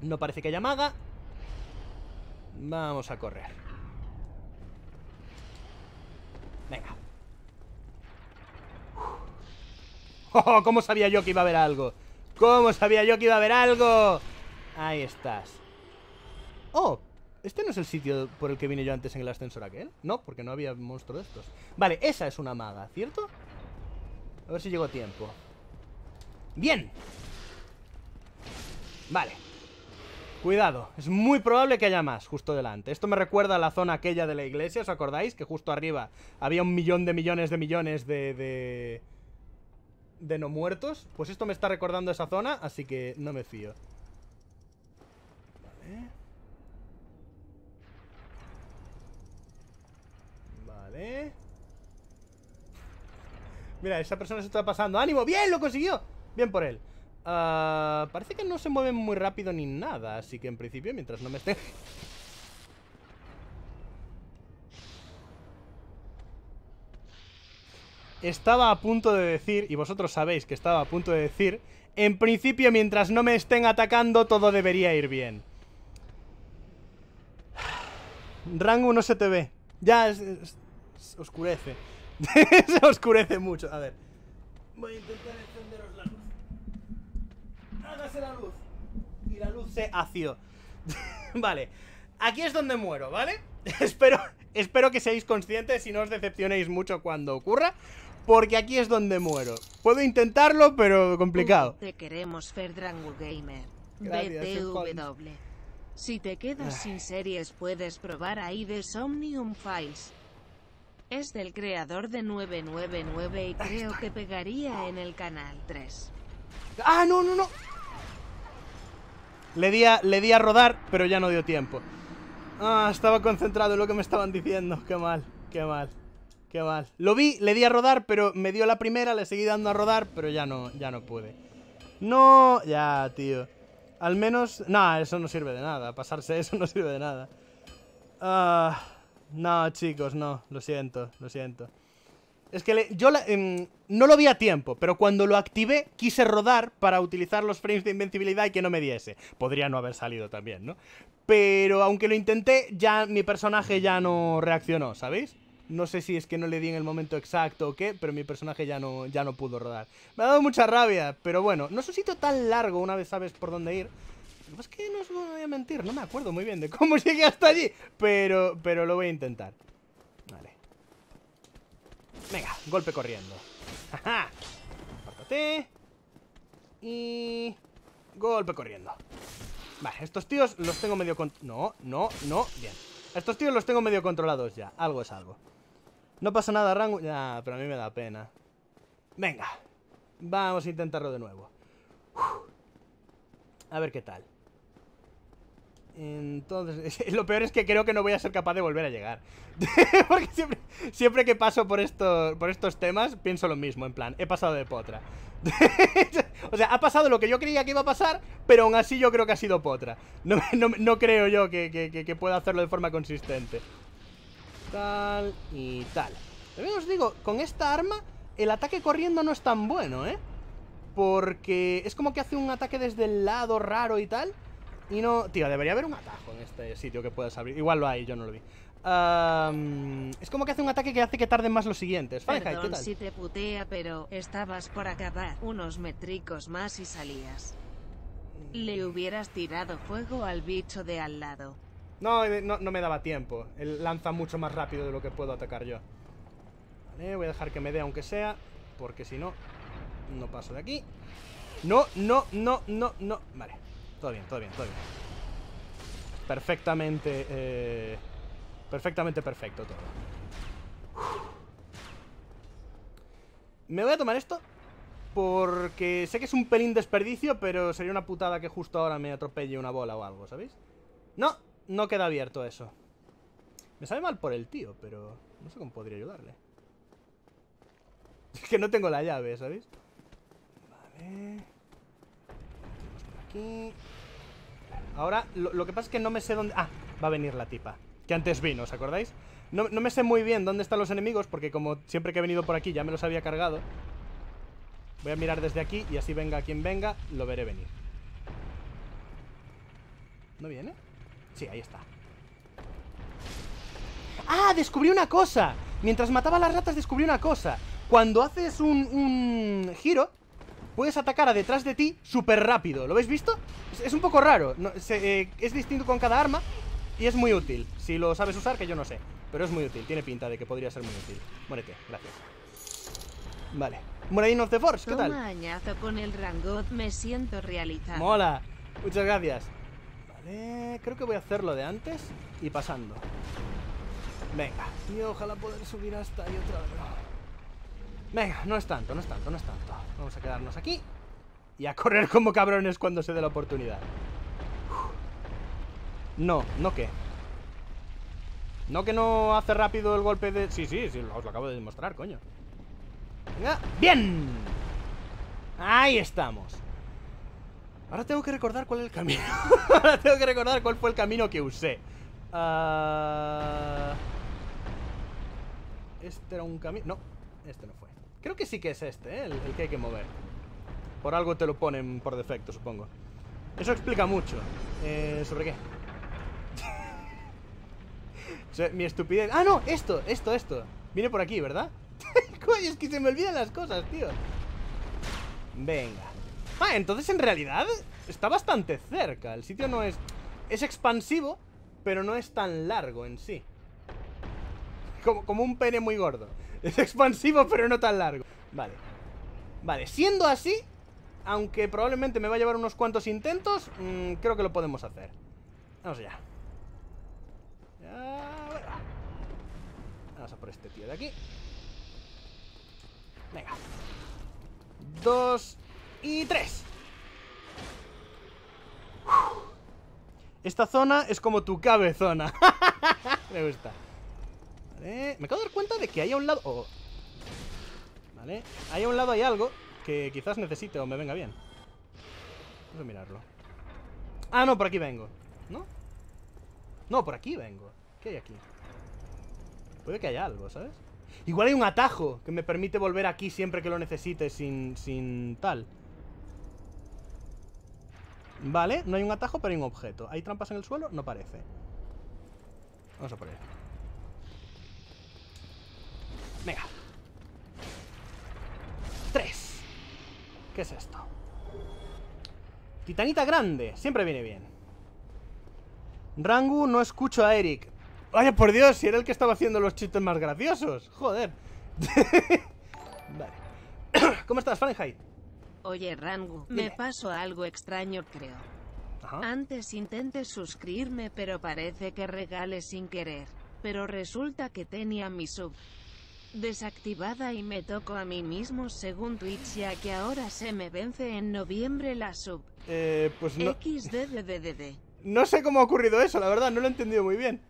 no parece que haya maga. Vamos a correr. Venga. ¡Oh! ¿Cómo sabía yo que iba a haber algo? ¿Cómo sabía yo que iba a haber algo? Ahí estás. ¡Oh! Este no es el sitio por el que vine yo antes en el ascensor aquel. No, porque no había monstruo de estos. Vale, esa es una maga, ¿cierto? A ver si llego a tiempo. ¡Bien! Vale. Cuidado, es muy probable que haya más justo delante. Esto me recuerda a la zona aquella de la iglesia, ¿os acordáis? Que justo arriba había un millón de millones de millones de... de, no muertos. Pues esto me está recordando esa zona, así que no me fío. Vale. Vale. Mira, esa persona se está pasando. ¡Ánimo! ¡Bien! ¡Lo consiguió! Bien por él. Ah, parece que no se mueven muy rápido ni nada, así que en principio mientras no me estén... Estaba a punto de decir, y vosotros sabéis que estaba a punto de decir, en principio mientras no me estén atacando todo debería ir bien. Rango no se te ve. Ya oscurece. (laughs) se oscurece mucho. A ver. Voy a intentar la luz. Y la luz se hació. (laughs) vale. Aquí es donde muero, ¿vale? (laughs) espero, espero que seáis conscientes y no os decepcionéis mucho cuando ocurra. Porque aquí es donde muero. Puedo intentarlo, pero complicado. Te queremos, Ferdrangu Gamer. BTW. Eh, si te quedas ah. sin series, puedes probar ahí de Somnium Files. Es del creador de 999 y creo que pegaría en el canal 3. ¡Ah, no, no, no! Le di, a, rodar, pero ya no dio tiempo. Ah, estaba concentrado en lo que me estaban diciendo. Qué mal, qué mal, qué mal. Lo vi, le di a rodar, pero me dio la primera, le seguí dando a rodar, pero ya no, ya no pude. No, ya, tío. Al menos... no, eso no sirve de nada. Pasarse (laughs) eso no sirve de nada. Ah... no, chicos, no. Lo siento, lo siento. Es que yo em, no lo vi a tiempo, pero cuando lo activé quise rodar para utilizar los frames de invencibilidad y que no me diese. Podría no haber salido también, ¿no? Pero aunque lo intenté, ya mi personaje ya no reaccionó, ¿sabéis? No sé si es que no le di en el momento exacto o qué, pero mi personaje ya no, ya no pudo rodar. Me ha dado mucha rabia, pero bueno, no es un sitio tan largo una vez sabes por dónde ir. Es que no os voy a mentir, no me acuerdo muy bien de cómo (laughs) llegué hasta allí, pero, pero lo voy a intentar. Venga, golpe corriendo. ja Y... Golpe corriendo. Vale, estos tíos los tengo medio... Con... No, no, no. Bien. Estos tíos los tengo medio controlados ya. Algo es algo. No pasa nada, rango... Ya, pero a mí me da pena. Venga. Vamos a intentarlo de nuevo. A ver qué tal. Entonces, (laughs) lo peor es que creo que no voy a ser capaz de volver a llegar. (laughs) Porque siempre, que paso por, por estos temas, pienso lo mismo, en plan, he pasado de potra. (laughs) o sea, ha pasado lo que yo creía que iba a pasar, pero aún así yo creo que ha sido potra. No, creo yo que, que, pueda hacerlo de forma consistente. Tal y tal. También os digo, con esta arma, el ataque corriendo no es tan bueno, ¿eh? Porque es como que hace un ataque desde el lado raro y tal... Y no... Tío, debería haber un atajo en este sitio que puedas abrir. Igual lo hay, yo no lo vi. es como que hace un ataque que hace que tarden más los siguientes. si te putea, pero estabas por acabar unos métricos más y salías. Le hubieras tirado fuego al bicho de al lado. No, eh, no, no me daba tiempo. Él lanza mucho más rápido de lo que puedo atacar yo. Vale, voy a dejar que me dé aunque sea, porque si no, no paso de aquí. No, no, no, no, no. Vale. Todo bien, todo bien, todo bien. Perfectamente... Eh, perfectamente perfecto todo. Me voy a tomar esto porque sé que es un pelín desperdicio, pero sería una putada que justo ahora me atropelle una bola o algo, ¿sabéis? No, no queda abierto eso. Me sale mal por el tío, pero no sé cómo podría ayudarle. (laughs) Es que no tengo la llave, ¿sabéis? Vale. aquí. Ahora, lo, que pasa es que no me sé dónde... Ah, va a venir la tipa. Que antes vino, ¿os acordáis? No, no me sé muy bien dónde están los enemigos, porque como siempre que he venido por aquí ya me los había cargado. Voy a mirar desde aquí y así venga quien venga, lo veré venir. ¿No viene? Sí, ahí está. ¡Ah! Descubrí una cosa. Mientras mataba a las ratas descubrí una cosa. Cuando haces un, un giro, puedes atacar a detrás de ti súper rápido. ¿Lo habéis visto? Es, un poco raro. Eh, es distinto con cada arma y es muy útil. Si lo sabes usar, que yo no sé. Pero es muy útil. Tiene pinta de que podría ser muy útil. Muérete. Gracias. Vale. Moradin of the Force, ¿qué tal? con el me siento realizado. Mola. Muchas gracias. Vale, creo que voy a hacer lo de antes y pasando. Venga. Y ojalá poder subir hasta ahí otra vez. Venga, no es tanto, no es tanto, no es tanto. Vamos a quedarnos aquí y a correr como cabrones cuando se dé la oportunidad. No, no que... No que no hace rápido el golpe de... Sí, sí, sí, os lo acabo de demostrar, coño. Venga, ¡bien! Ahí estamos. Ahora tengo que recordar cuál es el camino. (laughs) Ahora tengo que recordar cuál fue el camino que usé. Ah, este era un camino... No, este no fue. Creo que sí que es este, ¿eh? el, que hay que mover. Por algo te lo ponen por defecto, supongo. Eso explica mucho. Eh, ¿Sobre qué? (laughs) mi estupidez. ¡Ah, no! Esto, esto, esto. Viene por aquí, ¿verdad? (laughs) es que se me olvidan las cosas, tío. Venga. Ah, entonces en realidad está bastante cerca. El sitio no es... Es expansivo, pero no es tan largo en sí. Como, como un pene muy gordo. (laughs) Es expansivo, pero no tan largo Vale Vale, siendo así Aunque probablemente me va a llevar unos cuantos intentos mm, Creo que lo podemos hacer Vamos allá ya... Vamos a por este tío de aquí Venga Dos y tres Esta zona es como tu cabezona (laughs) Me gusta me acabo de dar cuenta de que hay a un lado... Oh, vale, hay a un lado hay algo que quizás necesite o me venga bien. Vamos a mirarlo. Ah, no, por aquí vengo. ¿No? No, por aquí vengo. ¿Qué hay aquí? Puede que haya algo, ¿sabes? Igual hay un atajo que me permite volver aquí siempre que lo necesite sin, sin tal. Vale, no hay un atajo, pero hay un objeto. ¿Hay trampas en el suelo? No parece. Vamos a por ahí. Venga. Tres. ¿Qué es esto? Titanita grande. Siempre viene bien. Rangu, no escucho a Eric. Vaya, por Dios, si era el que estaba haciendo los chistes más graciosos. Joder. (laughs) vale. (coughs) ¿Cómo estás, Fahrenheit? Oye, Rangu, me pasó algo extraño, creo. Antes intenté suscribirme, pero parece que regales sin querer. Pero resulta que tenía mi sub desactivada y me toco a mí mismo según Twitch ya que ahora se me vence en noviembre la sub. Eh, pues no... XDDDD. No sé cómo ha ocurrido eso, la verdad, no lo he entendido muy bien.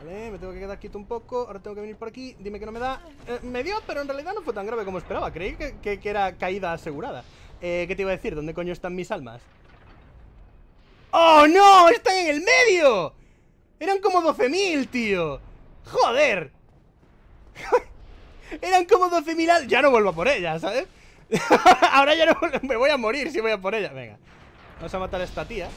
Vale, me tengo que quedar quieto un poco, ahora tengo que venir por aquí, dime que no me da... Eh, me dio, pero en realidad no fue tan grave como esperaba, creí que, que, era caída asegurada. Eh, ¿qué te iba a decir? ¿Dónde coño están mis almas? ¡Oh, no! ¡Están en el medio! Eran como 12.000, tío. ¡Joder! (laughs) Eran como 12.000 al... Ya no vuelvo por ella, ¿sabes? (laughs) Ahora ya no Me voy a morir si voy a por ella. Venga. Vamos a matar a esta tía.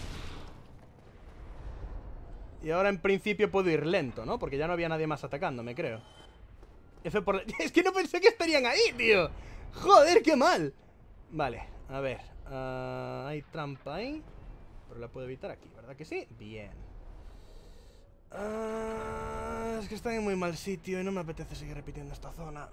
Y ahora en principio puedo ir lento, ¿no? Porque ya no había nadie más atacándome, creo. (laughs) Es que no pensé que estarían ahí, tío. Joder, qué mal. Vale, a ver. Ah, hay trampa ahí. Pero la puedo evitar aquí, ¿verdad que sí? Bien. Ah, es que está en muy mal sitio y no me apetece seguir repitiendo esta zona.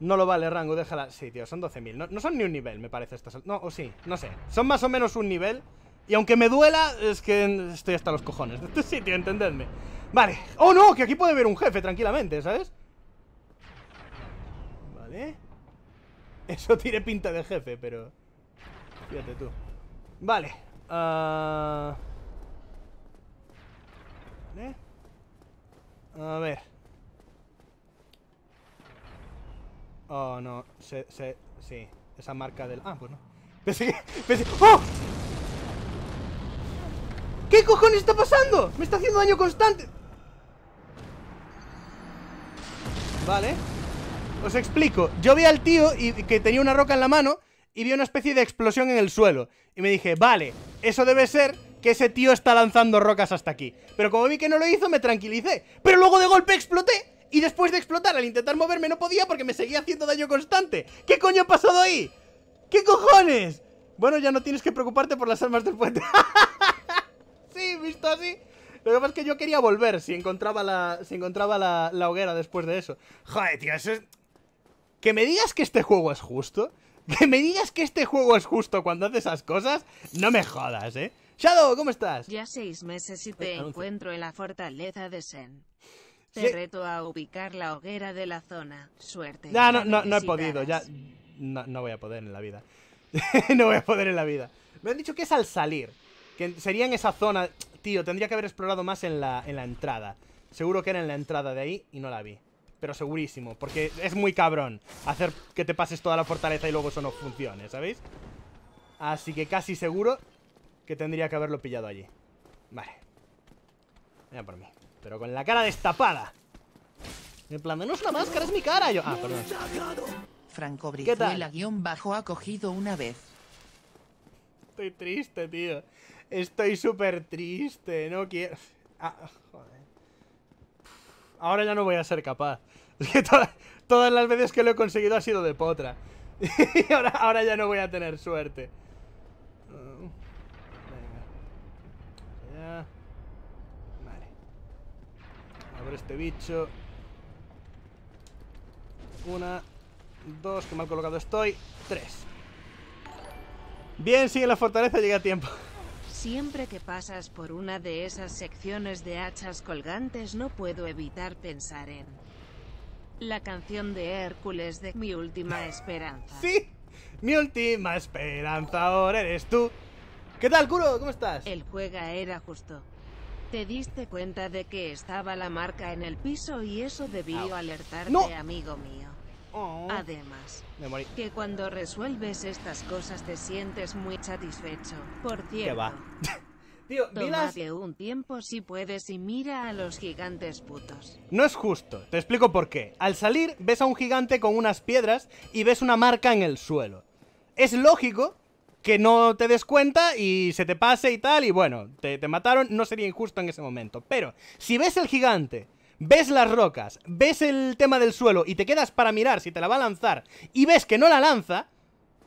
No lo vale, rango, déjala. Sí, tío, son 12.000. No, son ni un nivel, me parece. Estas... No, o sí, no sé. Son más o menos un nivel. Y aunque me duela, es que estoy hasta los cojones de este (laughs) sitio, entendedme. Vale. ¡Oh, no! Que aquí puede haber un jefe tranquilamente, ¿sabes? Vale. Eso tiene pinta de jefe, pero... Fíjate tú. Vale. Ah... A ver. Oh, no. Se, se, sí. Esa marca del... Ah, pues no. Pensé que... ¡Oh! ¿Qué cojones está pasando? Me está haciendo daño constante. Vale. Os explico. Yo vi al tío y, que tenía una roca en la mano y vi una especie de explosión en el suelo. Y me dije, vale, eso debe ser que ese tío está lanzando rocas hasta aquí. Pero como vi que no lo hizo, me tranquilicé. Pero luego de golpe exploté. Y después de explotar, al intentar moverme no podía porque me seguía haciendo daño constante. ¿Qué coño ha pasado ahí? ¿Qué cojones? Bueno, ya no tienes que preocuparte por las armas del puente. (laughs) sí, visto así. Lo que pasa es que yo quería volver si encontraba la, si encontraba la, la hoguera después de eso. Joder, tío, eso es... Que me digas que este juego es justo. Que me digas que este juego es justo cuando hace esas cosas. No me jodas, eh. Shadow, ¿cómo estás? Ya seis meses y te encuentro en la fortaleza de Sen. Te reto a ubicar la hoguera de la zona. Suerte. no, no, no he podido, ya. No, voy a poder en la vida. (laughs) no voy a poder en la vida. Me han dicho que es al salir. Que sería en esa zona. Tío, tendría que haber explorado más en la, en la entrada. Seguro que era en la entrada de ahí y no la vi. Pero segurísimo, porque es muy cabrón hacer que te pases toda la fortaleza y luego eso no funcione, ¿sabéis? Así que casi seguro que tendría que haberlo pillado allí. Vale. Venga por mí. Pero con la cara destapada. En plan, no es una máscara, es mi cara. Yo... Ah, perdón. Franco la guión bajo ha cogido una vez. Estoy triste, tío. Estoy súper triste. No quiero... Ah, joder. Ahora ya no voy a ser capaz. (laughs) Es que todas las veces que lo he conseguido ha sido de potra. (laughs) y ahora ya no voy a tener suerte. Ah. Vale. este bicho. Una, dos, que mal colocado estoy. Tres. Bien, sigue la fortaleza, llega a tiempo. Siempre que pasas por una de esas secciones de hachas colgantes no puedo evitar pensar en la canción de Hércules de Mi Última Esperanza. ¡Sí! Mi última esperanza ahora eres tú. ¿Qué tal, Kuro? ¿Cómo estás? El juega era justo. Te diste cuenta de que estaba la marca en el piso y eso debió alertarte, amigo mío. Oh. Además, que cuando resuelves estas cosas te sientes muy satisfecho. Por cierto, va? (laughs) un tiempo si puedes y mira a los gigantes putos. No es justo, te explico por qué. Al salir ves a un gigante con unas piedras y ves una marca en el suelo. Es lógico que no te des cuenta y se te pase y tal, y bueno, te, mataron, no sería injusto en ese momento. Pero si ves el gigante ves las rocas, ves el tema del suelo y te quedas para mirar si te la va a lanzar y ves que no la lanza,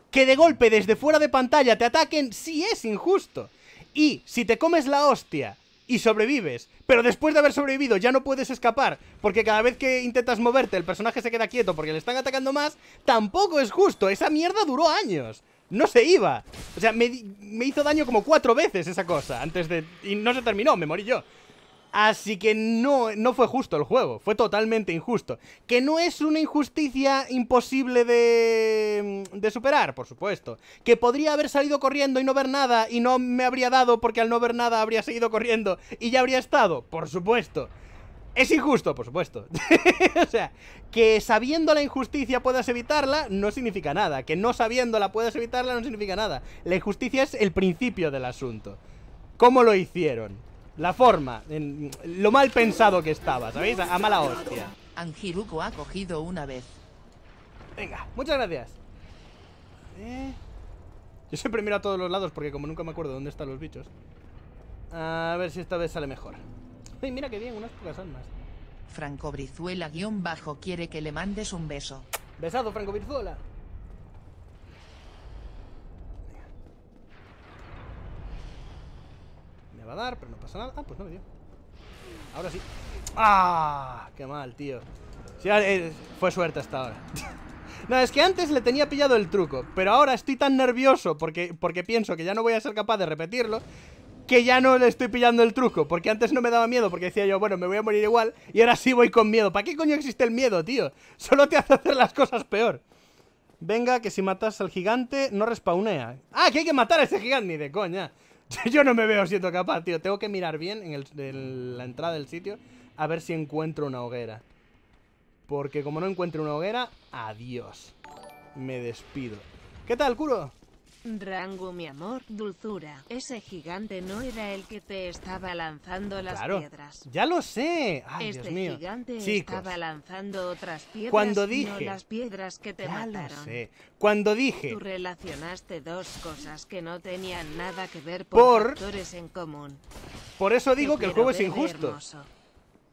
que de golpe desde fuera de pantalla te ataquen, sí es injusto. Y si te comes la hostia y sobrevives, pero después de haber sobrevivido ya no puedes escapar, porque cada vez que intentas moverte el personaje se queda quieto porque le están atacando más, tampoco es justo, esa mierda duró años no se iba. O sea, me, hizo daño como cuatro veces esa cosa antes de... Y no se terminó, me morí yo. Así que no, no fue justo el juego, fue totalmente injusto. Que no es una injusticia imposible de, de superar, por supuesto. Que podría haber salido corriendo y no ver nada y no me habría dado porque al no ver nada habría seguido corriendo y ya habría estado, por supuesto. Es injusto, por supuesto. (laughs) o sea, que sabiendo la injusticia puedas evitarla no significa nada. Que no sabiéndola puedas evitarla no significa nada. La injusticia es el principio del asunto. ¿Cómo lo hicieron? La forma, lo mal pensado que estaba, ¿sabéis? A, mala hostia. Anjiruko ha cogido una vez. Venga, muchas gracias. Eh. Yo siempre miro a todos los lados porque como nunca me acuerdo dónde están los bichos. A ver si esta vez sale mejor mira que bien, unas pocas almas. Franco Brizuela guión bajo quiere que le mandes un beso. Besado, Franco Brizuela. Me va a dar, pero no pasa nada. Ah, pues no me dio. Ahora sí. ¡Ah! Qué mal, tío. Ah, eh, fue suerte hasta ahora. (laughs) No, es que antes le tenía pillado el truco, pero ahora estoy tan nervioso porque, porque pienso que ya no voy a ser capaz de repetirlo que ya no le estoy pillando el truco, porque antes no me daba miedo, porque decía yo, bueno, me voy a morir igual, y ahora sí voy con miedo. ¿Para qué coño existe el miedo, tío? (laughs) Solo te hace hacer las cosas peor. Venga, que si matas al gigante, no respawnea. ¡Ah, que hay que matar a ese gigante! Ni de coña. (laughs) Yo no me veo siendo capaz, tío. Tengo que mirar bien en, la entrada del sitio a ver si encuentro una hoguera. Porque como no encuentro una hoguera, adiós. Me despido. ¿Qué tal, curo? Rango, mi amor, dulzura, ese gigante no era el que te estaba lanzando las claro, piedras. Ya lo sé. Ay, este Dios mío. gigante estaba lanzando otras piedras, cuando dije, no las piedras que te ya Lo sé. Cuando dije, tú relacionaste dos cosas que no tenían nada que ver por, por en común. Por eso digo que el juego es injusto.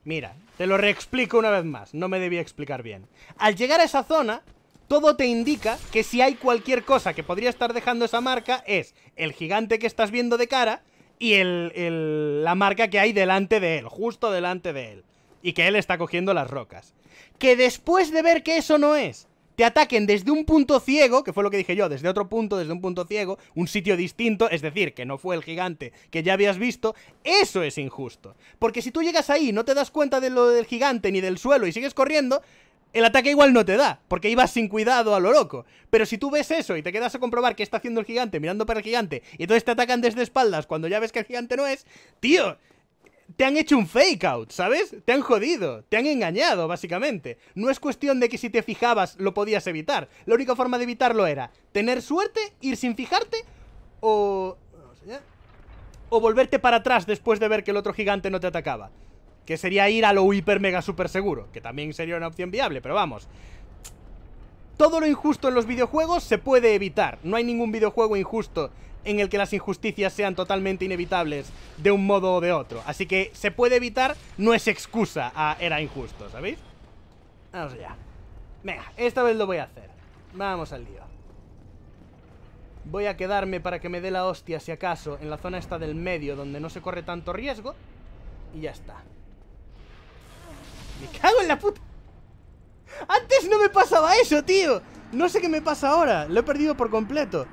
Mira, te lo reexplico una vez más, no me debía explicar bien. Al llegar a esa zona, todo te indica que si hay cualquier cosa que podría estar dejando esa marca es el gigante que estás viendo de cara y el, la marca que hay delante de él, justo delante de él. Y que él está cogiendo las rocas. Que después de ver que eso no es, te ataquen desde un punto ciego, que fue lo que dije yo, desde otro punto, desde un punto ciego, un sitio distinto, es decir, que no fue el gigante que ya habías visto, eso es injusto. Porque si tú llegas ahí y no te das cuenta de lo del gigante ni del suelo y sigues corriendo, el ataque igual no te da, porque ibas sin cuidado a lo loco. Pero si tú ves eso y te quedas a comprobar qué está haciendo el gigante mirando para el gigante, y entonces te atacan desde espaldas cuando ya ves que el gigante no es, tío, te han hecho un fake out, ¿sabes? Te han jodido, te han engañado, básicamente. No es cuestión de que si te fijabas lo podías evitar. La única forma de evitarlo era tener suerte, ir sin fijarte, o... O volverte para atrás después de ver que el otro gigante no te atacaba. Que sería ir a lo hiper mega super seguro, que también sería una opción viable, pero vamos. Todo lo injusto en los videojuegos se puede evitar. No hay ningún videojuego injusto en el que las injusticias sean totalmente inevitables de un modo o de otro. Así que se puede evitar, no es excusa a era injusto, ¿sabéis? Vamos allá. Venga, esta vez lo voy a hacer. Vamos al lío. Voy a quedarme para que me dé la hostia, si acaso, en la zona esta del medio, donde no se corre tanto riesgo. Y ya está cago en la puta. Antes no me pasaba eso, tío. No sé qué me pasa ahora. Lo he perdido por completo.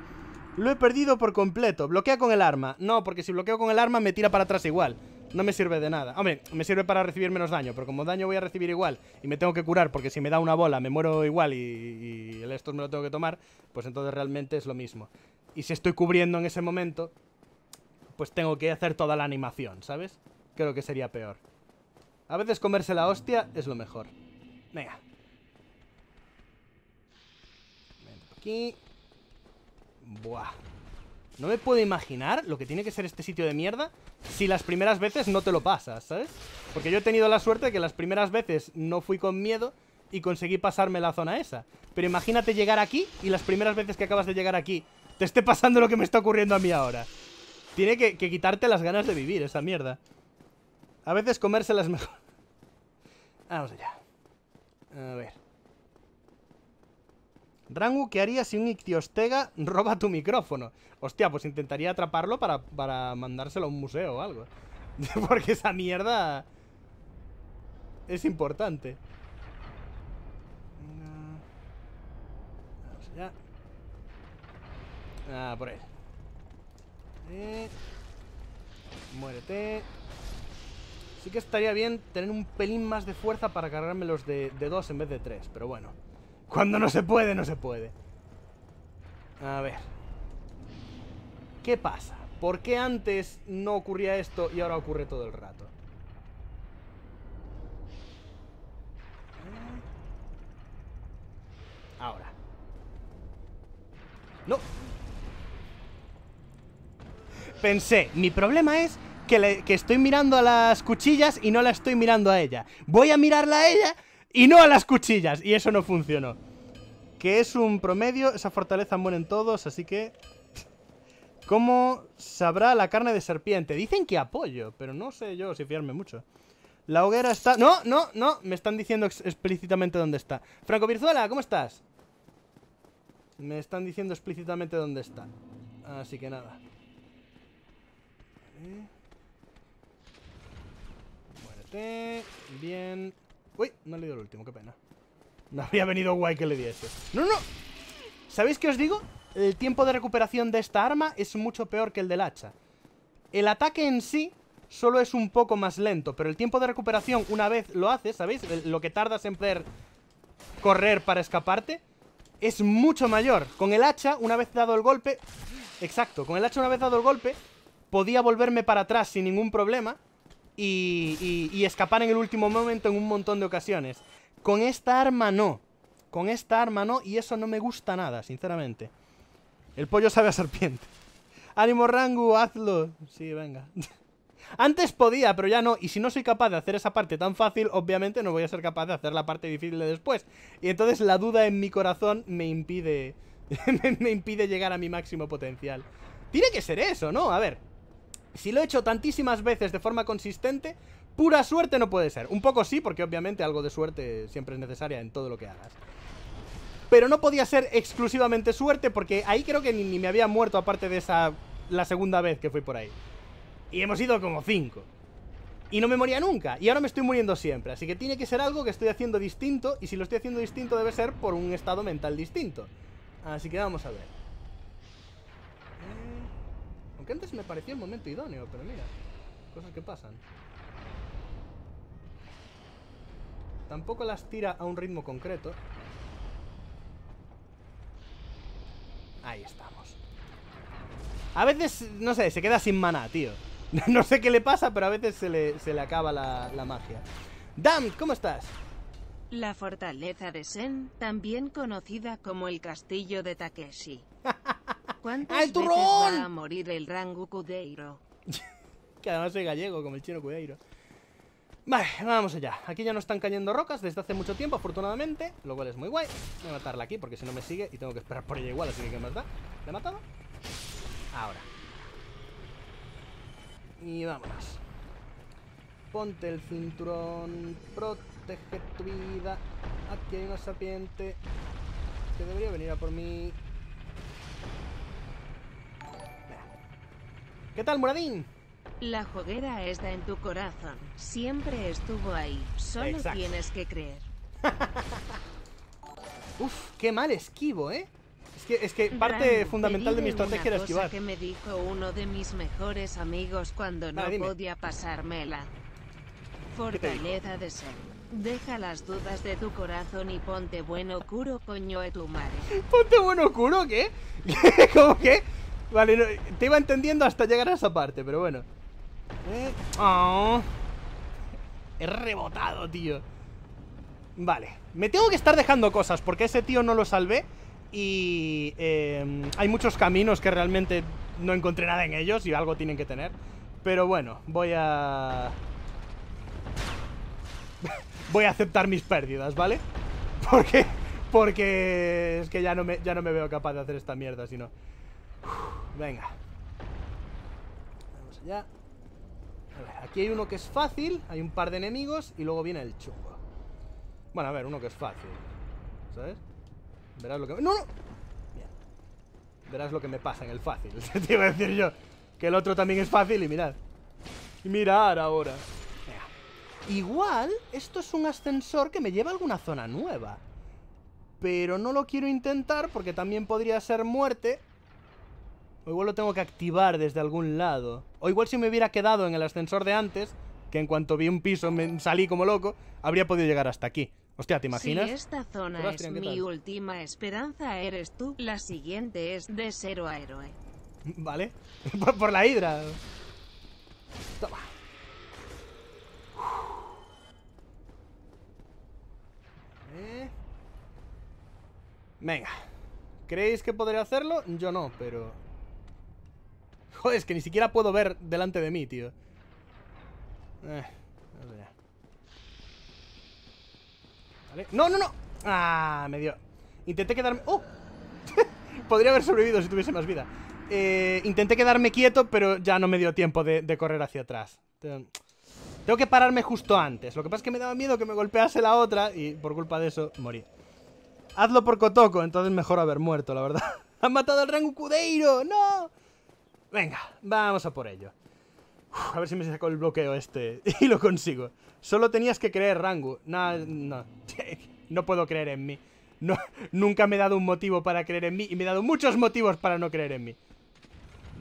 Lo he perdido por completo. Bloquea con el arma. No, porque si bloqueo con el arma me tira para atrás igual. No me sirve de nada. Hombre, me sirve para recibir menos daño, pero como daño voy a recibir igual y me tengo que curar porque si me da una bola me muero igual y, el esto me lo tengo que tomar, pues entonces realmente es lo mismo. Y si estoy cubriendo en ese momento, pues tengo que hacer toda la animación, ¿sabes? Creo que sería peor. A veces comerse la hostia es lo mejor. Venga. aquí. Buah. No me puedo imaginar lo que tiene que ser este sitio de mierda si las primeras veces no te lo pasas, ¿sabes? Porque yo he tenido la suerte de que las primeras veces no fui con miedo y conseguí pasarme la zona esa. Pero imagínate llegar aquí y las primeras veces que acabas de llegar aquí te esté pasando lo que me está ocurriendo a mí ahora. Tiene que, quitarte las ganas de vivir esa mierda. A veces comerse las... mejor. Vamos ah, allá. A ver. Rangu, ¿qué haría si un ictiostega (laughs) roba tu micrófono? Hostia, pues intentaría atraparlo para, mandárselo a un museo o algo. (laughs) Porque esa mierda... Es importante. Vamos allá. Ah, por ahí. Eh, muérete. Sí que estaría bien tener un pelín más de fuerza para cargarme los de dos en vez de tres, pero bueno. Cuando no se puede, no se puede. A ver. ¿Qué pasa? ¿Por qué antes no ocurría esto y ahora ocurre todo el rato? Ah. Ahora. No. Pensé, mi problema es que, estoy mirando a las cuchillas y no la estoy mirando a ella. Voy a mirarla a ella y no a las cuchillas. Y eso no funcionó. Que es un promedio, esa fortaleza en todos, así que... ¿Cómo sabrá la carne de serpiente? Dicen que apoyo, pero no sé yo si fiarme mucho. La hoguera está... ¡No, no, no! Me están diciendo explícitamente dónde está. Franco Virzuela, ¿cómo estás? Me están diciendo explícitamente dónde está. Así que nada. ¿Eh? Bien. Uy, no le dio el último, qué pena. No había venido guay que le diese. ¡No, no! ¿Sabéis qué os digo? El tiempo de recuperación de esta arma es mucho peor que el del hacha. El ataque en sí solo es un poco más lento, pero el tiempo de recuperación, una vez lo haces, ¿sabéis? Lo que tardas en poder correr para escaparte, es mucho mayor. Con el hacha, una vez dado el golpe... Exacto, con el hacha una vez dado el golpe, podía volverme para atrás sin ningún problema y, escapar en el último momento en un montón de ocasiones. Con esta arma no. Con esta arma no, y eso no me gusta nada, sinceramente. El pollo sabe a serpiente. Ánimo Rangu, hazlo. Sí, venga. (laughs) Antes podía, pero ya no. Y si no soy capaz de hacer esa parte tan fácil, obviamente no voy a ser capaz de hacer la parte difícil después. Y entonces la duda en mi corazón me impide... (laughs) me, impide llegar a mi máximo potencial. Tiene que ser eso, ¿no? A ver. Si lo he hecho tantísimas veces de forma consistente, pura suerte no puede ser. Un poco sí, porque obviamente algo de suerte siempre es necesaria en todo lo que hagas. Pero no podía ser exclusivamente suerte, porque ahí creo que ni, ni me había muerto aparte de esa... la segunda vez que fui por ahí. Y hemos ido como cinco. Y no me moría nunca, y ahora me estoy muriendo siempre, así que tiene que ser algo que estoy haciendo distinto, y si lo estoy haciendo distinto debe ser por un estado mental distinto. Así que vamos a ver. Aunque antes me parecía el momento idóneo, pero mira. Cosas que pasan. Tampoco las tira a un ritmo concreto. Ahí estamos. A veces, no sé, se queda sin maná, tío. (laughs) No sé qué le pasa, pero a veces se le, acaba la, la magia. Dam, ¿cómo estás? La fortaleza de Sen, también conocida como el castillo de Takeshi. ¿Cuántas turrón! a morir el rango cudeiro? (laughs) que además soy gallego, como el chino cudeiro. Vale, vamos allá. Aquí ya no están cayendo rocas desde hace mucho tiempo, afortunadamente, lo cual es muy guay. Voy a matarla aquí porque si no me sigue y tengo que esperar por ella igual, así que ¿qué más da? ¿La he matado? Ahora. Y vámonos. Ponte el cinturón, protege tu vida. Aquí hay una serpiente que debería venir a por mí. ¿Qué tal, moradín? La joguera está en tu corazón. Siempre estuvo ahí. Solo tienes que creer. (laughs) Uf, qué mal esquivo, ¿eh? Es que, es que parte fundamental de mi estrategia era esquivar. que me dijo uno de mis mejores amigos cuando no podía pasármela. Fortaleza de ser. Deja las dudas de tu corazón y ponte bueno curo, coño de tu madre. (laughs) ¿Ponte bueno curo? ¿Qué? (laughs) ¿Cómo qué? Vale, te iba entendiendo hasta llegar a esa parte, pero bueno. Eh, oh. he rebotado, tío. Vale, me tengo que estar dejando cosas porque ese tío no lo salvé y em, hay muchos caminos que realmente no encontré nada en ellos y algo tienen que tener. Pero bueno, voy a... (laughs) voy a aceptar mis pérdidas, ¿vale? (laughs) Porque... Porque es que ya no me, ya no me veo capaz de hacer esta mierda, si no... Venga. Vamos allá. A ver, aquí hay uno que es fácil, hay un par de enemigos y luego viene el chungo. Bueno, a ver, uno que es fácil. ¿Sabes? Verás lo que... ¡No, no! Bien. Verás lo que me pasa en el fácil. (laughs) Te iba a decir yo que el otro también es fácil y mirad. Y mirar ahora. Venga. Igual, esto es un ascensor que me lleva a alguna zona nueva. Pero no lo quiero intentar porque también podría ser muerte o igual lo tengo que activar desde algún lado. O igual si me hubiera quedado en el ascensor de antes, que en cuanto vi un piso me salí como loco, habría podido llegar hasta aquí. Hostia, ¿te imaginas? Si esta zona es mi última esperanza, eres tú. La siguiente es de cero a héroe. Vale. (laughs) por, la hidra. Toma. Eh. Venga. ¿Creéis que podré hacerlo? Yo no, pero... Joder, es que ni siquiera puedo ver delante de mí, tío. Eh, ¿Vale? ¡No, no, no! ¡Ah! Me dio... Intenté quedarme... ¡Oh! (laughs) Podría haber sobrevivido si tuviese más vida. Eh, intenté quedarme quieto, pero ya no me dio tiempo de, correr hacia atrás. Tengo que pararme justo antes. Lo que pasa es que me daba miedo que me golpease la otra y por culpa de eso morí. Hazlo por Cotoco entonces mejor haber muerto, la verdad. (laughs) ¡Han matado al Rangu ¡No! Venga, vamos a por ello. a ver si me saco el bloqueo este (laughs) y lo consigo. Solo tenías que creer, Rango. No, no. (laughs) no puedo creer en mí. nunca me he dado un motivo para creer en mí y me he dado muchos motivos para no creer en mí.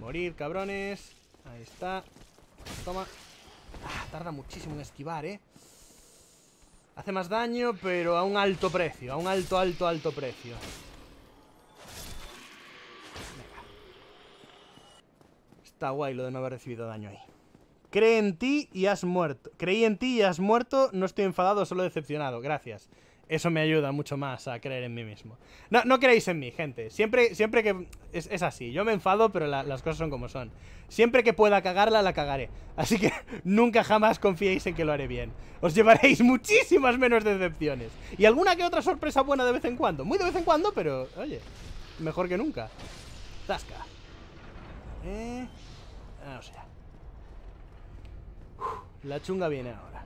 Morir, cabrones. Ahí está. Toma. Ah, tarda muchísimo en esquivar, ¿eh? Hace más daño, pero a un alto precio. A un alto, alto, alto precio. Está guay lo de no haber recibido daño ahí. Cree en ti y has muerto. Creí en ti y has muerto. No estoy enfadado, solo decepcionado. Gracias. Eso me ayuda mucho más a creer en mí mismo. No, no creéis en mí, gente. Siempre, siempre que... Es, así. Yo me enfado, pero las cosas son como son. Siempre que pueda cagarla, la cagaré. Así que (laughs) nunca jamás confiéis en que lo haré bien. Os llevaréis muchísimas menos decepciones. Y alguna que otra sorpresa buena de vez en cuando. Muy de vez en cuando, pero... Oye, mejor que nunca. Tasca. Eh... Ah, o sea. la chunga viene ahora.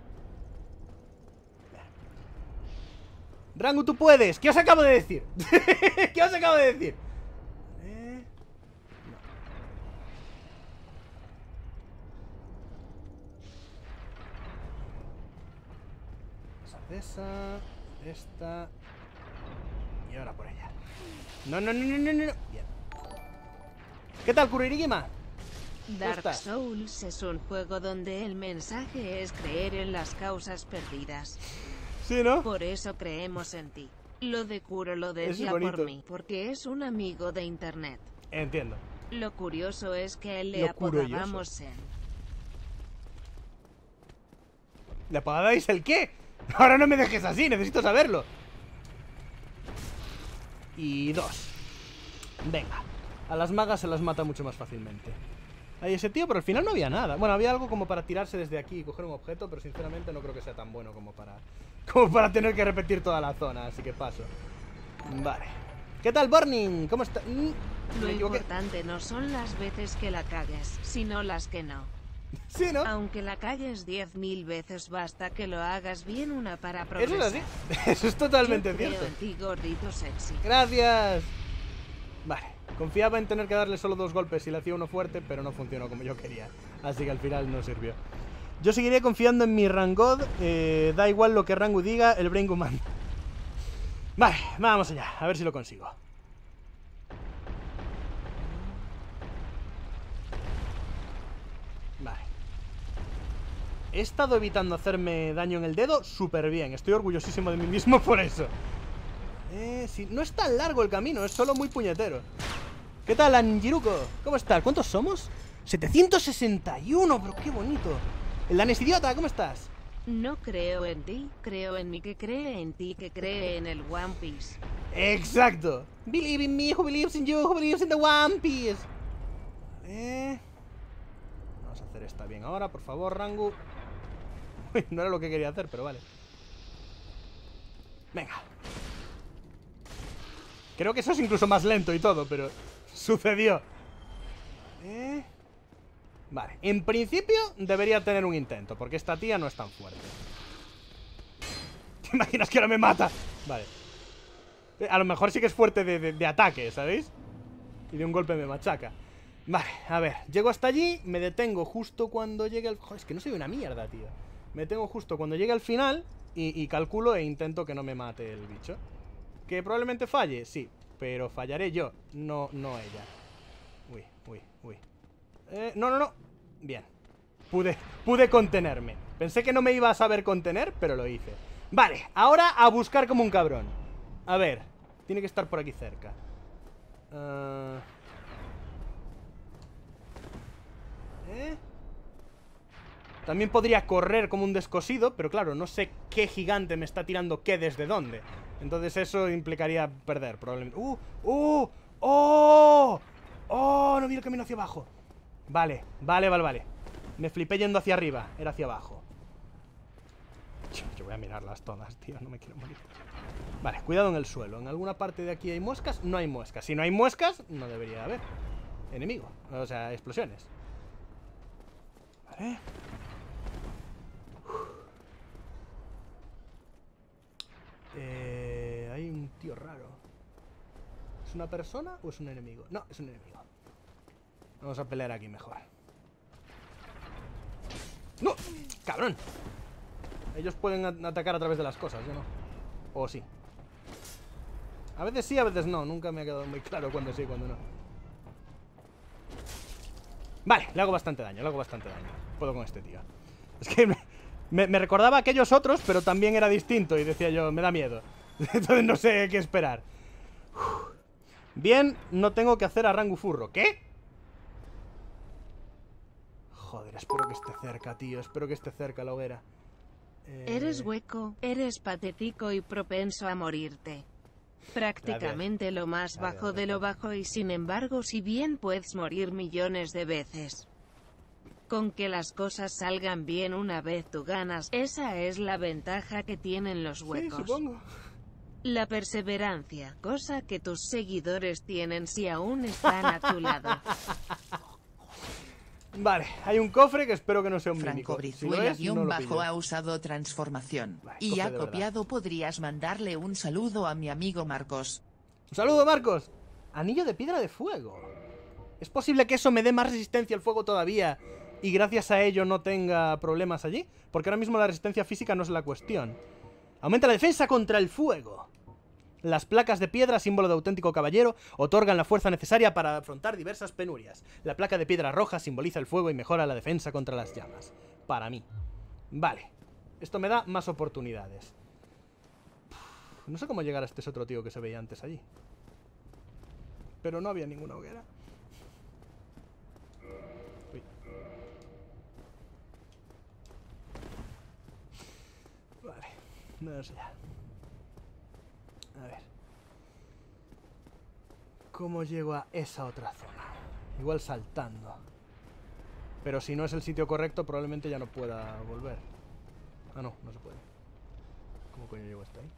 Rango, tú puedes. ¿Qué os acabo de decir? (laughs) ¿Qué os acabo de decir? No. Esa, esta y ahora por ella. No, no, no, no, no, no. ¿Qué tal, Kuririgima? Dark Souls es un juego donde el mensaje es creer en las causas perdidas. Sí, ¿no? Por eso creemos en ti. Lo de Kuro lo decía por mí, porque es un amigo de internet. Entiendo. Lo curioso es que le apodábamos en. ¿Le apodabais el qué? (laughs) Ahora no me dejes así, necesito saberlo. Y dos. Venga. A las magas se las mata mucho más fácilmente ahí ese tío, pero al final no había nada. Bueno, había algo como para tirarse desde aquí y coger un objeto, pero sinceramente no creo que sea tan bueno como para, (laughs) como para tener que repetir toda la zona, así que paso. Vale. ¿Qué tal, Burning? ¿Cómo está? Mm, lo importante no son las veces que la cagues, sino las que no. (laughs) Sí, ¿no? Aunque la calles 10.000 veces, basta que lo hagas bien una para progresar. Eso es (laughs) Eso es totalmente cierto. gordito sexy. Gracias. Vale. Confiaba en tener que darle solo dos golpes y le hacía uno fuerte, pero no funcionó como yo quería. Así que al final no sirvió. Yo seguiré confiando en mi Rangod. Eh, da igual lo que Rangu diga, el Brain Guman. Vale, vamos allá. A ver si lo consigo. Vale. He estado evitando hacerme daño en el dedo súper bien. Estoy orgullosísimo de mí mismo por eso. Eh, no es tan largo el camino, es solo muy puñetero. ¿Qué tal, Anjiruko? ¿Cómo estás? ¿Cuántos somos? 761, pero qué bonito. El Danes idiota, ¿cómo estás? No creo en ti, creo en mí que cree en ti, que cree en el One Piece. Exacto. Believe in me, who believes in you, who believes in the One Piece. Eh, vamos a hacer esta bien ahora, por favor, Rangu. (laughs) no era lo que quería hacer, pero vale. Venga. Creo que eso es incluso más lento y todo, pero sucedió. ¿Eh? Vale, en principio debería tener un intento, porque esta tía no es tan fuerte. ¿Te imaginas que ahora me mata? Vale. Eh, a lo mejor sí que es fuerte de, ataque, ¿sabéis? Y de un golpe me machaca. Vale, a ver, llego hasta allí, me detengo justo cuando llegue al... Joder, es que no soy una mierda, tío. Me detengo justo cuando llegue al final y calculo e intento que no me mate el bicho. ¿Que probablemente falle? Sí, pero fallaré yo, no, no ella. Uy, uy, uy. Eh, no, no, no. Bien. Pude, pude contenerme. Pensé que no me iba a saber contener, pero lo hice. Vale, ahora a buscar como un cabrón. A ver, tiene que estar por aquí cerca. Ah. ¿Eh? También podría correr como un descosido, pero claro, no sé qué gigante me está tirando qué desde dónde. Entonces eso implicaría perder, probablemente. ¡Uh! ¡Uh! ¡Oh! ¡Oh! No vi el camino hacia abajo. Vale, vale, vale, vale. Me flipé yendo hacia arriba, era hacia abajo. Yo voy a mirarlas todas, tío, no me quiero morir. Vale, cuidado en el suelo. ¿En alguna parte de aquí hay moscas? No hay muescas, Si no hay muescas, no debería haber enemigo. O sea, explosiones. Vale. Eh, hay un tío raro. ¿Es una persona o es un enemigo? No, es un enemigo. Vamos a pelear aquí mejor. ¡No! ¡Cabrón! Ellos pueden atacar a través de las cosas, yo no. O sí. A veces sí, a veces no. Nunca me ha quedado muy claro cuándo sí y cuándo no. Vale, le hago bastante daño, le hago bastante daño. Puedo con este tío. Es que me, me, recordaba aquellos otros, pero también era distinto y decía yo, me da miedo. (laughs) Entonces no sé qué esperar. Bien, no tengo que hacer a Furro ¿Qué? Joder, espero que esté cerca, tío. Espero que esté cerca la hoguera. Eh, eres hueco, eres patético y propenso a morirte. Prácticamente lo más bajo de lo bajo y sin embargo si bien puedes morir millones de veces con que las cosas salgan bien una vez tú ganas. Esa es la ventaja que tienen los huecos. La perseverancia, cosa que tus seguidores tienen si aún están a tu lado. (laughs) Vale, hay un cofre que espero que no sea un Franco Brizuela bajo ha usado transformación y ha copiado. Podrías mandarle un saludo a mi amigo Marcos. saludo, Marcos. Anillo de piedra de fuego. Es posible que eso me dé más resistencia al fuego todavía y gracias a ello no tenga problemas allí. Porque ahora mismo la resistencia física no es la cuestión. Aumenta la defensa contra el fuego. Las placas de piedra, símbolo de auténtico caballero, otorgan la fuerza necesaria para afrontar diversas penurias. La placa de piedra roja simboliza el fuego y mejora la defensa contra las llamas. Para mí. Vale. Esto me da más oportunidades. No sé cómo llegar a este otro tío que se veía antes allí. Pero no había ninguna hoguera. No sé A ver. ¿Cómo llego a esa otra zona? Igual saltando. Pero si no es el sitio correcto, probablemente ya no pueda volver. Ah, no, no se puede. ¿Cómo coño llego hasta ahí?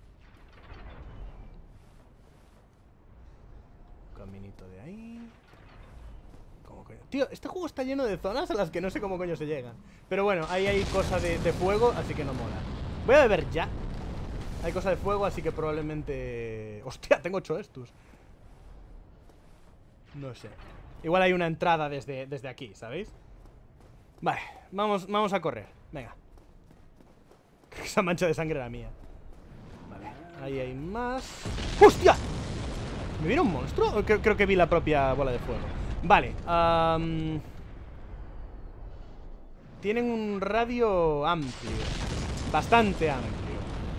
caminito de ahí. ¿Cómo coño? Tío, este juego está lleno de zonas a las que no sé cómo coño se llegan. Pero bueno, ahí hay cosas de, de fuego, así que no mola. Voy a beber ya. Hay cosa de fuego, así que probablemente... (laughs) ¡Hostia! Tengo ocho estos. No sé. Igual hay una entrada desde, desde aquí, ¿sabéis? Vale, vamos, vamos a correr. Venga. (laughs) Esa mancha de sangre era mía. Vale, ahí hay más. ¡Hostia! ¿Me vino un monstruo? Creo, que vi la propia bola de fuego. Vale. Tienen un radio amplio. Bastante amplio.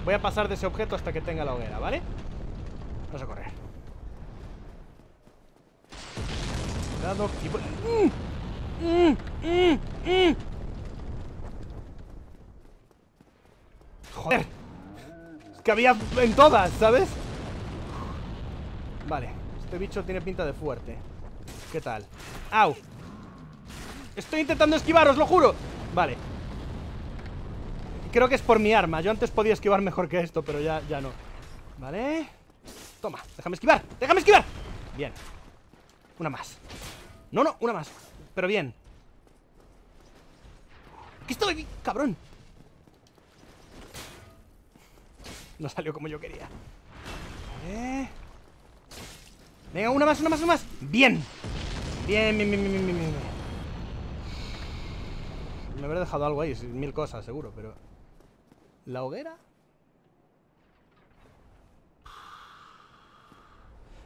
Voy a pasar de ese objeto hasta que tenga la hoguera, ¿vale? Vamos a correr. Cuidado Joder. Es que había en todas, ¿sabes? Vale. Este bicho tiene pinta de fuerte. ¿Qué tal? ¡Au! Estoy intentando esquivar, os lo juro. Vale. Creo que es por mi arma. Yo antes podía esquivar mejor que esto, pero ya, ya no. Vale. Toma, déjame esquivar. ¡Déjame esquivar! Bien. Una más. No, no, una más. Pero bien. Aquí estoy, cabrón. No salió como yo quería. Vale. Venga, una más, una más, una más. Bien. Bien, bien, bien, bien, bien, bien. Me habré dejado algo ahí, mil cosas, seguro, pero... ¿La hoguera?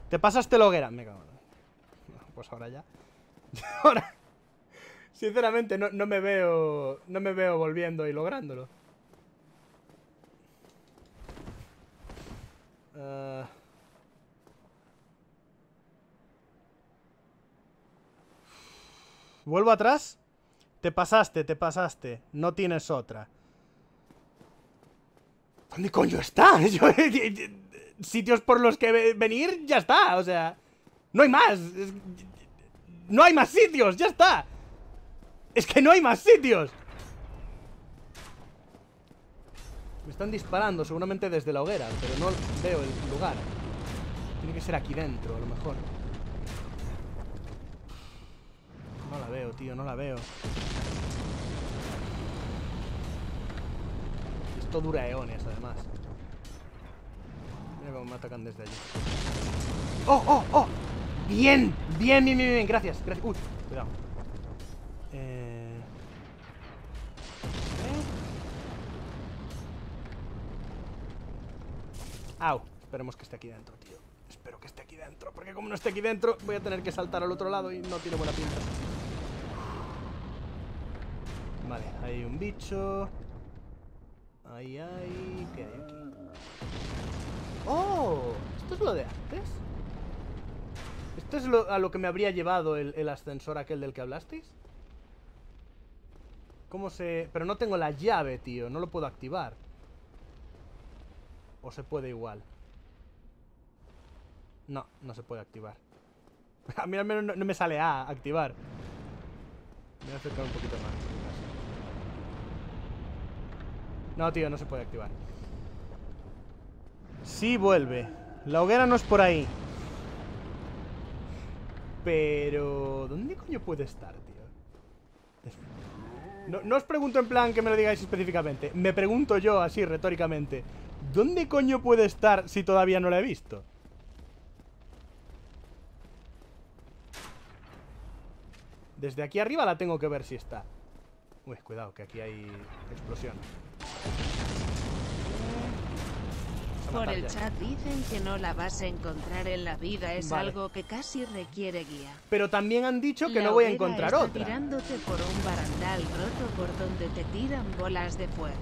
Te pasaste la hoguera. Me cago Pues ahora ya. (laughs) ahora... Sinceramente, no, no me veo... No me veo volviendo y lográndolo. Eh. Vuelvo atrás. Te pasaste, te pasaste. No tienes otra. ¿Dónde coño está? (laughs) Eh, eh, eh, sitios por los que venir, ya está, o sea... No hay más. No hay más sitios, ya está. Es que no hay más sitios. Me están disparando, seguramente desde la hoguera, pero no veo el lugar. Tiene que ser aquí dentro, a lo mejor. No la veo, tío, no la veo. dura eones, además. Mira cómo me atacan desde allí. ¡Oh, oh, oh! ¡Bien! ¡Bien, bien, bien, bien! Gracias, gracias. ¡Uy! Cuidado. Eh... ¡Au! Esperemos que esté aquí dentro, tío. Espero que esté aquí dentro, porque como no esté aquí dentro, voy a tener que saltar al otro lado y no tiene buena pinta. Vale, hay un bicho. Ahí ay ¿Qué hay aquí? ¡Oh! ¿Esto es lo de antes? ¿Esto es a lo que me habría llevado el, ascensor aquel del que hablasteis? ¿Cómo se...? Pero no tengo la llave, tío. No lo puedo activar. ¿O se puede igual? No, no se puede activar. (laughs) A mí al menos no, me sale a activar. Me voy a acercar un poquito más. No, tío, no se puede activar. Sí vuelve. La hoguera no es por ahí. Pero... ¿Dónde coño puede estar, tío? No, os pregunto en plan que me lo digáis específicamente. Me pregunto yo, así, retóricamente. ¿Dónde coño puede estar si todavía no la he visto? Desde aquí arriba la tengo que ver si está. Uy, cuidado, que aquí hay explosión. Por el chat dicen que no la vas a encontrar en la vida, es algo que casi requiere guía. Pero también han dicho que no voy a encontrar está otra. tirándote por un barandal roto por donde te tiran bolas de fuego.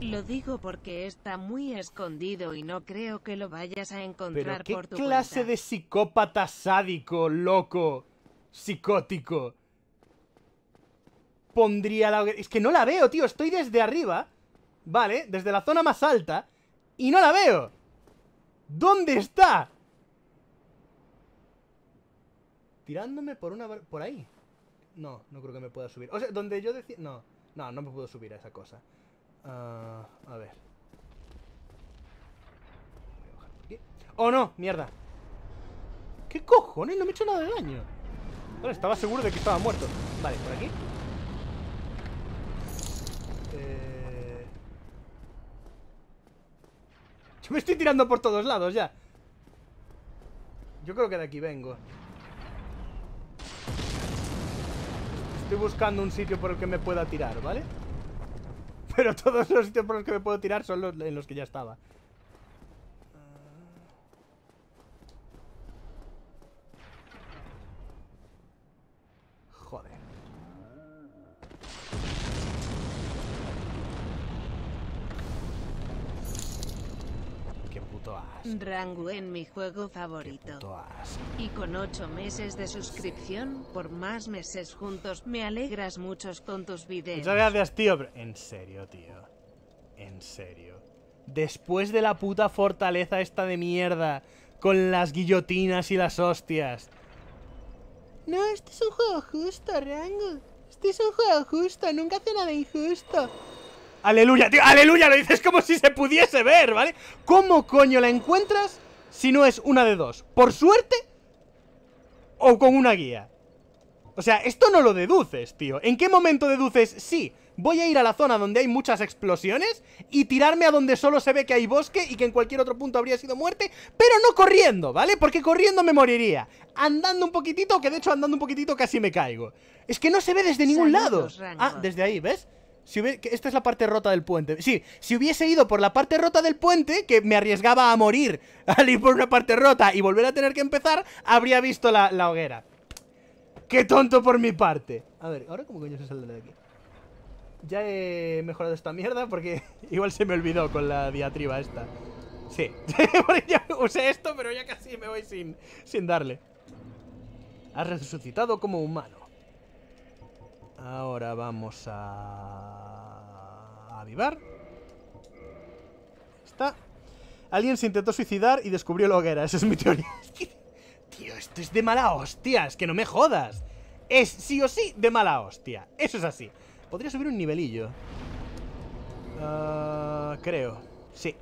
Lo digo porque está muy escondido y no creo que lo vayas a encontrar ¿Pero qué por clase de psicópata sádico, loco, psicótico? Pondría la... Es que no la veo, tío. Estoy desde arriba, ¿vale? Desde la zona más alta y no la veo. ¿Dónde está? Tirándome por una... por ahí. No, no creo que me pueda subir. O sea, donde yo decía... No, no, no me puedo subir a esa cosa. Ah, Voy a ver. ¡Oh, no! ¡Mierda! ¿Qué cojones? No me he hecho nada de daño. Bueno, estaba seguro de que estaba muerto. Vale, por aquí. (laughs) me estoy tirando por todos lados ya. Yo creo que de aquí vengo. Estoy buscando un sitio por el que me pueda tirar, ¿vale? (laughs) Pero todos los sitios por los que me puedo tirar son los en los que ya estaba. Rango en mi juego favorito. Y con 8 meses de suscripción, por más meses juntos, me alegras muchos con tus videos. Muchas gracias, tío. En serio, tío. En serio. Después de la puta fortaleza esta de mierda, con las guillotinas y las hostias. No, este es un juego justo, Rango. Este es un juego justo, nunca hace nada injusto. Aleluya, tío, aleluya, lo dices como si se pudiese ver, ¿vale? ¿Cómo coño la encuentras si no es una de dos? ¿Por suerte o con una guía? O sea, esto no lo deduces, tío. ¿En qué momento deduces? Sí, voy a ir a la zona donde hay muchas explosiones y tirarme a donde solo se ve que hay bosque y que en cualquier otro punto habría sido muerte, pero no corriendo, ¿vale? Porque corriendo me moriría. Andando un poquitito, que de hecho andando un poquitito casi me caigo. Es que no se ve desde ningún lado. Ah, desde ahí, ¿ves? esta es la parte rota del puente. Sí, si hubiese ido por la parte rota del puente, que me arriesgaba a morir (laughs) al ir por una parte rota y volver a tener que empezar, habría visto la, hoguera. ¡Qué tonto por mi parte! A ver, ¿ahora cómo coño se saldrá de aquí? Ya he mejorado esta mierda porque (laughs) igual se me olvidó con la diatriba esta. Sí, (laughs) yo usé esto, pero ya casi me voy sin, sin darle. Has resucitado como humano. Ahora vamos a... Avivar. Está. Alguien se intentó suicidar y descubrió la hoguera. Esa es mi teoría. (laughs) Tío, esto es de mala hostia. Es que no me jodas. Es sí o sí de mala hostia. Eso es así. Podría subir un nivelillo. Ah, creo. Sí.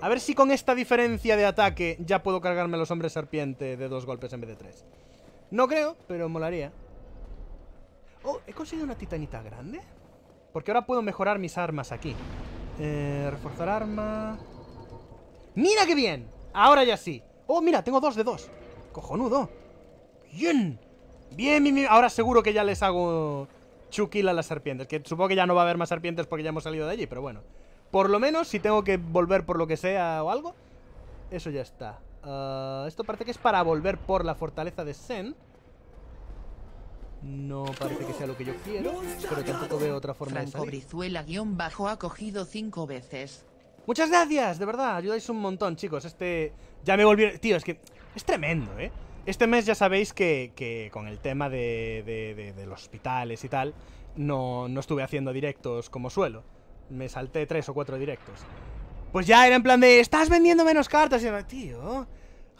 A ver si con esta diferencia de ataque ya puedo cargarme a los hombres serpiente de dos golpes en vez de tres. No creo, pero molaría. Oh, he conseguido una titanita grande. Porque ahora puedo mejorar mis armas aquí. Eh, reforzar arma... ¡Mira qué bien! Ahora ya sí. Oh, mira, tengo dos de dos. Cojonudo. Bien. Bien, bien, Ahora seguro que ya les hago chuquila a las serpientes. Que supongo que ya no va a haber más serpientes porque ya hemos salido de allí, pero bueno. Por lo menos, si tengo que volver por lo que sea o algo, eso ya está. Ah, esto parece que es para volver por la fortaleza de Sen. No parece que sea lo que yo quiero, pero tampoco veo otra forma de salir. bajo ha cogido cinco veces. Muchas gracias, de verdad, ayudáis un montón, chicos. Este... Ya me volví... Tío, es que... Es tremendo, ¿eh? Este mes ya sabéis que, con el tema de, de, los hospitales y tal, no, no estuve haciendo directos como suelo. Me salté tres o cuatro directos. Pues ya era en plan de, estás vendiendo menos cartas. Y tío,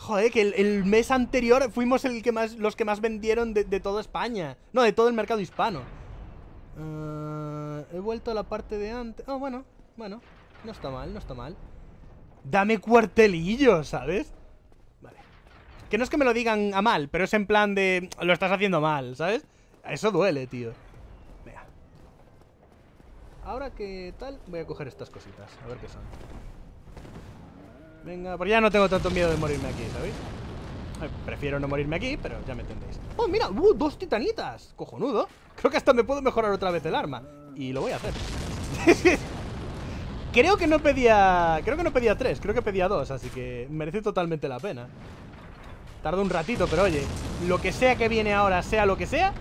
Joder, que el, mes anterior fuimos el que más, los que más vendieron de, toda España. No, de todo el mercado hispano. Eh, he vuelto a la parte de antes. oh, bueno, bueno. No está mal, no está mal. Dame cuartelillo, ¿sabes? Vale. Que no es que me lo digan a mal, pero es en plan de... Lo estás haciendo mal, ¿sabes? Eso duele, tío. Ahora que tal, voy a coger estas cositas. A ver qué son. Venga, porque ya no tengo tanto miedo de morirme aquí, ¿sabéis? Eh, prefiero no morirme aquí, pero ya me entendéis. ¡Oh, mira! ¡Uh! ¡Dos titanitas! ¡Cojonudo! Creo que hasta me puedo mejorar otra vez el arma. Y lo voy a hacer. (laughs) creo que no pedía... Creo que no pedía tres, creo que pedía dos, así que merece totalmente la pena. Tarda un ratito, pero oye, lo que sea que viene ahora, sea lo que sea,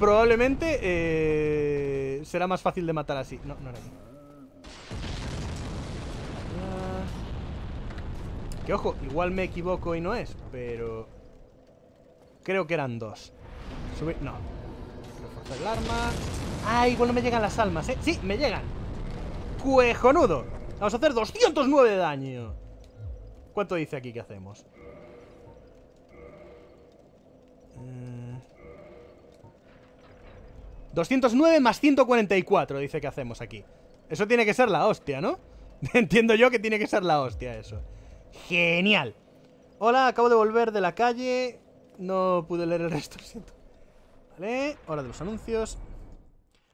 probablemente eh, será más fácil de matar así. No, no era Que ojo, igual me equivoco y no es, pero... Creo que eran dos. Subir... No. Reforzar el arma... Ah, igual no me llegan las almas, ¿eh? Sí, me llegan. Cuejonudo. Vamos a hacer 209 de daño. ¿Cuánto dice aquí que hacemos? 209 eh, más 144 dice que hacemos aquí. Eso tiene que ser la hostia, ¿no? (laughs) Entiendo yo que tiene que ser la hostia eso. Genial. Hola, acabo de volver de la calle. No pude leer el resto, (laughs) siento. Vale, hora de los anuncios.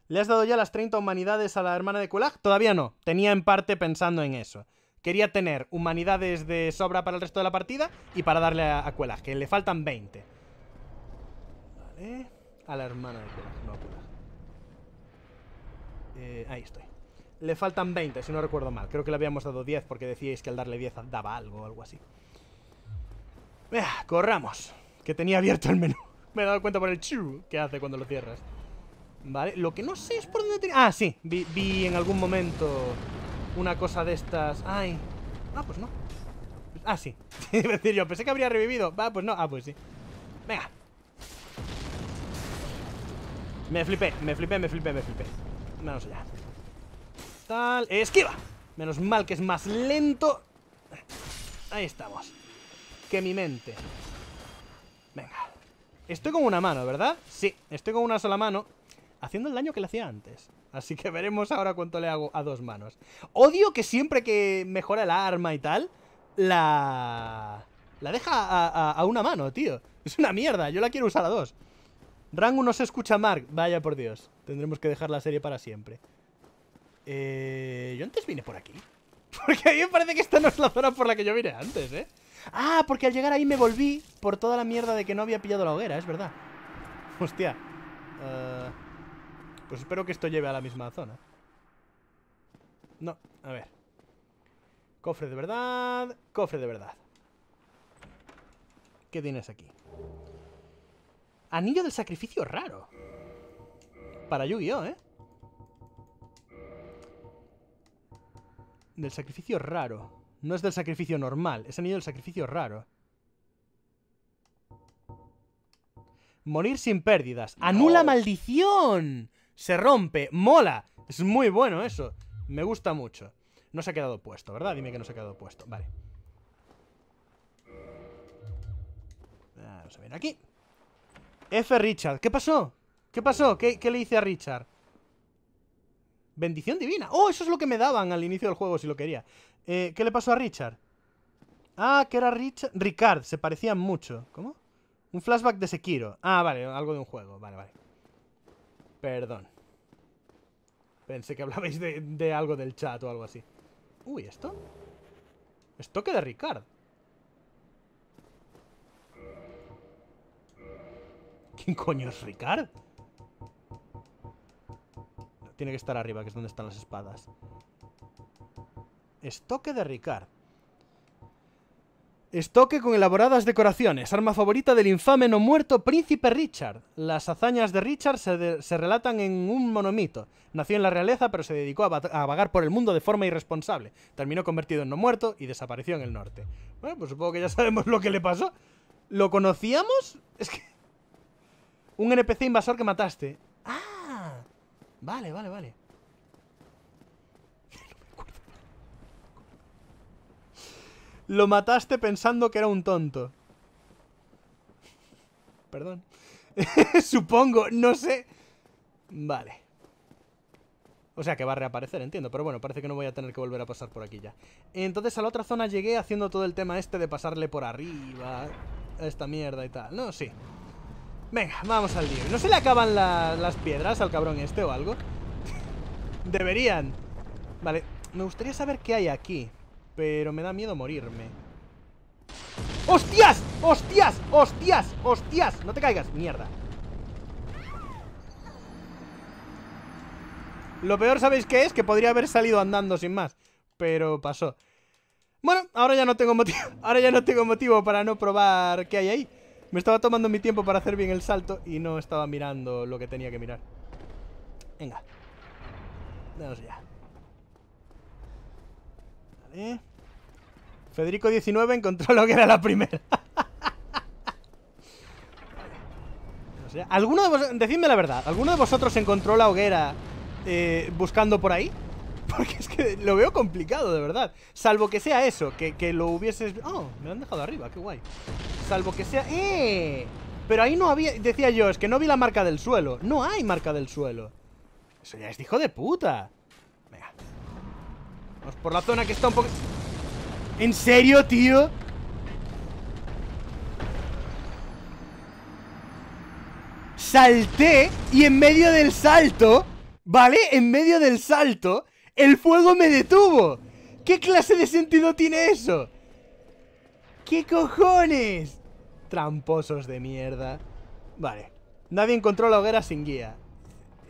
¿Le has dado ya las 30 humanidades a la hermana de Kulag? Todavía no. Tenía en parte pensando en eso. Quería tener humanidades de sobra para el resto de la partida y para darle a, Kulag que le faltan 20. Vale. A la hermana de Kulag eh, ahí estoy. Le faltan 20, si no recuerdo mal. Creo que le habíamos dado 10 porque decíais que al darle 10 daba algo o algo así. ¡Venga, corramos. Que tenía abierto el menú. (laughs) Me he dado cuenta por el chu que hace cuando lo cierras. Vale, lo que no sé es por dónde tenía... Ah, sí, vi, en algún momento una cosa de estas... Ay, ah, pues no. Ah, sí, es (laughs) decir, yo pensé que habría revivido. ah, pues no, ah, pues sí. Venga. Me flipé, me flipé, me flipé, me flipé. Vamos allá. Tal. ¡Esquiva! Menos mal que es más lento. Ahí estamos. Que mi mente. Venga. Estoy con una mano, ¿verdad? Sí, estoy con una sola mano. Haciendo el daño que le hacía antes. Así que veremos ahora cuánto le hago a dos manos. Odio que siempre que mejora la arma y tal, la... La deja a, a una mano, tío. Es una mierda, yo la quiero usar a dos. Rango no se escucha Mark. Vaya por Dios. Tendremos que dejar la serie para siempre. Eh, yo antes vine por aquí. (laughs) Porque a mí me parece que esta no es la zona por la que yo vine antes, ¿eh? Ah, porque al llegar ahí me volví por toda la mierda de que no había pillado la hoguera, es verdad. Hostia. Eh, pues espero que esto lleve a la misma zona. No, a ver. Cofre de verdad, cofre de verdad. ¿Qué tienes aquí? Anillo del sacrificio raro. Para Yu-Gi-Oh, ¿eh? del sacrificio raro. No es del sacrificio normal, es anillo del sacrificio raro. Morir sin pérdidas. ¡Anula maldición! Se rompe, mola. Es muy bueno eso. Me gusta mucho. No se ha quedado puesto, ¿verdad? Dime que no se ha quedado puesto. Vale. Vamos a ver aquí. F. Richard. ¿Qué pasó? ¿Qué pasó? ¿Qué, qué le hice a Richard? Bendición divina. ¡Oh, eso es lo que me daban al inicio del juego si lo quería! Eh, ¿Qué le pasó a Richard? Ah, que era Richard... Ricard, se parecían mucho. ¿Cómo? Un flashback de Sekiro. Ah, vale, algo de un juego. Vale, vale. Perdón. Pensé que hablabais de, algo del chat o algo así. Uy, ¿esto? Esto que de Ricard. ¿Quién coño es Ricard? Tiene que estar arriba, que es donde están las espadas. Estoque de Ricard. Estoque con elaboradas decoraciones, arma favorita del infame no muerto príncipe Richard. Las hazañas de Richard se, relatan en un monomito. Nació en la realeza, pero se dedicó a, a, vagar por el mundo de forma irresponsable. Terminó convertido en no muerto y desapareció en el norte. Bueno, pues supongo que ya (laughs) sabemos lo que le pasó. ¿Lo conocíamos? Es que... Un NPC invasor que mataste. ¡Ah! Vale, vale, vale. Lo mataste pensando que era un tonto. Perdón. (laughs) Supongo, no sé. Vale. O sea que va a reaparecer, entiendo. Pero bueno, parece que no voy a tener que volver a pasar por aquí ya. Entonces a la otra zona llegué haciendo todo el tema este de pasarle por arriba. Esta mierda y tal. No, sí. Venga, vamos al lío. ¿No se le acaban las piedras al cabrón este o algo? (laughs) Deberían. Vale, me gustaría saber qué hay aquí. Pero me da miedo morirme. ¡Hostias! ¡Hostias! ¡Hostias! ¡Hostias! No te caigas, mierda. Lo peor, ¿sabéis qué es? Que podría haber salido andando sin más. Pero pasó. Bueno, ahora ya no tengo motivo. (laughs) Ahora ya no tengo motivo para no probar qué hay ahí. Me estaba tomando mi tiempo para hacer bien el salto y no estaba mirando lo que tenía que mirar. Venga. Vamos ya. Vale. Federico 19 encontró la hoguera la primera. (laughs) ¿Alguno de vos... Decidme la verdad, ¿alguno de vosotros encontró la hoguera eh, buscando por ahí? Porque es que lo veo complicado, de verdad. Salvo que sea eso, que, lo hubieses... Oh, me lo han dejado arriba, qué guay. Salvo que sea... ¡Eh! Pero ahí no había... Decía yo, es que no vi la marca del suelo. No hay marca del suelo. Eso ya es hijo de puta. Venga. Vamos por la zona que está un poco... ¿En serio, tío? Salté y en medio del salto... ¿Vale? En medio del salto ¡El fuego me detuvo! ¿Qué clase de sentido tiene eso? ¿Qué cojones? Tramposos de mierda. Vale. Nadie encontró la hoguera sin guía.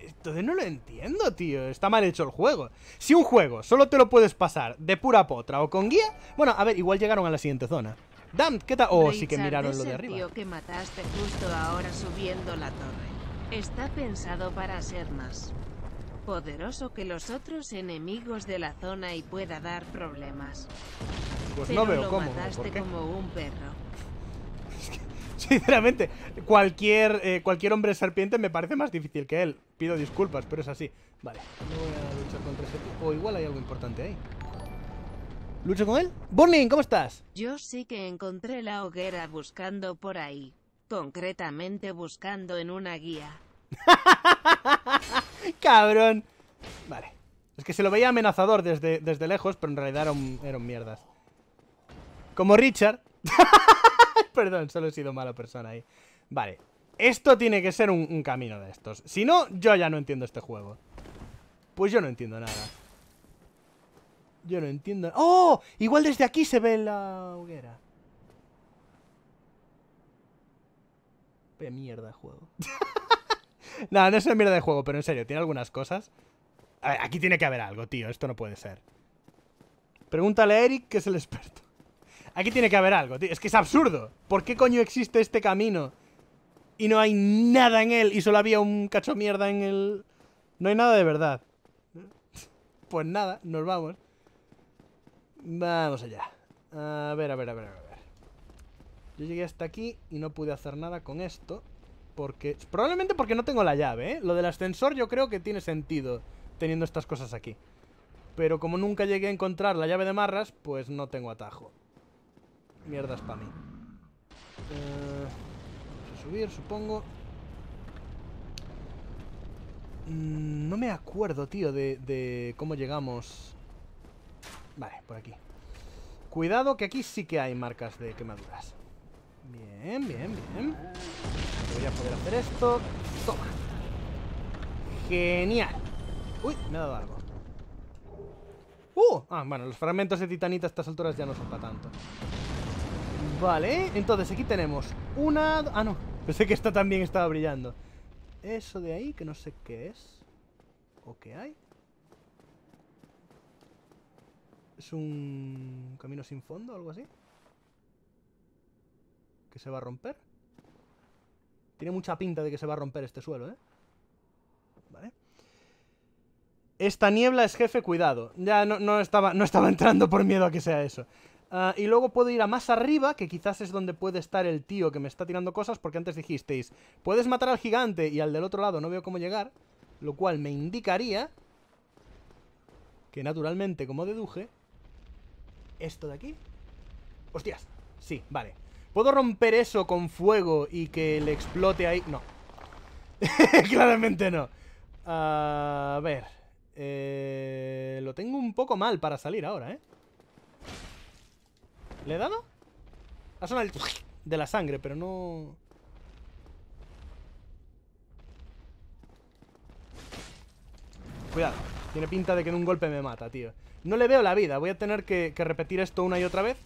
Esto no lo entiendo, tío. Está mal hecho el juego. Si un juego solo te lo puedes pasar de pura potra o con guía... Bueno, a ver, igual llegaron a la siguiente zona. Damn, ¿qué tal? Oh, sí que miraron lo de arriba. justo ahora subiendo la torre. Está pensado para ser más poderoso que los otros enemigos de la zona y pueda dar problemas. Pues no veo lo Mataste como un perro. (laughs) sinceramente, cualquier, eh, cualquier hombre serpiente me parece más difícil que él. Pido disculpas, pero es así. Vale, no O igual hay algo importante ahí. ¿Lucho con él? Burning, ¿cómo estás? Yo sí que encontré la hoguera buscando por ahí. Concretamente buscando en una guía. (laughs) Cabrón. Vale. Es que se lo veía amenazador desde, desde lejos, pero en realidad eran, mierdas. Como Richard. (laughs) Perdón, solo he sido mala persona ahí. Vale. Esto tiene que ser un, camino de estos. Si no, yo ya no entiendo este juego. Pues yo no entiendo nada. Yo no entiendo... ¡Oh! Igual desde aquí se ve la hoguera. Qué mierda juego. (laughs) (laughs) Nada no es una mierda de juego, pero en serio, tiene algunas cosas. A ver, aquí tiene que haber algo, tío. Esto no puede ser. Pregúntale a Eric, que es el experto. Aquí tiene que haber algo, tío. Es que es absurdo. ¿Por qué coño existe este camino? Y no hay nada en él. Y solo había un cacho mierda en él No hay nada de verdad. (laughs) Pues nada, nos vamos. Vamos allá. A ver, a ver, a ver, a ver. Yo llegué hasta aquí y no pude hacer nada con esto. Porque... Probablemente porque no tengo la llave, ¿eh? Lo del ascensor yo creo que tiene sentido teniendo estas cosas aquí. Pero como nunca llegué a encontrar la llave de marras, pues no tengo atajo. Mierdas para mí. Eh, vamos a subir, supongo. Mm, no me acuerdo, tío, de, de cómo llegamos. Vale, por aquí. Cuidado que aquí sí que hay marcas de quemaduras. Bien, bien, bien. Voy a poder hacer esto. Toma. Genial. Uy, me ha dado algo. ¡Uh! Ah, bueno, los fragmentos de titanita a estas alturas ya no son para tanto. Vale, entonces aquí tenemos una... Ah, no. Pensé que esta también estaba brillando. Eso de ahí, que no sé qué es. ¿O qué hay? ¿Es un camino sin fondo o algo así? ¿Que se va a romper? Tiene mucha pinta de que se va a romper este suelo, ¿eh? Vale. Esta niebla es jefe, cuidado. Ya no, estaba, no estaba entrando por miedo a que sea eso. Ah, y luego puedo ir a más arriba, que quizás es donde puede estar el tío que me está tirando cosas, porque antes dijisteis, puedes matar al gigante y al del otro lado no veo cómo llegar, lo cual me indicaría que naturalmente, como deduje, esto de aquí... Hostias, sí, vale. ¿Puedo romper eso con fuego y que le explote ahí? No. (laughs) Claramente no. A ver. Eh, lo tengo un poco mal para salir ahora, ¿eh? ¿Le he dado? Ha sonado el... De la sangre, pero no... Cuidado. Tiene pinta de que en un golpe me mata, tío. No le veo la vida. Voy a tener que repetir esto una y otra vez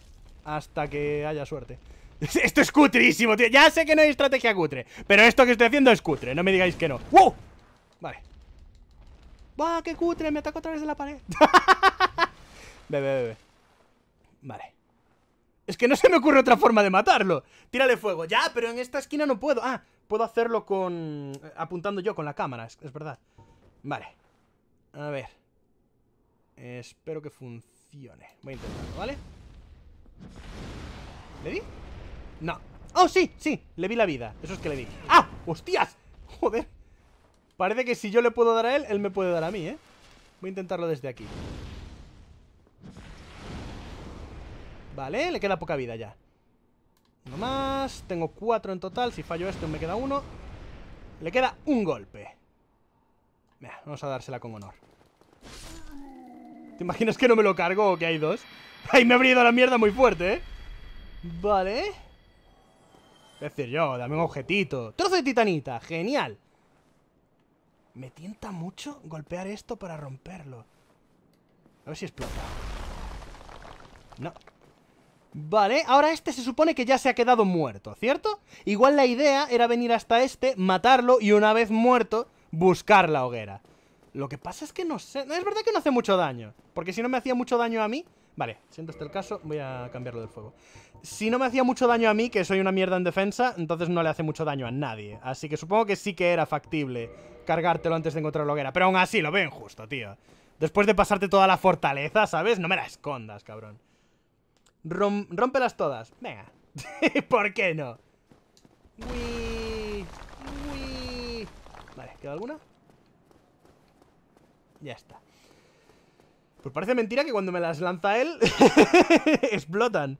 hasta que haya suerte. (laughs) Esto es cutrísimo, tío. Ya sé que no hay estrategia cutre. Pero esto que estoy haciendo es cutre. No me digáis que no. ¡Wow! Vale. ¡Buah, qué cutre! Me ataco a través de la pared. (laughs) bebe, bebe. Vale. Es que no se me ocurre otra forma de matarlo. Tírale fuego. Ya, pero en esta esquina no puedo. Ah, puedo hacerlo con... Eh, apuntando yo con la cámara, es, verdad. Vale. A ver. espero que funcione. Voy a intentarlo, ¿vale? ¿Le di? No. ¡Oh, sí! Sí, le vi la vida. Eso es que le di. ¡Ah! ¡Hostias! Joder. Parece que si yo le puedo dar a él, él me puede dar a mí, ¿eh? Voy a intentarlo desde aquí. Vale, le queda poca vida ya. Nomás más. Tengo cuatro en total. Si fallo este, me queda uno. Le queda un golpe. Venga, vamos a dársela con honor. ¿Te imaginas que no me lo cargo o que hay dos? (laughs) ¡Ay, me ha abrido la mierda muy fuerte, eh! Vale. Es decir, yo, dame un objetito. Trozo de titanita, genial. Me tienta mucho golpear esto para romperlo. A ver si explota. No. Vale, ahora este se supone que ya se ha quedado muerto, ¿cierto? Igual la idea era venir hasta este, matarlo y una vez muerto, buscar la hoguera. Lo que pasa es que no sé... Es verdad que no hace mucho daño. Porque si no me hacía mucho daño a mí, Vale, siento este el caso, voy a cambiarlo del fuego. Si no me hacía mucho daño a mí, que soy una mierda en defensa, entonces no le hace mucho daño a nadie. Así que supongo que sí que era factible cargártelo antes de encontrar la hoguera. Pero aún así, lo ven justo tío. Después de pasarte toda la fortaleza, ¿sabes? No me la escondas, cabrón. Rompelas rómpelas todas. Venga. (laughs) ¿Por qué no? Uy, Vale, ¿queda alguna? Ya está. Pues parece mentira que cuando me las lanza él, (laughs) explotan.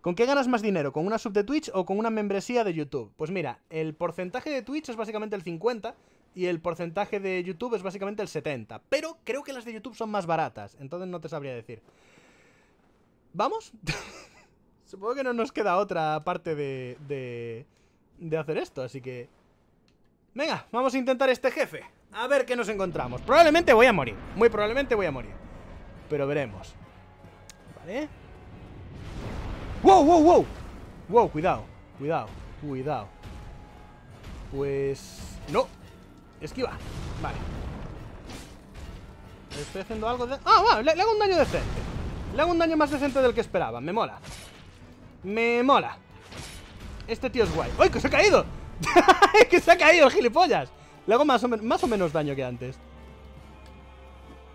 ¿Con qué ganas más dinero? ¿Con una sub de Twitch o con una membresía de YouTube? Pues mira, el porcentaje de Twitch es básicamente el 50 y el porcentaje de YouTube es básicamente el 70. Pero creo que las de YouTube son más baratas, entonces no te sabría decir. ¿Vamos? (laughs) Supongo que no nos queda otra parte de, de, de hacer esto, así que... Venga, vamos a intentar este jefe. A ver qué nos encontramos. Probablemente voy a morir. Muy probablemente voy a morir. Pero veremos. ¿Vale? ¡Wow, wow, wow! ¡Wow! Cuidado, cuidado, cuidado. Pues... ¡No! Esquiva. Vale. Estoy haciendo algo de... ¡Ah, va! Le, hago un daño decente. Le hago un daño más decente del que esperaba. Me mola. Me mola. Este tío es guay. ¡Uy, que se ha caído! (laughs) ¡Que se ha caído el gilipollas! Le hago más o menos daño que antes.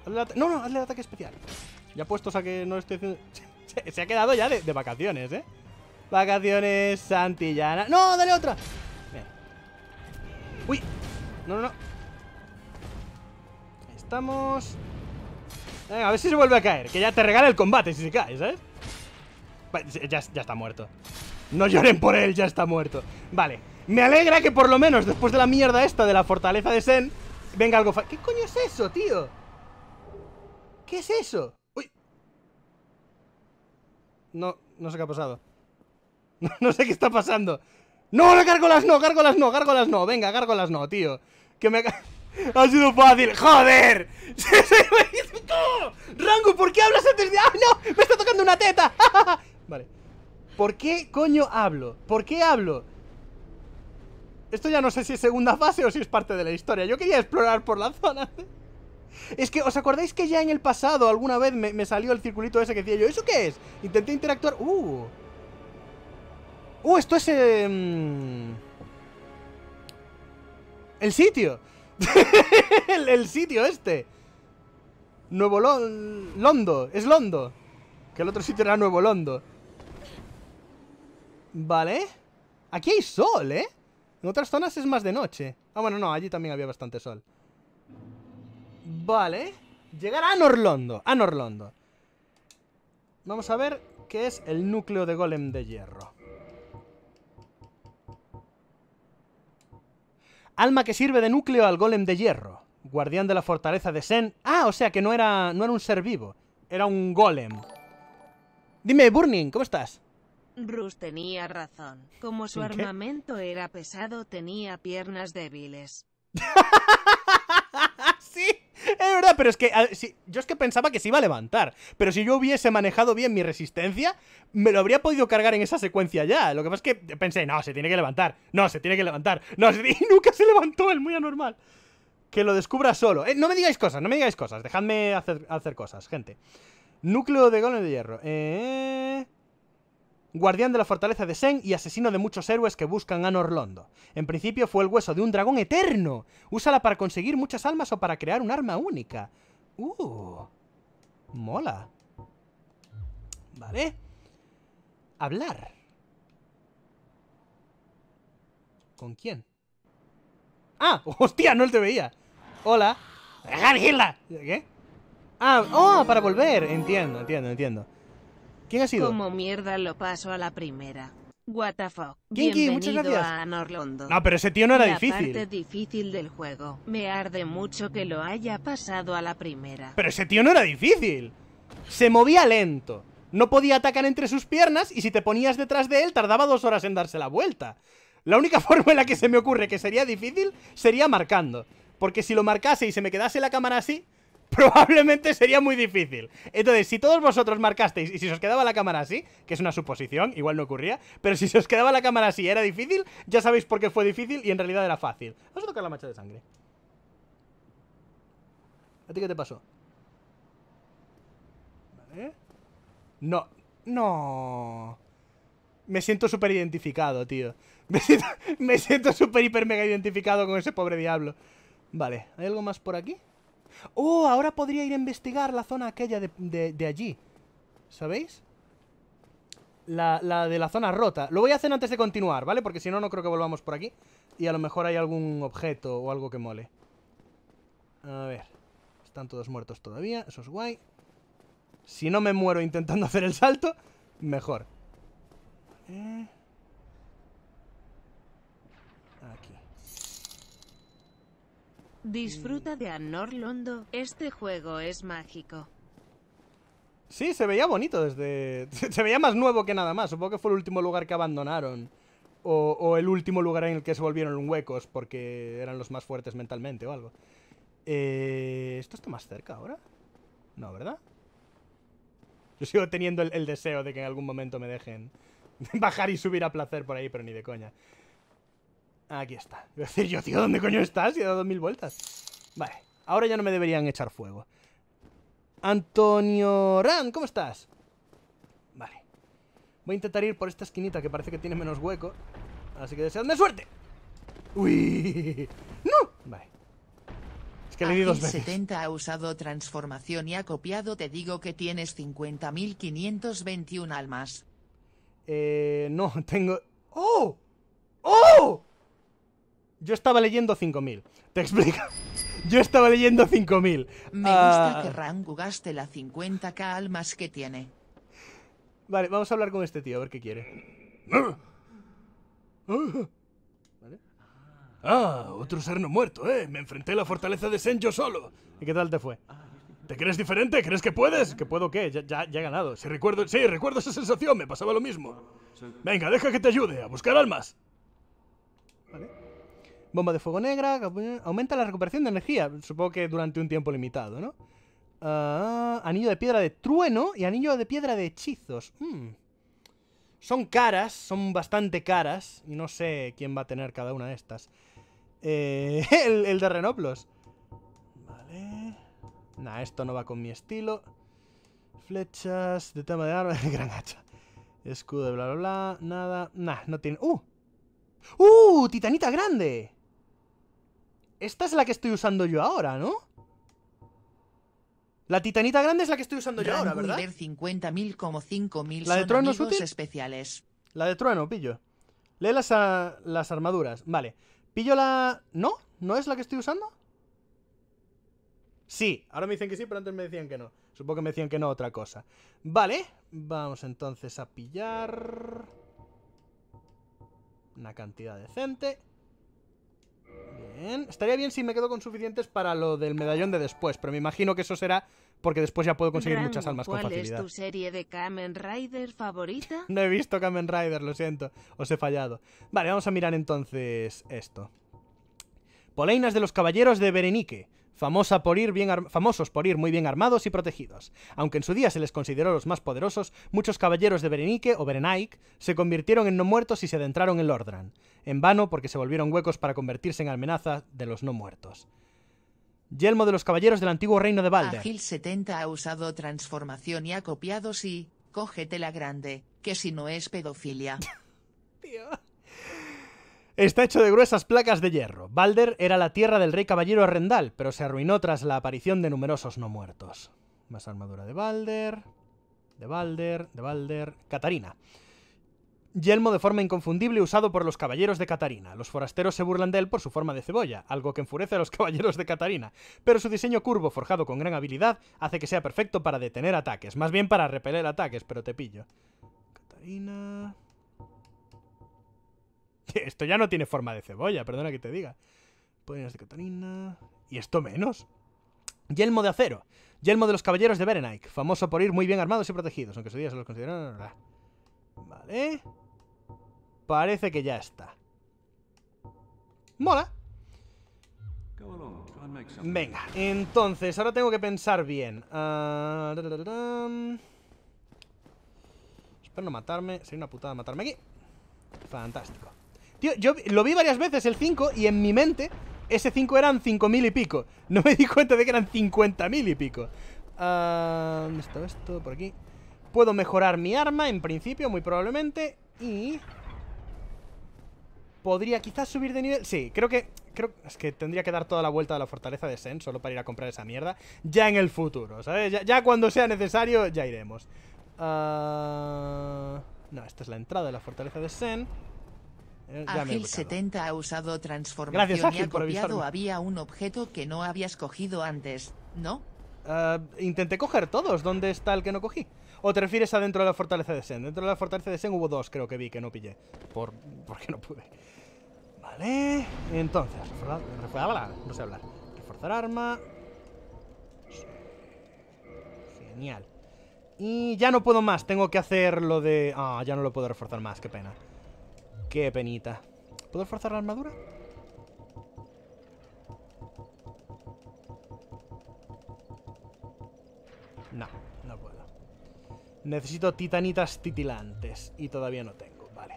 No, no, hazle el ataque especial. Ya o a que no estoy haciendo... (laughs) Se, ha quedado ya de, vacaciones, ¿eh? Vacaciones santillana. ¡No, dale otra! ¡Uy! No, no, no. estamos... a ver si se vuelve a caer. Que ya te regala el combate si se cae, ¿sabes? ¿eh? Ya, está muerto. No lloren por él, ya está muerto. Vale. Me alegra que por lo menos después de la mierda esta de la fortaleza de Sen... Venga algo... ¿Qué coño es eso, tío? ¿Qué es eso? Uy. No, no sé qué ha pasado. (laughs) No, sé qué está pasando. ¡No, no, gárgolas no, gárgolas no, gárgolas no! Venga, gárgolas no, tío. Que me... ¡Ha (laughs) sido fácil! ¡Joder! (laughs) ¡Rango, ¿por qué hablas antes de...? ¡Ah, no! ¡Me está tocando una teta! vale. ¿Por qué coño hablo? ¿Por qué hablo? Esto ya no sé si es segunda fase o si es parte de la historia. Yo quería explorar por la zona. Es que, ¿os acordáis que ya en el pasado alguna vez me, salió el circulito ese que decía yo, ¿eso qué es? Intenté interactuar. ¡Uh! ¡Uh, esto es. Em, el sitio. (laughs) el, sitio este. Nuevo Londo. Es Londo. Que el otro sitio era Nuevo Londo. Vale. Aquí hay sol, ¿eh? En otras zonas es más de noche. Ah, bueno, no, allí también había bastante sol. Vale. Llegar a Norlondo. A Norlondo. Vamos a ver qué es el núcleo de golem de hierro. Alma que sirve de núcleo al golem de hierro. Guardián de la fortaleza de Sen. Ah, o sea que no era, no era un ser vivo. Era un golem. Dime, Burning, ¿cómo estás? Bruce tenía razón. Como su armamento era pesado, tenía piernas débiles. (laughs) sí, es verdad, pero es que yo es que pensaba que se iba a levantar. Pero si yo hubiese manejado bien mi resistencia, me lo habría podido cargar en esa secuencia ya. Lo que pasa es que pensé, no, se tiene que levantar, no, se tiene que levantar, no, (laughs) y nunca se levantó, el muy anormal. Que lo descubra solo. Eh, no me digáis cosas, no me digáis cosas, dejadme hacer, hacer cosas, gente. Núcleo de golem de hierro. Eh guardián de la fortaleza de Sen y asesino de muchos héroes que buscan a Norlondo. En principio fue el hueso de un dragón eterno. Úsala para conseguir muchas almas o para crear un arma única. ¡Uh! Mola. Vale. Hablar. ¿Con quién? ¡Ah! (laughs) ¡Hostia! No te veía. Hola. de ¿Qué? Ah, oh, para volver. Entiendo, entiendo, entiendo. ¿Quién ha sido? Como mierda lo paso a la primera. What the fuck. muchas gracias. No, pero ese tío no era difícil. difícil del juego. Me arde mucho que lo haya pasado a la primera. Pero ese tío no era difícil. Se movía lento. No podía atacar entre sus piernas y si te ponías detrás de él tardaba dos horas en darse la vuelta. La única (laughs) forma en la que se me ocurre que sería difícil sería marcando. Porque si lo marcase y se me quedase la cámara así, probablemente sería muy difícil. Entonces, si todos vosotros marcasteis y si os quedaba la cámara así, que es una suposición, igual no ocurría, pero si se os quedaba la cámara así y era difícil, ya sabéis por qué fue difícil y en realidad era fácil. Vamos a tocar la mancha de sangre. ¿A ti qué te pasó? Vale. No. No. Me siento súper identificado, tío. (laughs) Me siento, me siento súper, hiper, mega identificado con ese pobre diablo. Vale, ¿hay algo más por aquí? ¡Oh! Ahora podría ir a investigar la zona aquella de, allí. ¿Sabéis? La, la, de la zona rota. Lo voy a hacer antes de continuar, ¿vale? Porque si no, no creo que volvamos por aquí. Y a lo mejor hay algún objeto o algo que mole. A ver. Están todos muertos todavía. Eso es guay. Si no me muero intentando (laughs) hacer el salto, mejor. Eh... Disfruta de Anor Londo, este juego es mágico. Sí, se veía bonito desde... (laughs) Se veía más nuevo que nada más. Supongo que fue el último lugar que abandonaron. O, el último lugar en el que se volvieron huecos porque eran los más fuertes mentalmente o algo. Eh... ¿Esto está más cerca ahora? No, ¿verdad? Yo sigo teniendo el deseo de que en algún momento me dejen (laughs) bajar y subir a placer por ahí, pero ni de coña. Aquí está. Es decir, yo, tío, ¿dónde coño estás? Y he dado mil vueltas. Vale, ahora ya no me deberían echar fuego. Antonio Ran, ¿cómo estás? Vale. Voy a intentar ir por esta esquinita que parece que tiene menos hueco. Así que deseadme suerte. ¡Uy! ¡No! Vale. Es que le di dos veces. 70 ha usado transformación y ha copiado. Te digo que tienes 50.521 almas. Eh, no, tengo... ¡Oh! ¡Oh! Yo estaba leyendo 5.000. Te explico. (laughs) Yo estaba leyendo 5.000. Me gusta ah. que Rangu gaste la 50k almas que tiene. Vale, vamos a hablar con este tío, a ver qué quiere. Ah, otro ser no muerto, ¿eh? Me enfrenté a la fortaleza de Sen yo solo. ¿Y qué tal te fue? ¿Te crees diferente? ¿Crees que puedes? ¿Que puedo qué? Ya, ya, he ganado. Si recuerdo, sí, recuerdo esa sensación. Me pasaba lo mismo. Venga, deja que te ayude a buscar almas. Bomba de fuego negra, aumenta la recuperación de energía, supongo que durante un tiempo limitado, ¿no? Ah, anillo de piedra de trueno y anillo de piedra de hechizos. Hmm. Son caras, son bastante caras, y no sé quién va a tener cada una de estas. Eh, (laughs) el, de Renoplos. Vale. Nah, esto no va con mi estilo. Flechas de tema de arma, (laughs) gran hacha. Escudo de bla bla bla, nada, nah, no tiene... ¡Uh! ¡Uh! ¡Titanita grande! Esta es la que estoy usando yo ahora, ¿no? La titanita grande es la que estoy usando yo ahora, ¿verdad? como 5.000 La de trueno es Especiales. La de trueno, pillo. Lee las, ah, las armaduras. Vale. Pillo la... ¿No? ¿No es la que estoy usando? Sí. Ahora me dicen que sí, pero antes me decían que no. Supongo que me decían que no otra cosa. Vale. Vamos entonces a pillar... Una cantidad decente. Bien. Estaría bien si me quedo con suficientes para lo del medallón de después, pero me imagino que eso será porque después ya puedo conseguir muchas almas con facilidad. ¿Cuál es tu serie de Kamen Rider favorita? (laughs) no he visto Kamen Rider, lo siento. Os he fallado. Vale, vamos a mirar entonces esto. Poleinas de los Caballeros de Berenique por ir bien famosos por ir muy bien armados y protegidos. Aunque en su día se les consideró los más poderosos, muchos caballeros de Berenike o Berenike se convirtieron en no muertos y se adentraron en Lordran, en vano porque se volvieron huecos para convertirse en amenaza de los no muertos. Yelmo de los caballeros del antiguo reino de Valde. Agil 70 ha usado transformación y ha copiado sí, cógete la grande, que si no es pedofilia. (laughs) Tío. Está hecho de gruesas placas de hierro. Balder era la tierra del rey caballero Arrendal, pero se arruinó tras la aparición de numerosos no muertos. Más armadura de Balder, de Balder, de Balder... Catarina. Yelmo de forma inconfundible usado por los caballeros de Catarina. Los forasteros se burlan de él por su forma de cebolla, algo que enfurece a los (laughs) caballeros de Catarina, pero su diseño curvo forjado con gran habilidad hace que sea perfecto para detener ataques, más bien para repeler ataques, pero te pillo. Catarina... (laughs) Esto ya no tiene forma de cebolla, perdona que te diga. Pollinas de Catarina... ¿Y esto menos? Yelmo de acero. Yelmo de los caballeros de Berenike. Famoso por ir muy bien armados y protegidos, aunque su día se los consideran... Vale. Parece que ya está. Mola. Venga, entonces, ahora tengo que pensar bien. Ah, Espero no matarme. Sería una putada matarme aquí. Fantástico. Tío, yo lo vi varias veces el 5 y en mi mente ese 5 eran 5.000 y pico. No me di cuenta de que eran 50.000 y pico. Ah, ¿Dónde está esto? Por aquí. Puedo mejorar mi arma, en principio, muy probablemente. Y... Podría quizás subir de nivel... Sí, creo que... Creo, es que tendría que dar toda la vuelta a la fortaleza de Sen solo para ir a comprar esa mierda. Ya en el futuro, ¿sabes? Ya, cuando sea necesario, ya iremos. Ah, no, esta es la entrada de la fortaleza de Sen. Eh, Ágil 70 ha usado transformación y copiado había un objeto que no habías cogido antes, ¿no? Eh, intenté coger todos, ¿dónde está el que no cogí? ¿O te refieres a dentro de la fortaleza de Sen? Dentro de la fortaleza de Sen hubo dos, creo que vi, que no pillé. Por... porque no pude. Vale, entonces, reforzar... no sé hablar. Reforzar arma... Genial. Y ya no puedo más, tengo que hacer lo de... Ah, ya no lo puedo reforzar más, qué pena. Qué penita. ¿Puedo forzar la armadura? No, no puedo. Necesito titanitas titilantes. Y todavía no tengo, vale.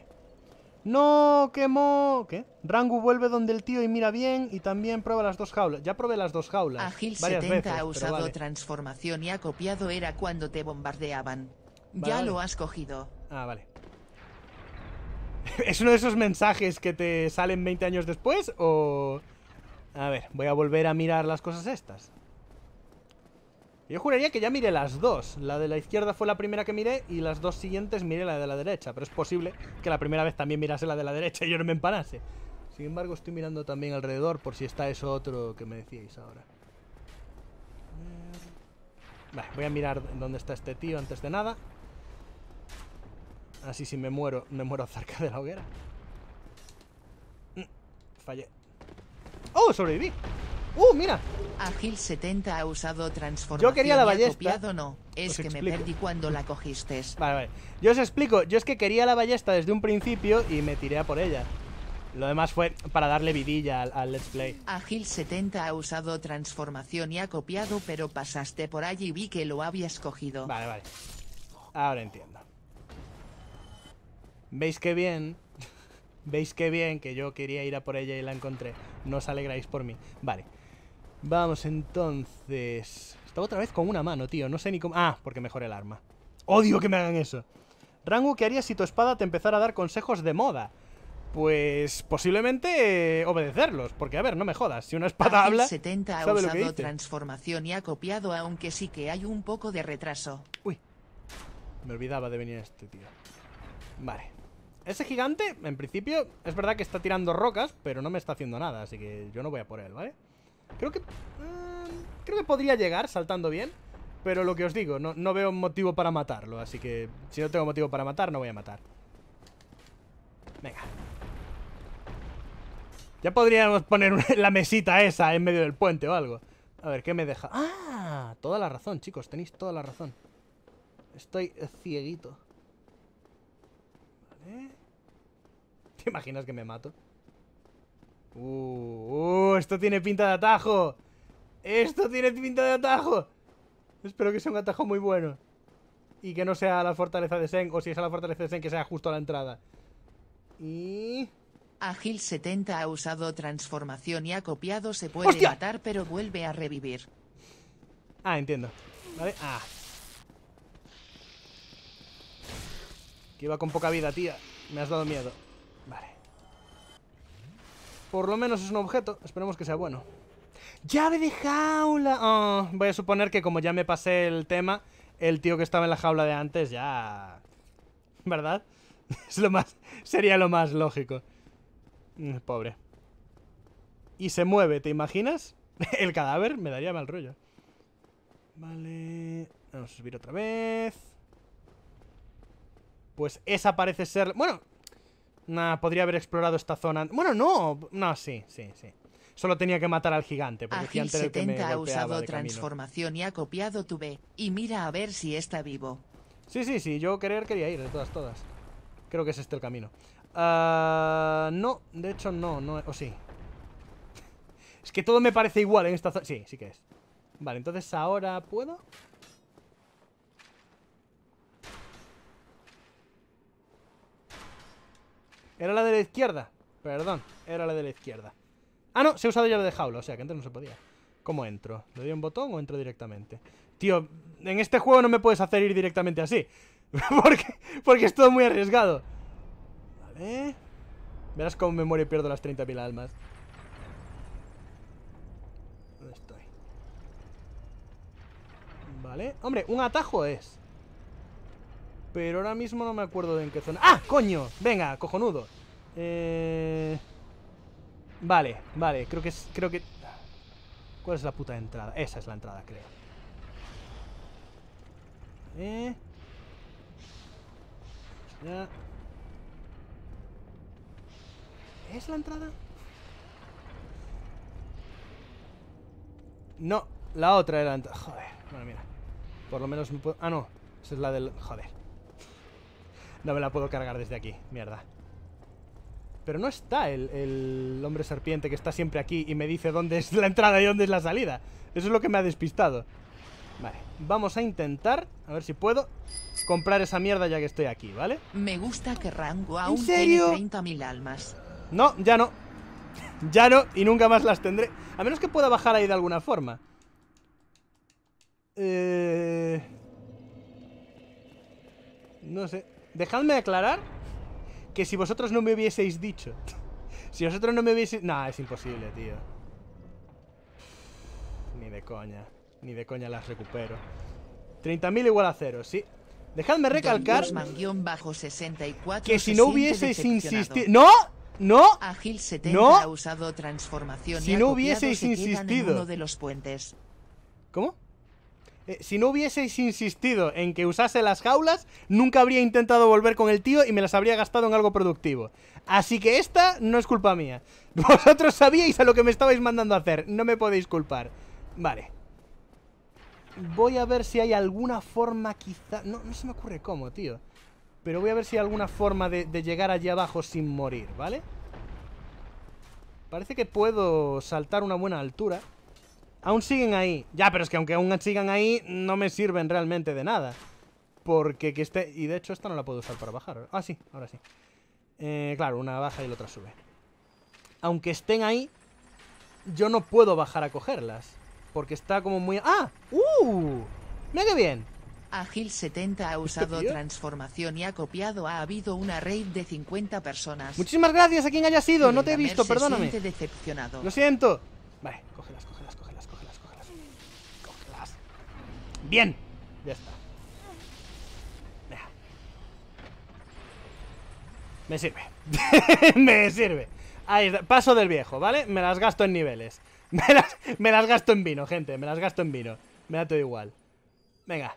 ¡No! ¡Quemó! ¿Qué? Rangu vuelve donde el tío y mira bien y también prueba las dos jaulas. Ya probé las dos jaulas. Agil 70 ha usado transformación y ha copiado era cuando te bombardeaban. ya lo has cogido. Ah, vale. (laughs) ¿Es uno de esos mensajes que te salen 20 años después o...? A ver, voy a volver a mirar las cosas estas. Yo juraría que ya miré las dos. La de la izquierda fue la primera que miré y las dos siguientes miré la de la derecha. Pero es posible que la primera vez también mirase la de la derecha y yo no me empanase. Sin embargo, estoy mirando también alrededor por si está eso otro que me decíais ahora. Vale, voy a mirar dónde está este tío antes de nada. Así si me muero, me muero (laughs) cerca de la hoguera. Mm, fallé. ¡Oh, sobreviví! ¡Uh, mira! Agil 70 ha usado transformación. Yo quería la ballesta. Copiado, no. Es que me perdí cuando la cogiste. (laughs) Vale, vale. Yo os explico. Yo es que quería la ballesta desde un principio y me tiré a por ella. Lo demás fue para darle vidilla al, Let's Play. Agil 70 ha usado transformación y ha copiado, pero pasaste por allí y vi que lo habías cogido. Vale, vale. Ahora entiendo. ¿Veis qué bien? (laughs) ¿Veis qué bien que yo quería ir a por ella y la encontré? No os alegráis por mí. Vale. Vamos entonces... Estaba otra vez con una mano, tío. No sé ni cómo... Ah, porque mejoré el arma. ¡Odio que me hagan eso! Rangu, ¿qué harías si tu espada te empezara a dar consejos de moda? Pues posiblemente obedecerlos, porque a ver, no me jodas, si una espada habla, transformación y ha copiado, aunque sí que hay un poco de retraso. Uy. Me olvidaba de venir este tío. Vale. Ese gigante, en principio, es verdad que está tirando rocas, pero no me está haciendo nada, así que yo no voy a por él, ¿vale? Creo que... Mm, creo que podría llegar saltando bien, pero lo que os digo, no, no veo motivo para matarlo, así que si no tengo motivo para matar, no voy a matar. Venga. Ya podríamos poner la mesita esa en medio del puente o algo. A ver, ¿qué me deja? ¡Ah! Toda la razón, chicos, tenéis toda la razón. Estoy cieguito. ¿Te imaginas que me mato? Uh, uh, esto tiene pinta de atajo. Esto tiene pinta de atajo. Espero que sea un atajo muy bueno. Y que no sea la fortaleza de Sen, o si es la fortaleza de Sen, que sea justo a la entrada. Y... Ágil 70 ha usado transformación y ha copiado se puede matar pero vuelve a revivir. Ah, entiendo. Vale, ah. Que iba con poca vida, tía. Me has dado miedo. Por lo menos es un objeto. Esperemos que sea bueno. ¡Llave de jaula! Ah, voy a suponer que como ya me pasé el tema, el tío que estaba en la jaula de antes ya... ¿Verdad? (laughs) Es lo más... Sería lo más lógico. Mm, pobre. Y se mueve, ¿te imaginas? (laughs) El cadáver me daría mal rollo. Vale... Vamos a subir otra vez. Pues esa parece ser... Bueno, Nah, podría haber explorado esta zona. Bueno, no. No, sí, sí, sí. Solo tenía que matar al gigante. Porque Agil antes que ha usado transformación y ha copiado tu B. Y mira a ver si está vivo. Sí, sí, sí. Yo querer quería ir, de todas, todas. Creo que es este el camino. Ah, no, de hecho no, no. O sí. (laughs) Es que todo me parece igual en esta zona. Sí, sí que es. Vale, entonces ahora puedo. Era la de la izquierda. Perdón, era la de la izquierda. Ah, no, se ha usado llave de jaula, o sea que antes no se podía. ¿Cómo entro? ¿Le doy un botón o entro directamente? Tío, en este juego no me puedes hacer ir directamente así. (laughs) porque, porque es todo muy arriesgado. Vale. Verás cómo me muero y pierdo las 30.000 almas. ¿Dónde estoy? Vale. Hombre, un atajo es. Pero ahora mismo no me acuerdo de en qué zona. ¡Ah, coño! Venga, cojonudo. Eh... Vale, vale, creo que es... Creo que... ¿Cuál es la puta entrada? Esa es la entrada, creo. Eh... ¿Es la entrada? No, la otra era la entrada. Joder, bueno, mira. Por lo menos... Ah, no. Esa es la del... Joder. No me la puedo cargar desde aquí, mierda. Pero no está el, el, hombre serpiente que está siempre aquí y me dice dónde es la entrada y dónde es la salida. Eso es lo que me ha despistado. Vale, vamos a intentar, a ver si puedo, comprar esa mierda ya que estoy aquí, ¿vale? Me gusta que Rango aún ¿En serio? 30.000 almas. No, ya no. ya no, y nunca más las tendré. A menos que pueda bajar ahí de alguna forma. Eh... No sé dejadme aclarar que si vosotros no me hubieseis dicho. Si vosotros no me hubieseis... Nah, es imposible, tío. Ni de coña. Ni de coña las recupero. 30.000 igual a cero, sí. Dejadme recalcar que si no hubieseis insistido... ¡No! ¡No! ¡No! ha usado transformación si no hubieseis insistido... de los puentes. ¿Cómo? Eh, si no hubieseis insistido en que usase las jaulas, nunca habría intentado volver con el tío y me las habría gastado en algo productivo. Así que esta no es culpa mía. (laughs) Vosotros sabíais a lo que me estabais mandando a hacer, no me podéis culpar. Vale. Voy a ver si hay alguna forma quizá... No, no se me ocurre cómo, tío. Pero voy a ver si hay alguna forma de, de llegar allí abajo sin morir, ¿vale? Parece que puedo saltar una buena altura. Aún siguen ahí. Ya, pero es que aunque aún sigan ahí, no me sirven realmente de nada. Porque que esté... Y de hecho esta no la puedo usar para bajar. Ah, sí, ahora sí. Eh, claro, una baja y la otra sube. Aunque estén ahí, yo no puedo bajar a cogerlas. Porque está como muy... ¡Ah! ¡Uh! ¡Mira qué bien! Agil 70 ha este usado transformación y ha copiado. Ha habido una raid de 50 personas. Muchísimas gracias a quien haya sido. No te he visto, perdóname. Decepcionado. Lo siento. Vale, cógelas, cógelas, cógelas. Bien. Ya está. Me sirve. (laughs) me sirve. Ahí está. Paso del viejo, ¿vale? Me las gasto en niveles. (laughs) Me las, me las gasto en vino, gente. Me las gasto en vino. Me da todo igual. Venga.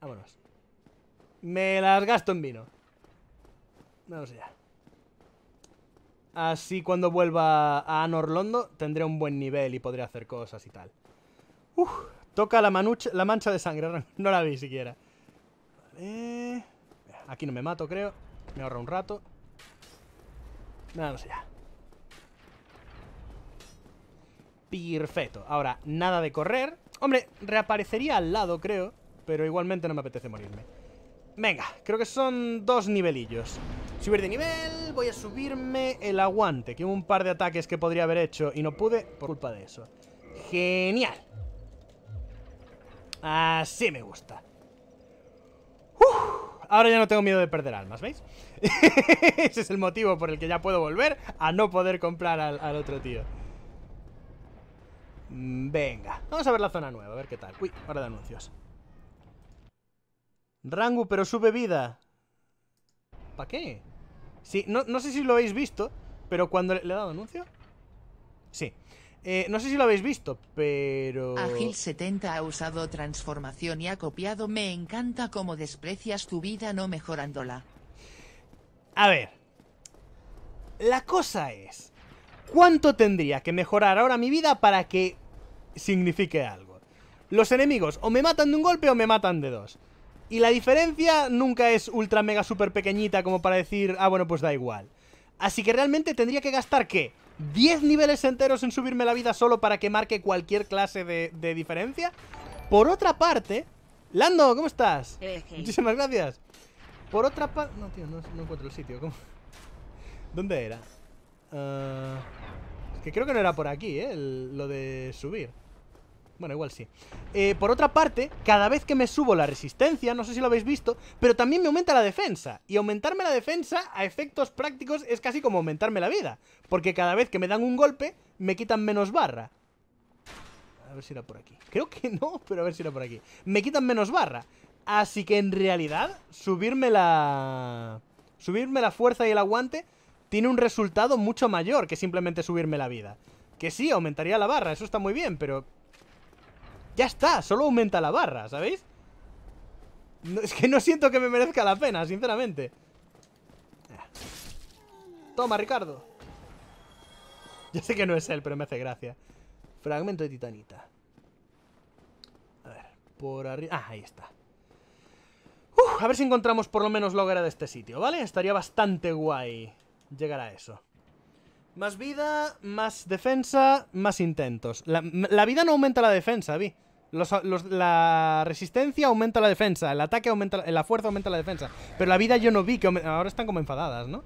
Vámonos. Me las gasto en vino. Vamos allá. Así cuando vuelva a Londo tendré un buen nivel y podré hacer cosas y tal. Uf. Toca la, manucha, la mancha de sangre. (laughs) No la vi siquiera. Vale. Aquí no me mato, creo. Me ahorro un rato. Nada, no Perfecto. Ahora, nada de correr. Hombre, reaparecería al lado, creo. Pero igualmente no me apetece morirme. Venga, creo que son dos nivelillos. Subir de nivel, voy a subirme el aguante, que hubo un par de ataques que podría haber hecho y no pude por culpa de eso. Genial. Así me gusta. ahora ya no tengo miedo de perder almas, ¿veis? (laughs) Ese es el motivo por el que ya puedo volver a no poder comprar al, otro tío. Mm, venga, vamos a ver la zona nueva, a ver qué tal. Uy, hora de anuncios. Rangu, pero sube vida. ¿Para qué? Sí, no, sé si lo habéis visto, pero cuando le, le he dado anuncio. Sí, eh, no sé si lo habéis visto, pero... Agil70 ha usado transformación y ha copiado. Me encanta cómo desprecias tu vida no mejorándola. A ver. La cosa es... ¿Cuánto tendría que mejorar ahora mi vida para que signifique algo? Los enemigos o me matan de un golpe o me matan de dos. Y la diferencia nunca es ultra mega super pequeñita como para decir, ah bueno pues da igual. Así que realmente tendría que gastar, ¿qué? 10 niveles enteros en subirme la vida solo para que marque cualquier clase de, diferencia. Por otra parte... Lando, ¿cómo estás? Muchísimas gracias. Por otra parte... No, tío, no, encuentro el sitio. ¿Cómo? (laughs) ¿Dónde era? Ah, es que creo que no era por aquí, ¿eh? lo de subir. Bueno, igual sí. Eh, por otra parte, cada vez que me subo la resistencia, no sé si lo habéis visto, pero también me aumenta la defensa. Y aumentarme la defensa, a efectos prácticos, es casi como aumentarme la vida. Porque cada vez que me dan un golpe, me quitan menos barra. A ver si era por aquí. Creo que no, (laughs) pero a ver si era por aquí. Me quitan menos barra. Así que en realidad, subirme la... Subirme la fuerza y el aguante tiene un resultado mucho mayor que simplemente subirme la vida. Que sí, aumentaría la barra, eso está muy bien, pero ya está, solo aumenta la barra, ¿sabéis? es que no siento que me merezca la pena, sinceramente Toma, Ricardo Ya sé que no es él, pero me hace gracia Fragmento de titanita A ver, por arriba... Ah, ahí está a ver si encontramos por lo menos logra de este sitio, ¿vale? Estaría bastante guay llegar a eso Más vida, más defensa, más intentos la vida no aumenta la defensa, vi la resistencia aumenta la defensa, el ataque aumenta, la fuerza aumenta la defensa. Pero la vida yo no vi que ahora están como enfadadas, ¿no?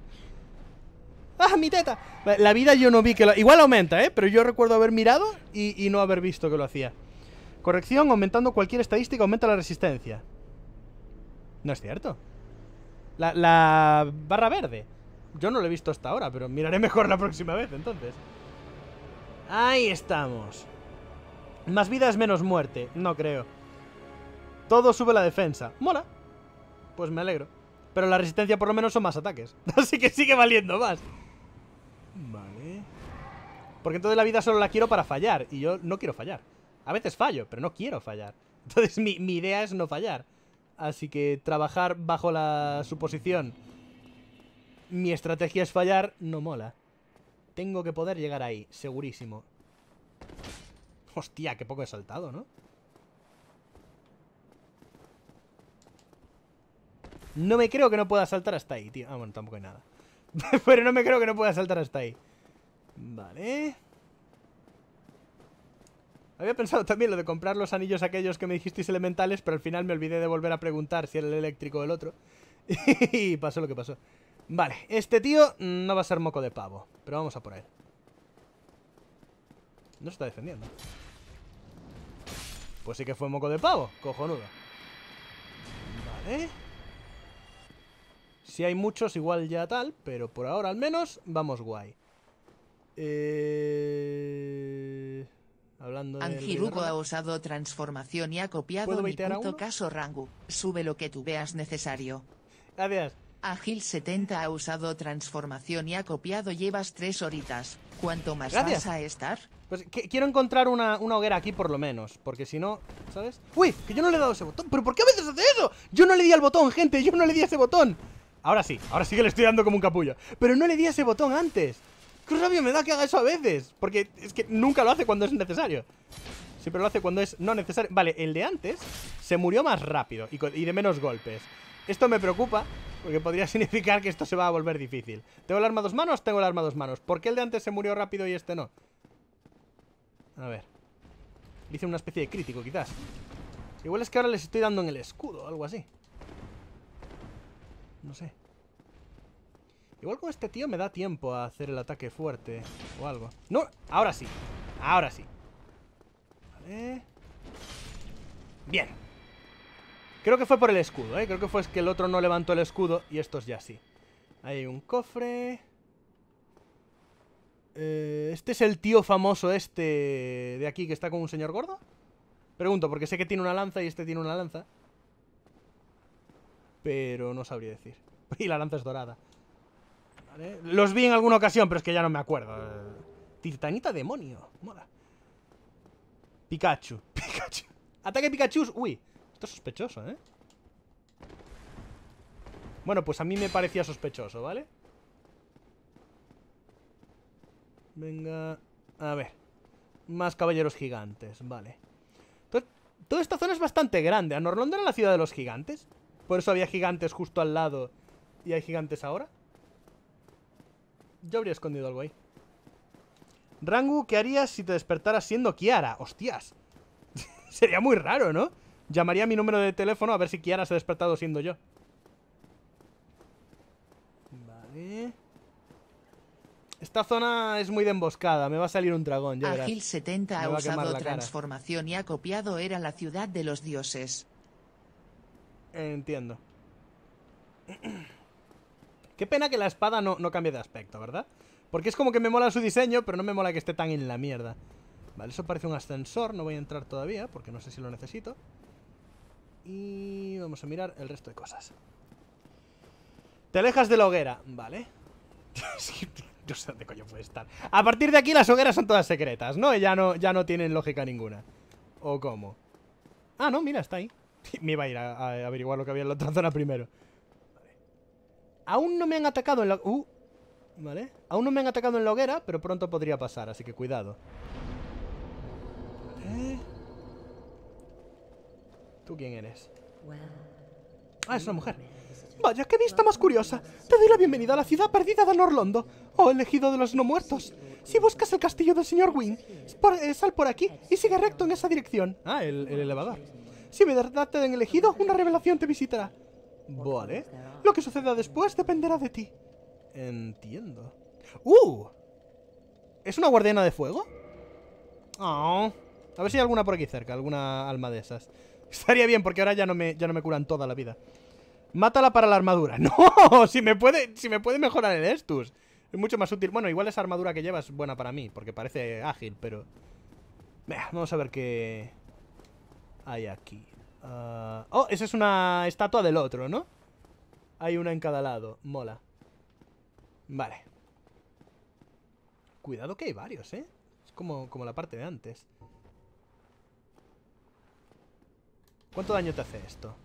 ¡Ah, mi teta! La vida yo no vi que Igual aumenta, ¿eh? Pero yo recuerdo haber mirado y, no haber visto que lo hacía. Corrección, aumentando cualquier estadística aumenta la resistencia. No es cierto. La, la barra verde. Yo no lo he visto hasta ahora, pero miraré mejor la próxima vez, entonces. Ahí estamos. Más vida es menos muerte, no creo. Todo sube la defensa. Mola. Pues me alegro. Pero la resistencia por lo menos son más ataques. (laughs) Así que sigue valiendo más. Vale. Porque entonces la vida solo la quiero para fallar. Y yo no quiero fallar. A veces fallo, pero no quiero fallar. Entonces mi, mi idea es no fallar. Así que trabajar bajo la suposición. Mi estrategia es fallar, no mola. Tengo que poder llegar ahí, segurísimo. Hostia, qué poco he saltado, ¿no? No me creo que no pueda saltar hasta ahí, tío. Ah, bueno, tampoco hay nada. (laughs) Pero no me creo que no pueda saltar hasta ahí. Vale. Había pensado también lo de comprar los anillos aquellos que me dijisteis elementales, pero al final me olvidé de volver a preguntar si era el eléctrico o el otro. (laughs) y pasó lo que pasó. Vale, este tío no va a ser moco de pavo, pero vamos a por él. No se está defendiendo. Pues sí que fue moco de pavo, cojonudo. Vale. Si hay muchos, igual ya tal, pero por ahora al menos vamos guay. Eh... Hablando de... Angirugo ha usado transformación y ha copiado mi punto caso Rangu. Sube lo que tú veas necesario. Gracias. Agil 70 ha usado transformación y ha copiado llevas tres horitas. ¿Cuánto más Gracias. vas a estar? Pues quiero encontrar una, hoguera aquí por lo menos, porque si no, ¿sabes? ¡Uy! Que yo no le he dado ese botón. ¿Pero por qué a veces hace eso? Yo no le di al botón, gente, yo no le di a ese botón. Ahora sí, ahora sí que le estoy dando como un capullo. Pero no le di a ese botón antes. ¡Qué rabia me da que haga eso a veces! Porque es que nunca lo hace cuando es necesario. Siempre lo hace cuando es no necesario. Vale, el de antes se murió más rápido y de menos golpes. Esto me preocupa, porque podría (laughs) significar que esto se va a volver difícil. ¿Tengo el arma a dos manos? Tengo el arma a dos manos. ¿Por qué el de antes se murió rápido y este no? A ver. Hice una especie de crítico, quizás. Igual es que ahora les estoy dando en el escudo o algo así. No sé. Igual con este tío me da tiempo a hacer el ataque fuerte o algo. ¡No! Ahora sí. Ahora sí. Vale. Bien. Creo que fue por el escudo, ¿eh? Creo que fue que el otro no levantó el escudo y estos ya sí. hay un cofre... Eh, ¿Este es el tío famoso este de aquí que está con un señor gordo? Pregunto, porque sé que tiene una lanza y este tiene una lanza. Pero no sabría decir. (laughs) Y la lanza es dorada. Los vi en alguna ocasión, pero es que ya no me acuerdo. Eh, Titanita demonio. Mola. Pikachu. (laughs) Pikachu. Ataque Pikachu. Uy. Esto es sospechoso, ¿eh? Bueno, pues a mí me parecía sospechoso, ¿vale? Venga... A ver... Más caballeros gigantes, vale. Entonces, toda esta zona es bastante grande. Anorlond era la ciudad de los gigantes. Por eso había gigantes justo al lado. ¿Y hay gigantes ahora? Yo habría escondido algo ahí. Rangu, ¿qué harías si te despertaras siendo Kiara? ¡Hostias! (laughs) Sería muy raro, ¿no? Llamaría a mi número de teléfono a ver si Kiara se ha despertado siendo yo. Vale. Esta zona es muy de emboscada, me va a salir un dragón, ya Agil 70 ha usado transformación y ha copiado era la ciudad de los dioses. Entiendo. (clears throat) Qué pena que la espada no, no cambie de aspecto, ¿verdad? Porque es como que me mola su diseño, pero no me mola que esté tan en la mierda. Vale, eso parece un ascensor, no voy a entrar todavía porque no sé si lo necesito. Y vamos a mirar el resto de cosas. Te alejas de la hoguera. Vale. (laughs) no sé dónde coño puede estar. A partir de aquí las hogueras son todas secretas, ¿no? Ya no, ya no tienen lógica ninguna. ¿O cómo? Ah, no, mira, está ahí. (laughs) me iba a ir a, averiguar lo que había en la otra zona primero. Aún no me han atacado en la... Uh, vale. Aún no me han atacado en la hoguera, pero pronto podría pasar, así que cuidado. Vale. Eh. ¿Tú quién eres? Ah, es una mujer. Vaya, qué vista más curiosa. Te doy la bienvenida a la ciudad perdida de Norlondo, o oh, el elegido de los no muertos. Si buscas el castillo del señor Wing, eh, sal por aquí y sigue recto en esa dirección. Ah, el, elevador. Si me date en el elegido una revelación te visitará. Vale. Lo que suceda después dependerá de ti. Entiendo. ¡Uh! ¿Es una guardiana de fuego? Ah. A ver si hay alguna por aquí cerca, alguna alma de esas. Estaría bien, porque ahora ya no me, ya no me curan toda la vida. Mátala para la armadura. (laughs) ¡No! Si me puede, si me puede mejorar el Estus. Es mucho más útil. Bueno, igual esa armadura que llevas es buena para mí, porque parece ágil, pero... Vamos a ver qué hay aquí. Ah, oh, esa es una estatua del otro, ¿no? Hay una en cada lado. Mola. Vale. Cuidado que hay varios, ¿eh? Es como, como la parte de antes. ¿Cuánto daño te hace esto?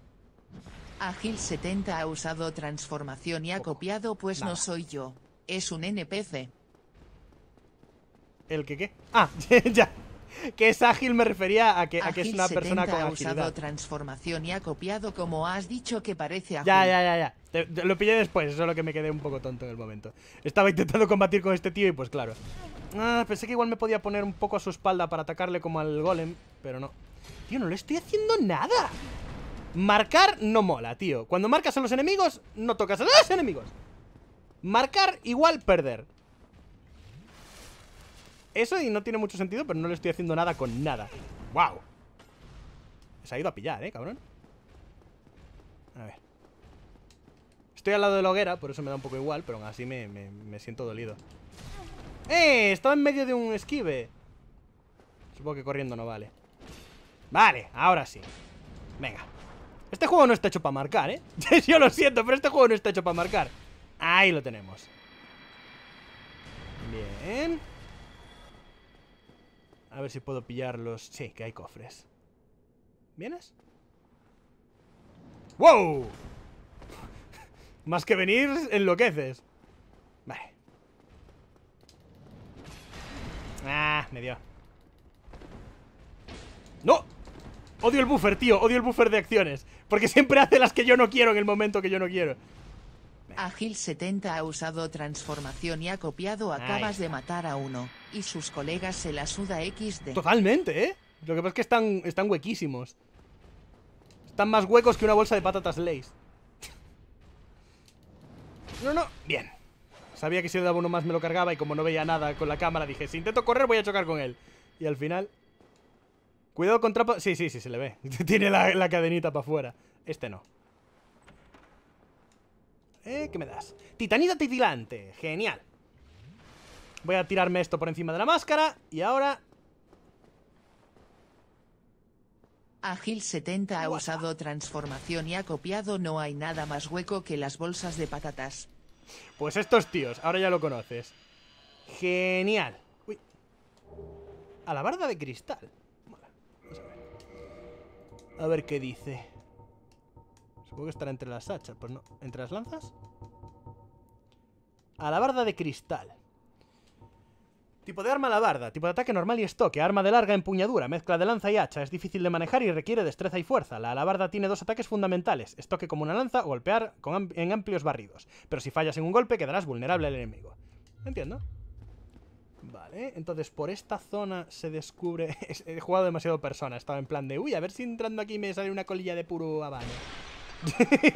Ágil 70 ha usado transformación y ha copiado pues no soy yo. Es un NPC. ¿El que qué? Ah, (laughs) ya. Que es ágil me refería a que, es una persona con ha usado transformación y ha copiado como has dicho que parece ágil. Ya, ya, ya, ya. lo pillé después, Eso es lo que me quedé un poco tonto en el momento. Estaba intentando combatir con este tío y pues claro. Ah, pensé que igual me podía poner un poco a su espalda para atacarle como al golem, pero no. Tío, no le estoy haciendo nada. Marcar no mola, tío. Cuando marcas a los enemigos, no tocas a los enemigos. Marcar igual perder. Eso y no tiene mucho sentido, pero no le estoy haciendo nada con nada. ¡Wow! Se ha ido a pillar, ¿eh, cabrón? A ver. Estoy al lado de la hoguera, por eso me da un poco igual, pero aún así me, me siento dolido. ¡Eh! Estaba en medio de un esquive. Supongo que corriendo no vale. Vale, ahora sí Venga Este juego no está hecho para marcar, ¿eh? (laughs) Yo lo siento, pero este juego no está hecho para marcar Ahí lo tenemos Bien A ver si puedo pillarlos Sí, que hay cofres ¿Vienes? ¡Wow! (laughs) Más que venir, enloqueces Vale Ah, me dio ¡No! Odio el buffer, tío, odio el buffer de acciones. Porque siempre hace las que yo no quiero en el momento que yo no quiero. Agil70 ha usado transformación y ha copiado acabas de matar a uno. Y sus colegas se la suda de... Totalmente, ¿eh? Lo que pasa es que están, están huequísimos. Están más huecos que una bolsa de patatas Lays. No, no, bien. Sabía que si le daba uno más me lo cargaba y como no veía nada con la cámara dije, si intento correr voy a chocar con él. Y al final... Cuidado con trapo. Sí, sí, sí, se le ve. (laughs) Tiene la, cadenita para afuera. Este no. Eh, ¿qué me das? Titanita titilante. Genial. Voy a tirarme esto por encima de la máscara. Y ahora... ágil 70 ha usado transformación y ha copiado No hay nada más hueco que las bolsas de patatas. Pues estos tíos, ahora ya lo conoces. Genial. Uy. A la barda de cristal. A ver qué dice. Supongo que estará entre las hachas. Pues no. ¿Entre las lanzas? Alabarda de cristal. Tipo de arma alabarda. Tipo de ataque normal y estoque. Arma de larga empuñadura. Mezcla de lanza y hacha. Es difícil de manejar y requiere destreza y fuerza. La alabarda tiene dos ataques fundamentales. Estoque como una lanza o golpear con en amplios barridos. Pero si fallas en un golpe quedarás vulnerable al enemigo. Entiendo. Vale, entonces por esta zona se descubre... (laughs) He jugado demasiado personas. estaba en plan de... Uy, a ver si entrando aquí me sale una colilla de puro habano.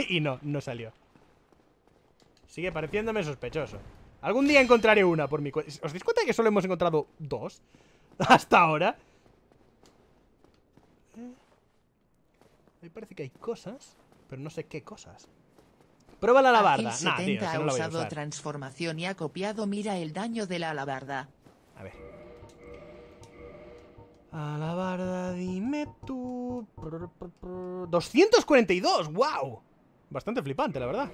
(laughs) y no, no salió. Sigue pareciéndome sospechoso. Algún día encontraré una por mi cuenta. ¿Os dais cuenta que solo hemos encontrado dos? (laughs) Hasta ahora. Eh, me parece que hay cosas, pero no sé qué cosas. Prueba la alabarda. Nah, tío, ha usado transformación y ha copiado mira el daño de la alabarda. A ver. A la barda, dime tú. 242, wow. Bastante flipante, la verdad.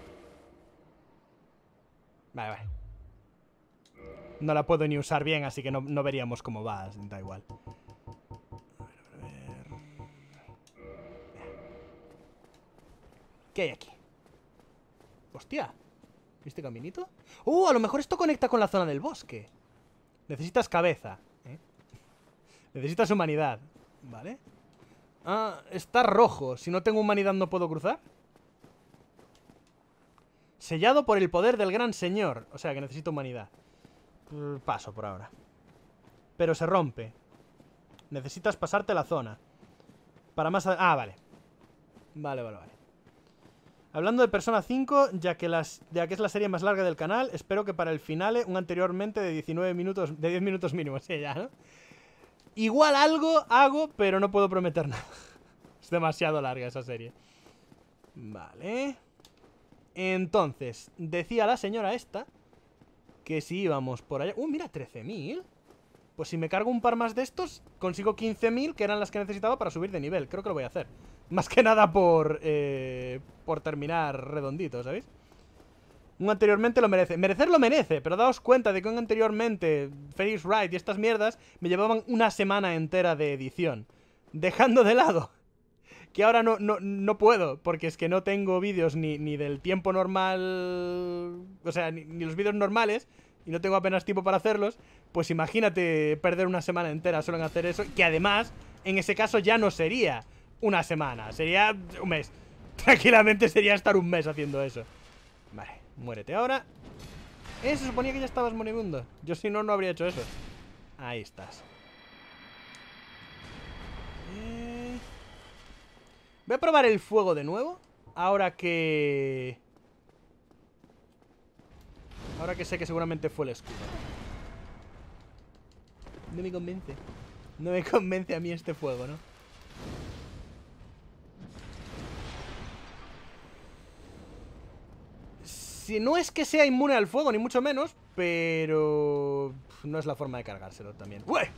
Vale, vale. No la puedo ni usar bien, así que no, veríamos cómo va, da igual. A ver, a ver. ¿Qué hay aquí? Hostia. ¿Este caminito? ¡Uh! A lo mejor esto conecta con la zona del bosque. Necesitas cabeza. ¿eh? Necesitas humanidad. Vale. Ah, está rojo. Si no tengo humanidad no puedo cruzar. Sellado por el poder del gran señor. O sea que necesito humanidad. Mm, paso por ahora. Pero se rompe. Necesitas pasarte la zona. Para más... Ah, vale. Vale, vale, vale. Hablando de Persona 5, ya que, las, es la serie más larga del canal, espero que para el final un anteriormente de 19 minutos, de 10 minutos mínimo, (laughs) ya, ¿no? Igual algo hago, pero no puedo prometer nada. (laughs) Es demasiado larga esa serie. Vale. Entonces, decía la señora esta que si íbamos por allá... ¡Uh, mira, 13.000! Pues si me cargo un par más de estos, consigo 15.000, que eran las que necesitaba para subir de nivel. Creo que lo voy a hacer. (laughs) Más que nada por, eh, por terminar redondito, ¿sabéis? Un anteriormente lo merece. Merecer lo merece, pero daos cuenta de que un anteriormente, Phoenix Ride y estas mierdas, me llevaban una semana entera de edición. Dejando de lado (laughs) que ahora no, no, puedo, porque es que no tengo vídeos ni, ni del tiempo normal, o sea, ni, ni los vídeos normales, y no tengo apenas tiempo para hacerlos, pues imagínate perder una semana entera solo en hacer eso, que además, en ese caso ya no sería una semana. Sería un mes. (laughs) Tranquilamente sería estar un mes haciendo eso. Vale, muérete ahora. Eh, se suponía que ya estabas moribundo. Yo si no, no habría hecho eso. Ahí estás. Eh. Voy a probar el fuego de nuevo. Ahora que... Ahora que sé que seguramente fue el escudo. No me convence. No me convence a mí este fuego, ¿no? no es que sea inmune al fuego, ni mucho menos, pero... No es la forma de cargárselo también. ¡Ue!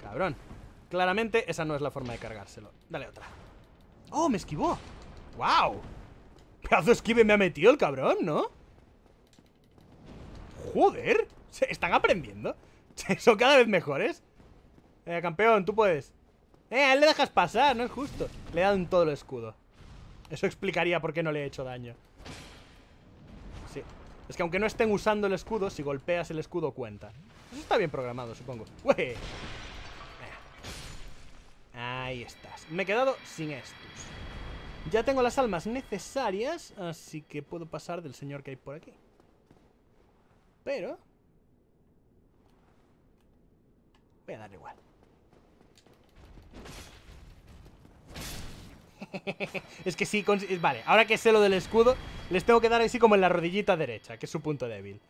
Cabrón. Claramente esa no es la forma de cargárselo. Dale otra. ¡Oh, me esquivó! ¡Wow! Pedazo de esquive me ha metido el cabrón, ¿no? ¡Joder! Se están aprendiendo. (laughs) Son cada vez mejores. Eh, campeón, tú puedes. Eh, a él le dejas pasar, no es justo. Le he dado en todo el escudo. Eso explicaría por qué no le he hecho daño. Es que aunque no estén usando el escudo, si golpeas el escudo cuenta. Eso está bien programado, supongo. Ahí estás. Me he quedado sin estos. Ya tengo las almas necesarias, así que puedo pasar del señor que hay por aquí. Pero... Voy a darle igual. (laughs) es que sí, vale, ahora que sé lo del escudo, les tengo que dar así como en la rodillita derecha, que es su punto débil.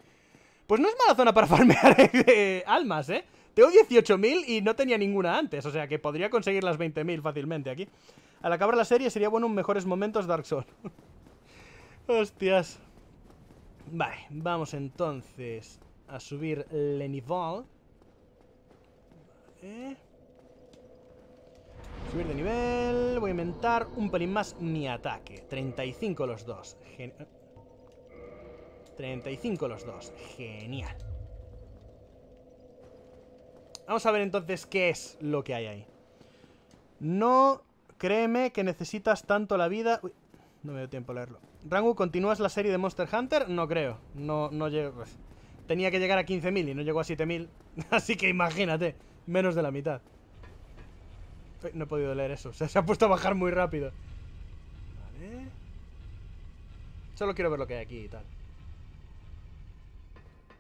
Pues no es mala zona para (laughs) farmear eh, almas, ¿eh? Tengo 18.000 y no tenía ninguna antes, o sea que podría conseguir las 20.000 fácilmente aquí. Al acabar la serie sería bueno un mejores momentos Dark Souls. (laughs) Hostias. Vale, vamos entonces a subir le nivel. Subir de nivel. Voy a inventar un pelín más mi ataque. 35 los dos. 35 los dos. Genial. Vamos a ver entonces qué es lo que hay ahí. No créeme que necesitas tanto la vida... no me dio tiempo a leerlo. Rangu, ¿continúas la serie de Monster Hunter? No creo. No, no llego... Pues, tenía que llegar a 15.000 y no llegó a 7.000. (laughs) Así que imagínate, menos de la mitad no he podido leer eso. (laughs) O sea, se ha puesto a bajar muy rápido. Vale. Solo quiero ver lo que hay aquí y tal.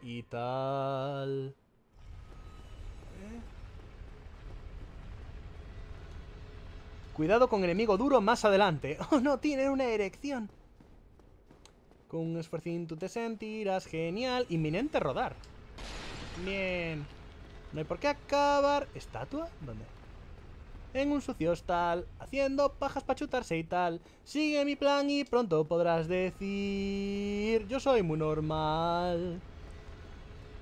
Y tal... Cuidado con enemigo duro más adelante. (laughs) ¡Oh, no! Tiene una erección. Con un tú te sentirás genial. Inminente rodar. Bien. No hay por qué acabar... ¿Estatua? ¿Dónde? en un sucio hostal, haciendo pajas pa' chutarse y tal. Sigue mi plan y pronto podrás decir, yo soy muy normal.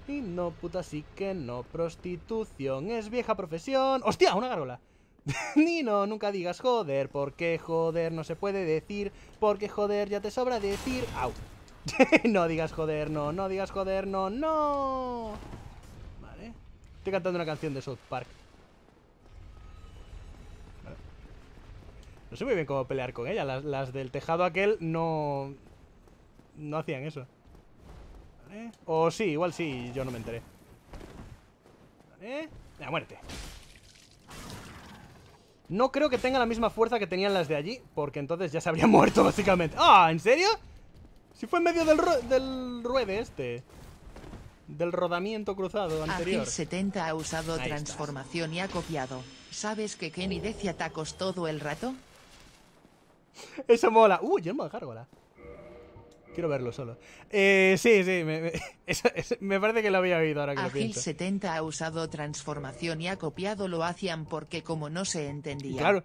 Y no, puta, sí que no, prostitución es vieja profesión. ¡Hostia, una garola! (laughs) Nino, nunca digas joder, porque joder no se puede decir, porque joder ya te sobra decir... ¡Au! (laughs) no digas joder, no, no digas joder, no, no. Vale. Estoy cantando una canción de South Park. No sé muy bien cómo pelear con ella. Las, del tejado aquel no... No hacían eso. ¿Vale? O sí, igual sí, yo no me enteré. ¿Vale? La muerte. No creo que tenga la misma fuerza que tenían las de allí, porque entonces ya se habría (laughs) muerto, básicamente. ¡Ah! ¿En serio? Si fue en medio del, del ruede este. Del rodamiento cruzado anterior. Agil 70 ha usado transformación y ha copiado. ¿Sabes que Kenny decía tacos todo el rato? (laughs) Eso mola. Uh, yelmo de gárgola. Quiero verlo solo. Eh, sí, sí, (laughs) me, parece que lo había oído ahora que lo pienso. 70 ha usado transformación y ha copiado lo hacían porque como no se entendía. Claro.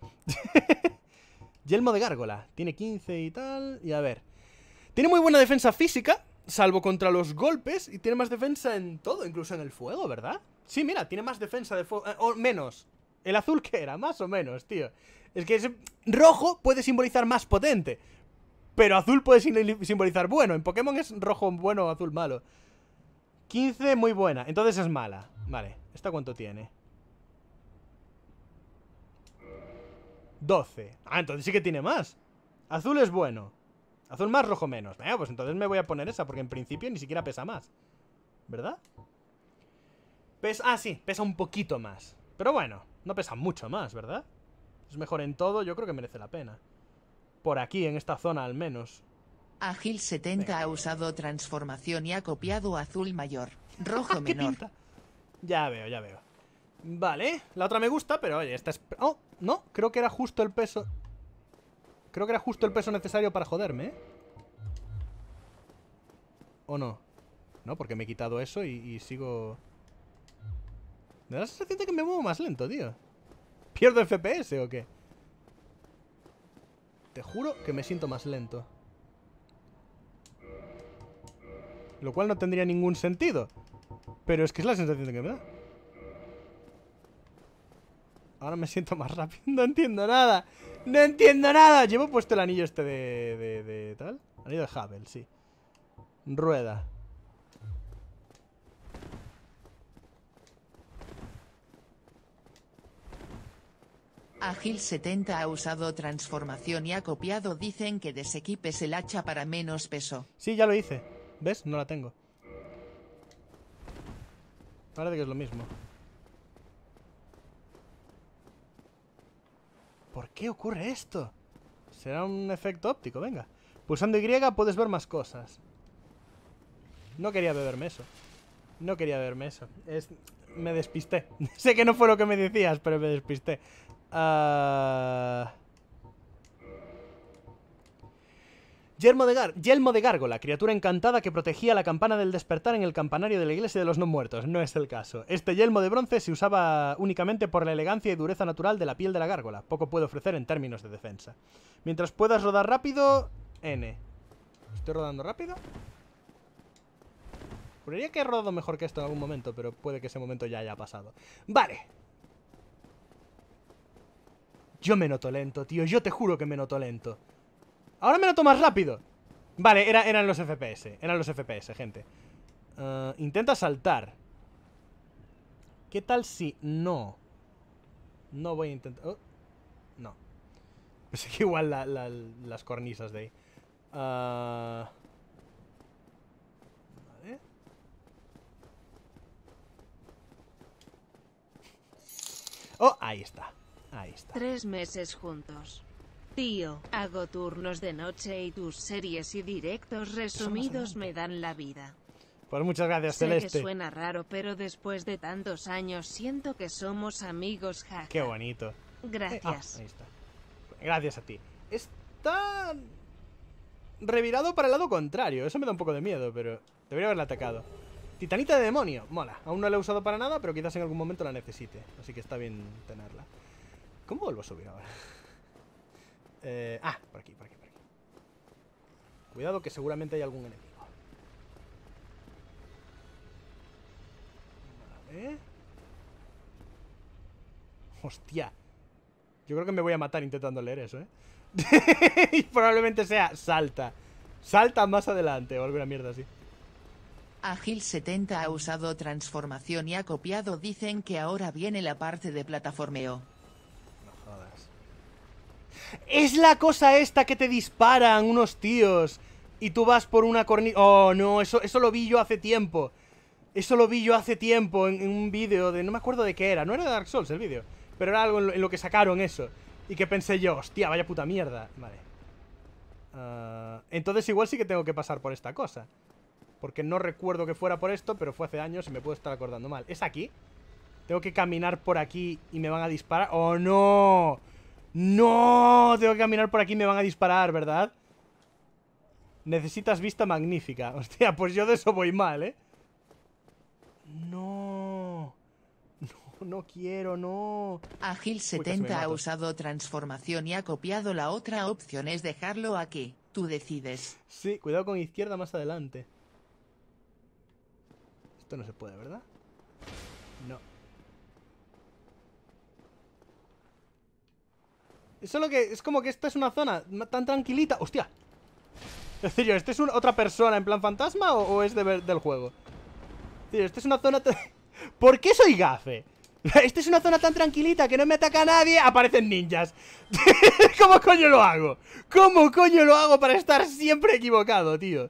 (laughs) Yelmo de Gárgola. Tiene 15 y tal. Y a ver. Tiene muy buena defensa física, salvo contra los golpes. Y tiene más defensa en todo, incluso en el fuego, ¿verdad? Sí, mira, tiene más defensa de fuego. Eh, o menos. El azul que era, más o menos, tío. Es que es, rojo puede simbolizar más potente. Pero azul puede simbolizar bueno. En Pokémon es rojo bueno o azul malo. 15, muy buena. Entonces es mala. Vale. ¿Esta cuánto tiene? 12. Ah, entonces sí que tiene más. Azul es bueno. Azul más, rojo menos. Venga, pues entonces me voy a poner esa, porque en principio ni siquiera pesa más. ¿Verdad? Ah, sí, pesa un poquito más. Pero bueno, no pesa mucho más, ¿verdad? mejor en todo, yo creo que merece la pena. Por aquí, en esta zona al menos. Ágil 70 ha usado transformación y ha copiado azul mayor, rojo ah, menor. Ya veo, ya veo. Vale, la otra me gusta, pero oye, esta es... Oh, no, creo que era justo el peso... Creo que era justo el peso necesario para joderme, ¿eh? ¿O no? No, porque me he quitado eso y, y sigo... Me da la sensación de que me muevo más lento, tío. ¿Pierdo FPS o qué? Te juro que me siento más lento. Lo cual no tendría ningún sentido. Pero es que es la sensación que me da. Ahora me siento más rápido. (laughs) No entiendo nada. No entiendo nada. Llevo puesto el anillo este de... de, de tal. Anillo de Hubble, sí. Rueda. Agil 70 ha usado transformación y ha copiado dicen que desequipes el hacha para menos peso. Sí, ya lo hice. ¿Ves? No la tengo. Parece que es lo mismo. ¿Por qué ocurre esto? Será un efecto óptico, venga. Pulsando Y puedes ver más cosas. No quería beberme eso. No quería beberme eso. Es... Me despisté. (laughs) sé que no fue lo que me decías, pero me despisté. Ah. de, Yelmo de Gárgola, criatura encantada que protegía la campana del despertar en el campanario de la iglesia de los no muertos. No es el caso. Este yelmo de bronce se usaba únicamente por la elegancia y dureza natural de la piel de la gárgola. Poco puede ofrecer en términos de defensa. Mientras puedas rodar rápido... N. ¿Estoy rodando rápido? Juraría que he rodado mejor que esto en algún momento, pero puede que ese momento ya haya pasado. Vale. Yo me noto lento, tío. Yo te juro que me noto lento. Ahora me noto más rápido. Vale, eran los FPS. Eran los FPS, gente. Eh, intenta saltar. ¿Qué tal si no? No voy a intentar... Oh, no. (laughs) Pensé que igual las cornisas de ahí. Eh, vale. Oh, ahí está. Tres meses juntos. Tío, hago turnos de noche y tus series y directos resumidos me dan la vida. Pues muchas gracias, sé suena raro, pero después de tantos años siento que somos amigos, Qué bonito. Gracias. Eh, ah, ahí está. Gracias a ti. Está revirado para el lado contrario. Eso me da un poco de miedo, pero debería haberla atacado. Titanita de demonio. Mola. Aún no la he usado para nada, pero quizás en algún momento la necesite. Así que está bien tenerla. ¿Cómo vuelvo a subir ahora? (laughs) Eh, ah, por aquí, por aquí, por aquí. Cuidado que seguramente hay algún enemigo. Vale. Hostia. Yo creo que me voy a matar intentando leer eso, ¿eh? (laughs) y probablemente sea salta. Salta más adelante vuelve a mierda así. Ágil 70 ha usado transformación y ha copiado. Dicen que ahora viene la parte de plataformeo. Es la cosa esta que te disparan unos tíos y tú vas por una cornisa... Oh, no, eso, eso lo vi yo hace tiempo. Eso lo vi yo hace tiempo en, un vídeo de... No me acuerdo de qué era. No era de Dark Souls el vídeo. Pero era algo en lo, que sacaron eso. Y que pensé yo, hostia, vaya puta mierda. Vale. Ah, entonces igual sí que tengo que pasar por esta cosa. Porque no recuerdo que fuera por esto, pero fue hace años y me puedo estar acordando mal. ¿Es aquí? Tengo que caminar por aquí y me van a disparar. ¡Oh, no! ¡No! Tengo que caminar por aquí, me van a disparar, ¿verdad? Necesitas vista magnífica. (laughs) Hostia, pues yo de eso voy mal, ¿eh? No. No, no quiero, no. Agil70 ha usado transformación y ha copiado la otra opción, es dejarlo aquí. Tú decides. Sí, cuidado con izquierda más adelante. Esto no se puede, ¿verdad? No. Solo que es como que esta es una zona tan tranquilita. ¡Hostia! En decir, ¿este es una otra persona en plan fantasma o, es del juego? Tío, esta es una zona... (laughs) ¿Por qué soy gafe? (laughs) Esta es una zona tan tranquilita que no me ataca nadie, aparecen ninjas. (laughs) ¿Cómo coño lo hago? ¿Cómo coño lo hago para estar siempre equivocado, tío?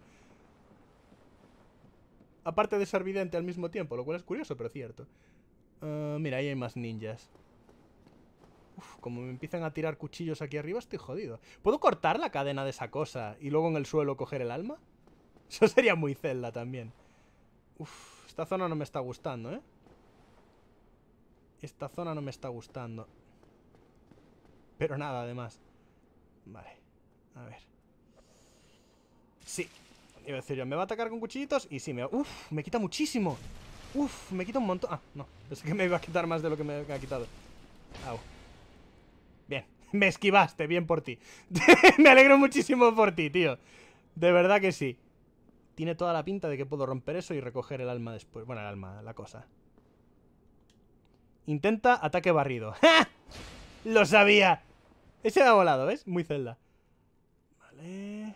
Aparte de ser vidente al mismo tiempo, lo cual es curioso, pero cierto. Ah, mira, ahí hay más ninjas. Uf, como me empiezan a tirar cuchillos aquí arriba, estoy jodido. ¿Puedo cortar la cadena de esa cosa y luego en el suelo coger el alma? (laughs) Eso sería muy celda también. Uf, esta zona no me está gustando, ¿eh? Esta zona no me está gustando. Pero nada, además. Vale, a ver. Sí, iba a decir yo, me va a atacar con cuchillitos y sí, me... Uf, me quita muchísimo. Uf, me quita un montón. Ah, no, pensé que me iba a quitar más de lo que me ha quitado. Au. (laughs) me esquivaste, bien por ti. (laughs) me alegro muchísimo por ti, tío. De verdad que sí. Tiene toda la pinta de que puedo romper eso y recoger el alma después. Bueno, el alma, la cosa. Intenta ataque barrido. (laughs) ¡Ja! ¡Lo sabía! Ese ha volado, ¿ves? Muy celda. Vale.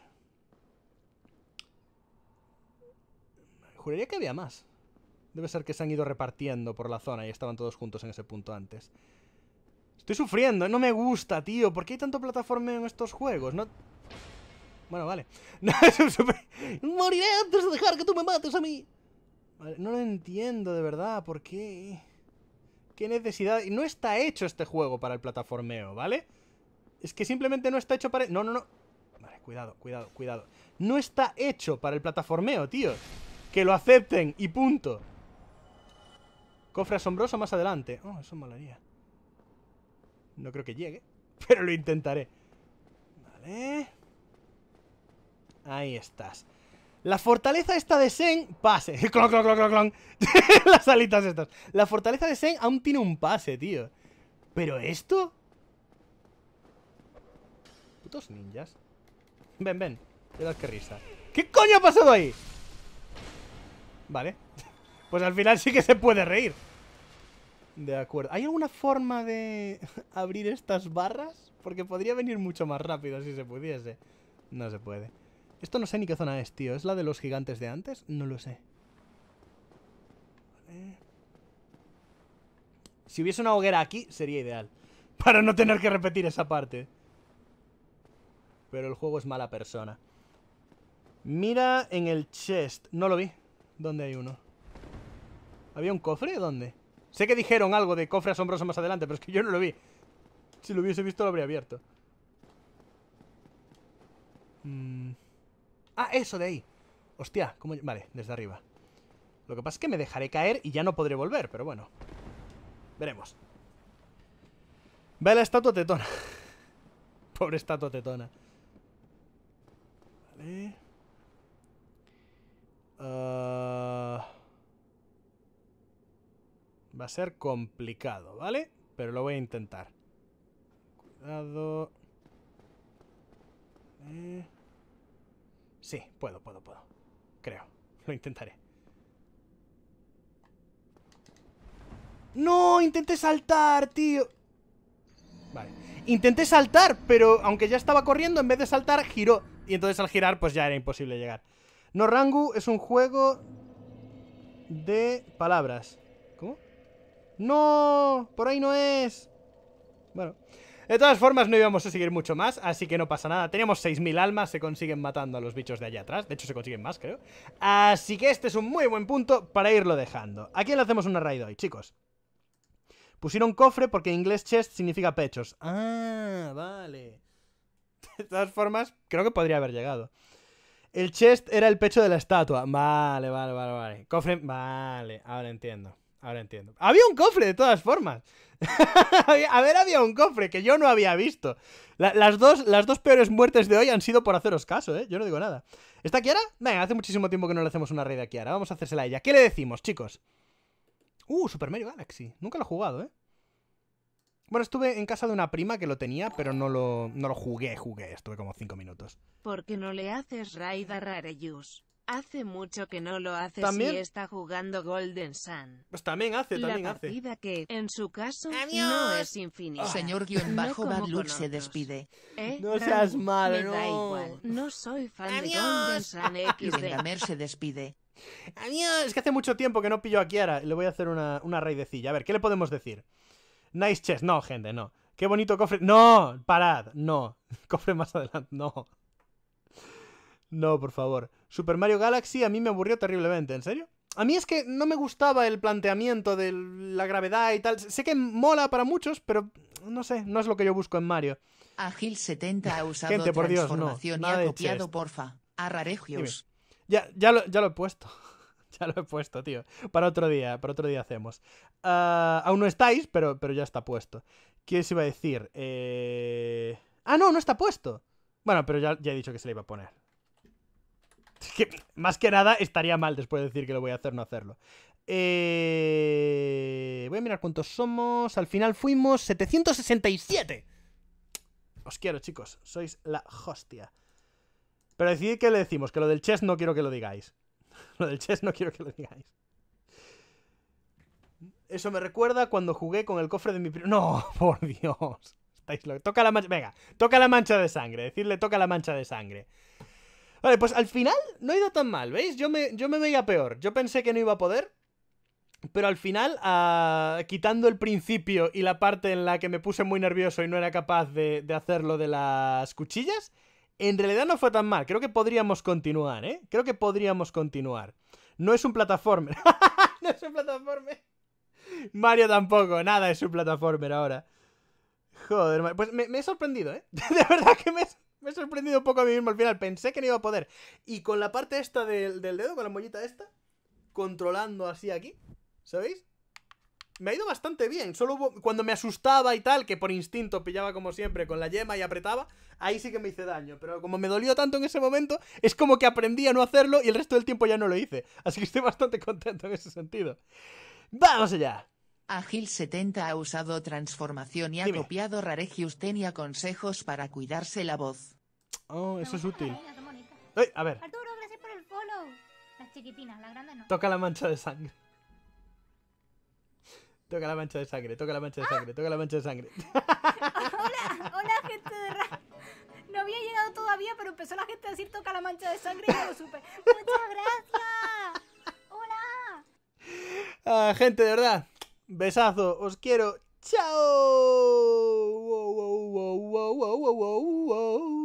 Juraría que había más. Debe ser que se han ido repartiendo por la zona y estaban todos juntos en ese punto antes. Estoy sufriendo, no me gusta, tío. ¿Por qué hay tanto plataformeo en estos juegos? No... Bueno, vale. (laughs) No, Moriré antes de dejar que tú me mates a mí. Vale, no lo entiendo, de verdad. ¿Por qué? ¿Qué necesidad? No está hecho este juego para el plataformeo, ¿vale? Es que simplemente no está hecho para... E- no, no, no. Vale, cuidado, cuidado, cuidado. No está hecho para el plataformeo, tío. Que lo acepten y punto. Cofre asombroso más adelante. Oh, eso molaría. No creo que llegue, (laughs) pero lo intentaré. Vale. Ahí estás. La fortaleza esta de Sen, pase. (laughs) Clon, clon, clon, clon, (laughs) Las alitas estas. La fortaleza de Sen aún tiene un pase, tío. Pero esto... Putos ninjas. Ven, ven. que risa. ¿Qué coño ha pasado ahí? Vale. Pues al final sí que se puede reír. De acuerdo. ¿Hay alguna forma de (laughs) abrir estas barras? Porque podría venir mucho más rápido si se pudiese. No se puede. Esto no sé ni qué zona es, tío. ¿Es la de los gigantes de antes? No lo sé. Si hubiese una hoguera aquí, sería ideal. (laughs) Para no tener que repetir esa parte. Pero el juego es mala persona. Mira en el chest. No lo vi. ¿Dónde hay uno? ¿Había un cofre? ¿Dónde? Sé que dijeron algo de cofre asombroso más adelante, pero es que yo no lo vi. Si lo hubiese visto, lo habría abierto. Mm. Ah, eso de ahí. Hostia, ¿cómo... Vale, desde arriba. Lo que pasa es que me dejaré caer y ya no podré volver, pero bueno. Veremos. Ve la estatua tetona. (laughs) Pobre estatua tetona. Vale. Uh... Va a ser complicado, ¿vale? Pero lo voy a intentar. Cuidado. Eh. Sí, puedo, puedo, puedo. Creo. Lo intentaré. ¡No! Intenté saltar, tío. Vale. Intenté saltar, pero aunque ya estaba corriendo, en vez de saltar, giró. Y entonces al girar, pues ya era imposible llegar. No Rangu es un juego de palabras. ¡No! ¡Por ahí no es! Bueno. De todas formas, no íbamos a seguir mucho más, así que no pasa nada. Teníamos 6.000 almas, se consiguen matando a los bichos de allá atrás. De hecho, se consiguen más, creo. Así que este es un muy buen punto para irlo dejando. ¿A quién le hacemos una raid hoy, chicos? Pusieron cofre porque en inglés chest significa pechos. Ah, vale. (laughs) De todas formas, creo que podría haber llegado. El chest era el pecho de la estatua. Vale, vale, vale, vale. Cofre, vale, ahora entiendo. Ahora entiendo. Había un cofre de todas formas. (laughs) a ver, había un cofre que yo no había visto. las, dos, las dos peores muertes de hoy han sido por haceros caso, ¿eh? Yo no digo nada. ¿Está Kiara? Venga, hace muchísimo tiempo que no le hacemos una raid a Kiara. Vamos a hacérsela a ella. ¿Qué le decimos, chicos? Uh, Super Mario Galaxy. Nunca lo he jugado, ¿eh? Bueno, estuve en casa de una prima que lo tenía, pero no lo, no lo jugué, jugué. Estuve como cinco minutos. ¿Por qué no le haces raid a Rareyus? Hace mucho que no lo hace ¿También? si está jugando Golden Sun. Pues también hace, también la partida que, en su caso, no es infinita. Ah. Señor guión bajo Bad se despide. Eh, no seas malo, no. no soy fan de Golden Sun (laughs) XD. se despide. ¡Adiós! Es que hace mucho tiempo que no pillo a Kiara. Le voy a hacer una, una raidecilla. A ver, ¿qué le podemos decir? Nice chest. No, gente, no. Qué bonito cofre. No, parad, no. (laughs) Cofre más adelante, no. No, por favor. Super Mario Galaxy a mí me aburrió terriblemente, ¿en serio? A mí es que no me gustaba el planteamiento de la gravedad y tal. Sé que mola para muchos, pero no sé, no es lo que yo busco en Mario. Agil 70 ha usado por transformación y ha copiado, porfa. A Ya, ya, lo, he puesto. (laughs) ya lo he puesto, tío. Para otro día, para otro día hacemos. Ah, aún no estáis, pero, pero ya está puesto. ¿Qué se iba a decir? Eh, ah, no, no está puesto. Bueno, pero ya, ya he dicho que se le iba a poner. Que, más que nada, estaría mal después de decir que lo voy a hacer, no hacerlo. Eh, voy a mirar cuántos somos. Al final fuimos 767. Os quiero, chicos. Sois la hostia. Pero decidid que le decimos, que lo del chess no quiero que lo digáis. (laughs) lo del chess no quiero que lo digáis. Eso me recuerda cuando jugué con el cofre de mi No, (laughs) por Dios. Estáis Toca la mancha. Venga, toca la mancha de sangre. Decirle toca la mancha de sangre. Vale, pues al final no ha ido tan mal, ¿veis? Yo me, yo me veía peor. Yo pensé que no iba a poder. Pero al final, ah, quitando el principio y la parte en la que me puse muy nervioso y no era capaz de, de hacerlo de las cuchillas, en realidad no fue tan mal. Creo que podríamos continuar, ¿eh? Creo que podríamos continuar. No es un plataformer. (laughs) no es un plataformer. Mario tampoco, nada es un plataformer ahora. Joder, pues me, me he sorprendido, ¿eh? (laughs) de verdad que me he me he sorprendido un poco a mí mismo al final. Pensé que no iba a poder. Y con la parte esta del, dedo, con la mollita esta, controlando así aquí, ¿sabéis? Me ha ido bastante bien. Solo cuando me asustaba y tal, que por instinto pillaba como siempre con la yema y apretaba, ahí sí que me hice daño. Pero como me dolió tanto en ese momento, es como que aprendí a no hacerlo y el resto del tiempo ya no lo hice. Así que estoy bastante (laughs) contento en ese sentido. ¡Vamos allá! Agil70 ha usado transformación y ha copiado copiado Tenia consejos para cuidarse la voz. Oh, eso es útil. Ay, a ver. Arturo, gracias por el follow. Las chiquitinas, la grandes no. Toca la mancha de sangre. Toca la mancha de sangre, toca la mancha de sangre, toca la mancha de sangre. hola, hola gente de Ra. No había llegado todavía, pero empezó la gente a decir toca la mancha de sangre y yo lo supe. (laughs) Muchas gracias. Hola. Ah, gente, de verdad, Besazo, os quiero. ¡Chao!